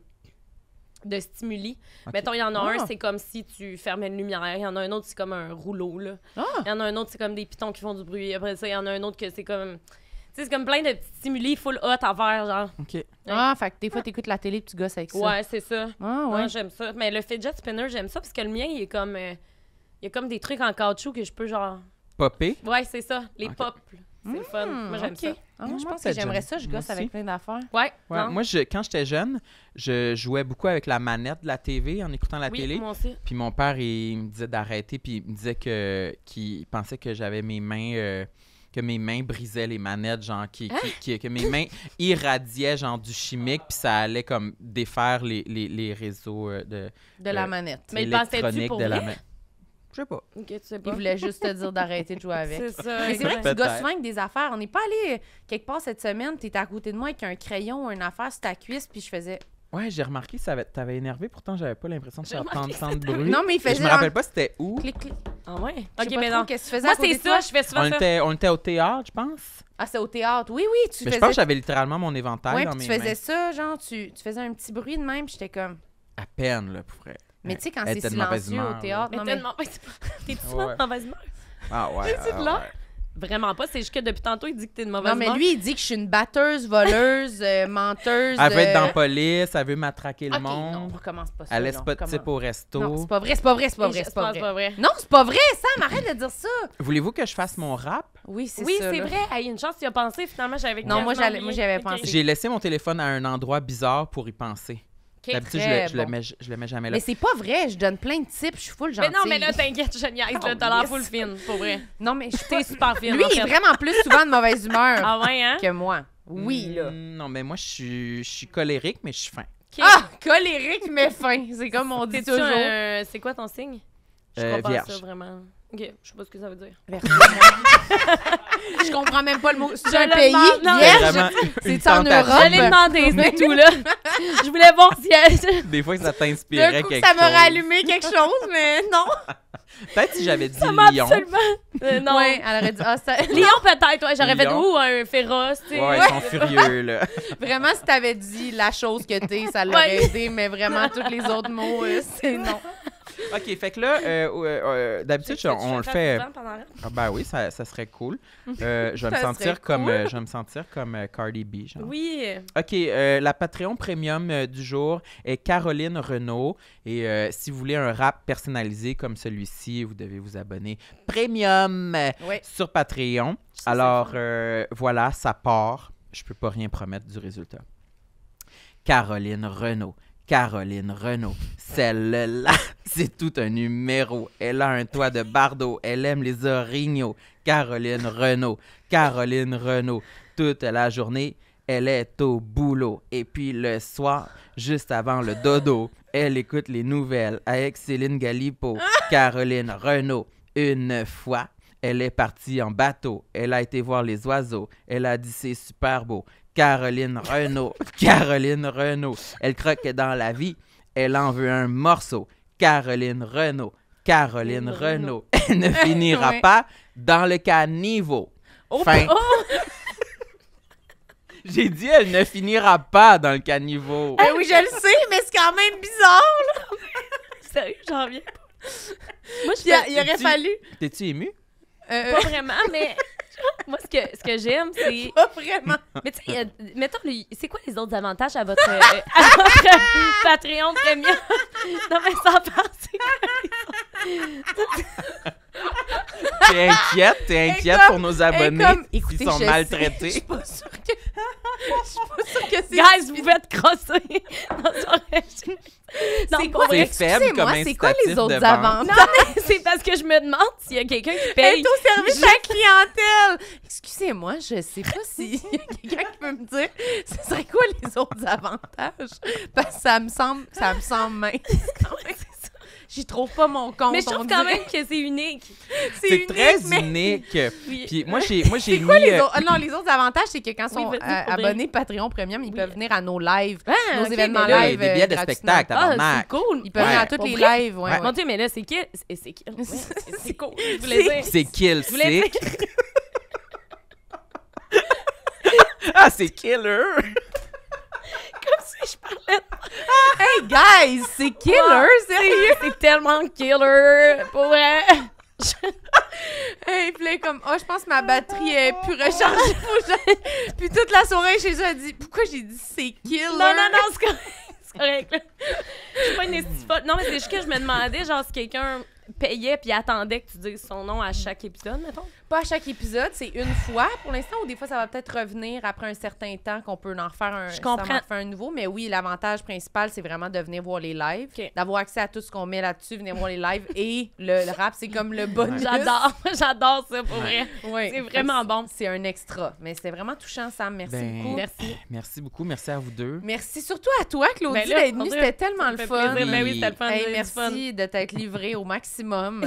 de stimuli. Mettons, il y en a un, ah. c'est comme si tu fermais une lumière. Il y en a un autre, c'est comme un rouleau, là. Ah! Il y en a un autre, c'est comme des pitons qui font du bruit. Après ça, il y en a un autre que c'est comme. Tu sais, c'est comme plein de petits stimuli full hot à verre, genre. OK. Ah, fait que des fois, t'écoutes la télé et tu gosses avec ça. Ouais, c'est ça. Ah, ouais. Moi, j'aime ça. Mais le fidget spinner, j'aime ça parce que le mien, il est comme il y a comme des trucs en caoutchouc que je peux genre. Popper? Ouais, c'est ça. Les pops C'est hmm, fun. Moi, j'aime ah, ça. je pense que j'aimerais ça. Je gosse avec plein d'affaires. Ouais. Moi, je, quand j'étais jeune, je jouais beaucoup avec la manette de la TV en écoutant la télé. Moi aussi. Puis mon père, il me disait d'arrêter, puis il me disait que qu'il pensait que j'avais mes mains. Euh, que mes mains brisaient les manettes, genre, hein? qui, que mes mains irradiaient, genre, du chimique, puis ça allait comme défaire les, réseaux euh, de, de, la euh, manette. Mais pensais-tu de la manette? pas. Il voulait juste te dire d'arrêter de jouer *laughs* avec. c'est c'est vrai que tu gosses souvent avec des affaires. On n'est pas allé euh, quelque part cette semaine, tu étais à côté de moi avec un crayon ou une affaire sur ta cuisse, puis je faisais. Ouais, j'ai remarqué que ça t'avait énervé, pourtant j'avais pas l'impression de faire tant, tant de bruit. Non, mais il faisait. je me rappelle pas c'était où. Clic, clic. Ah ouais? Ok, mais non. Qu'est-ce que tu faisais Moi, c'est ça, je fais souvent ça. on était au théâtre, je pense. Ah, c'est au théâtre. Oui, oui, tu mais Je pense que j'avais littéralement mon éventail dans mes tu faisais ça, genre, tu, tu faisais un petit bruit de même, j'étais comme. À peine, là, pour vrai. Mais tu sais, quand c'est silencieux au théâtre. Non, mais *laughs* T'es-tu de mauvaise humeur? Ah ouais. tes de ah Vraiment pas, c'est juste que depuis tantôt, il dit que t'es de mauvaise Non, mais lui, il dit que je suis une batteuse, voleuse, euh, menteuse. Elle veut être dans la euh, police, elle veut matraquer le monde. Non, on recommence pas ça. Elle laisse pas de type au resto. Non, c'est pas vrai, c'est pas vrai, c'est pas vrai. C'est pas, vrai. Non, c'est pas vrai, Sam, arrête de dire ça. Voulez-vous que je fasse mon rap? Oui, c'est oui, c'est vrai. a une chance, tu y as pensé. Finalement, j'avais. Non, moi, j'avais pensé. J'ai laissé mon téléphone à un endroit bizarre pour y penser. D'habitude, je, le mets, jamais là. Mais c'est pas vrai, je donne plein de types, je suis full gentille. Mais non, mais là, t'inquiète, je niaise, *laughs* oh, t'as l'air full fine, pour vrai. Non, mais je suis super fine. Lui, il est vraiment plus souvent de mauvaise humeur ah ouais, hein? que moi. Oui, mm, là. non, mais moi, je suis, je suis colérique, mais je suis fin. Ah, colérique, mais fin. C'est comme on dit toujours. C'est quoi ton signe? Je euh, pas vierge. ça, vraiment. OK, je sais pas ce que ça veut dire. *laughs* je comprends même pas le mot. C'est un pays? Yes! C'est en Europe? Je l'ai demandé, c'est tout, là. je voulais voir si elle... Des fois, ça t'inspirait quelque ça chose. ça m'aurait allumé quelque chose, mais *laughs* non. peut-être si j'avais dit ça Lyon. absolument... Euh, non. Ouais, elle aurait dit... Ah, ça... Lyon, *laughs* peut-être, J'aurais fait « Ouh, un féroce, tu sais. Ouais, ils sont furieux, là. vraiment, si t'avais dit la chose que t'es, ça l'aurait aidé, mais vraiment, tous les autres mots, euh, c'est non. OK, fait que là, euh, euh, euh, d'habitude, on le fait. Ah, ben oui, ça, serait cool. je, vais me sentir comme, je vais me sentir comme Cardi B. Genre. Oui. OK, la Patreon Premium du jour est Caroline Renault. Et si vous voulez un rap personnalisé comme celui-ci, vous devez vous abonner Premium sur Patreon. Alors, voilà, ça part. Je peux pas rien promettre du résultat. Caroline Renault Caroline Renault. Celle-là, *laughs* c'est tout un numéro. Elle a un toit de bardeau. Elle aime les orignaux. Caroline Renault. Caroline Renault. Toute la journée, elle est au boulot. Et puis le soir, juste avant le dodo, elle écoute les nouvelles avec Céline Galipo. *laughs* Caroline Renault. Une fois, elle est partie en bateau. Elle a été voir les oiseaux. Elle a dit c'est super beau. Caroline Renault. Caroline Renault. Elle croque dans la vie. Elle en veut un morceau. Caroline Renault. Caroline Renault. Elle ne *laughs* finira pas dans le caniveau. Oh, fin. Oh! *laughs* J'ai dit, elle ne finira pas dans le caniveau. Eh oui, je le sais, mais c'est quand même bizarre, là. *laughs* Sérieux, j'en viens! pas. Moi, je Il, aurait fallu. T'es-tu ému? Euh, euh. pas vraiment, mais *laughs* Moi, ce que, ce que j'aime, c'est. *laughs* Pas vraiment. Mais tu sais, mettons, c'est quoi les autres avantages à votre, euh, *laughs* Patreon premium? non, mais sans penser t'es inquiète, t'es inquiète pour nos abonnés qui sont maltraités. Je suis pas sûre que. *laughs* Je suis pas sûre que c'est. Guys, vous pouvez être dans C'est quoi, c'est faible comme C'est quoi les autres avantages? Non, c'est parce que je me demande s'il y a quelqu'un qui paye. Est au service de la clientèle. Excusez-moi, je sais pas s'il *laughs* y a quelqu'un qui peut me dire ce serait quoi les autres avantages. Parce que ça me semble, ça me semble mince j'y trouve pas mon compte. Mais je trouve quand même que c'est unique. *laughs* C'est très unique. Puis moi, j'ai moi j'ai Quoi, les euh, autres... non, les autres avantages, c'est que quand ils sont euh, abonnés Patreon Premium, ils peuvent venir à nos lives, ah, nos événements live. Des billets de euh, spectacle, ah, c'est cool. Ils peuvent venir à tous les lives. Ouais, Mon Dieu, mais là, c'est kill. *laughs* C'est kill. C'est cool. C'est kill, c'est... Ah, c'est killer! Comme si je parlais Hey, guys, c'est killer, sérieux! C'est tellement killer, pour vrai! hey, puis comme, oh, je pense que ma batterie est plus rechargée. puis toute la soirée chez eux, elle dit, pourquoi j'ai dit c'est killer? Non, non, non, c'est correct. C'est correct, Je suis pas une estipote. Non, mais c'est juste que je me demandais, genre, si quelqu'un payait puis attendait que tu dises son nom à chaque épisode, mettons pas à chaque épisode, c'est une fois pour l'instant, ou des fois, ça va peut-être revenir après un certain temps qu'on peut en refaire un, un nouveau. Mais oui, l'avantage principal, c'est vraiment de venir voir les lives, d'avoir accès à tout ce qu'on met là-dessus, venir voir les lives et le, *laughs* rap, c'est comme le bonus. *laughs* J'adore, *laughs* j'adore ça pour vrai. C'est vraiment bon. C'est un extra. Mais c'est vraiment touchant, Sam. Merci ben, beaucoup. Merci. Merci beaucoup. Merci à vous deux. Merci surtout à toi, Claudie, ben C'était tellement ben le fun. le fun. merci de t'être livrée au maximum.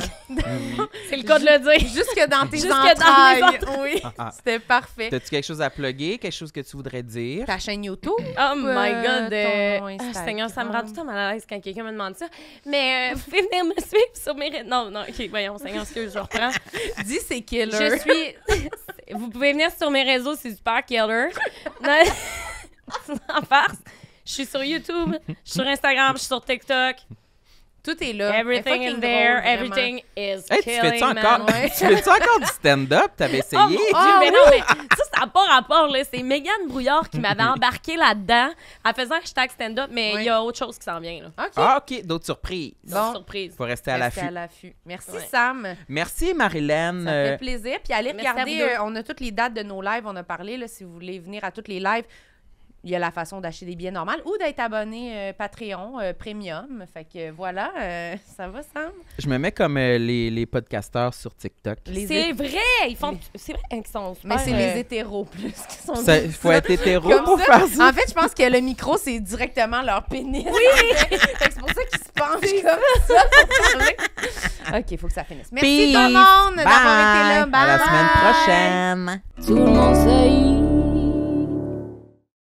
c'est le cas de le dire. Jusque dans tes dans oui, ah, ah. c'était parfait. T'as-tu quelque chose à plugger, quelque chose que tu voudrais dire? Ta chaîne YouTube? Oh my euh, God! Euh, ah, Seigneur, ça me rend tout le temps mal à l'aise quand quelqu'un me demande ça. Mais euh, vous pouvez venir me suivre sur mes... réseaux. Non, non, OK, voyons, Seigneur, excuse, je reprends. *laughs* Dis c'est killer. Je suis... *laughs* vous pouvez venir sur mes réseaux, c'est super killer. en *laughs* farce. Je suis sur YouTube, je suis sur Instagram, je suis sur TikTok. Tout est là. Everything is there. everything is killing, tu fais -tu encore, *laughs* tu fais-tu encore du stand-up? T'avais *laughs* oh, essayé? Oh, mais non, mais ça, ça n'a pas rapport. Là. C'est Megan Brouillard qui m'avait *laughs* embarqué là-dedans en faisant hashtag stand-up, mais il y a autre chose qui s'en vient. Là. Ok. Ah, OK. D'autres surprises. D'autres surprises. Faut rester à l'affût. Merci, Sam. Merci, Marilyn. Ça fait euh, plaisir. Puis allez regarder, euh, on a toutes les dates de nos lives. On a parlé, là, si vous voulez venir à toutes les lives il y a la façon d'acheter des billets normaux ou d'être abonné euh, Patreon euh, Premium. Fait que voilà, euh, ça va, Sam. Je me mets comme les, les podcasteurs sur TikTok. C'est vrai! Ils font... C'est vrai qu'ils sont Mais c'est les hétéros plus qui sont... Il faut être hétéro pour faire ça. En fait, je pense que le micro, c'est directement leur pénis. Oui! *laughs* c'est pour ça qu'ils se penchent comme ça. OK, il faut que ça finisse. Merci tout le monde d'avoir été là. À la semaine prochaine! Tout le monde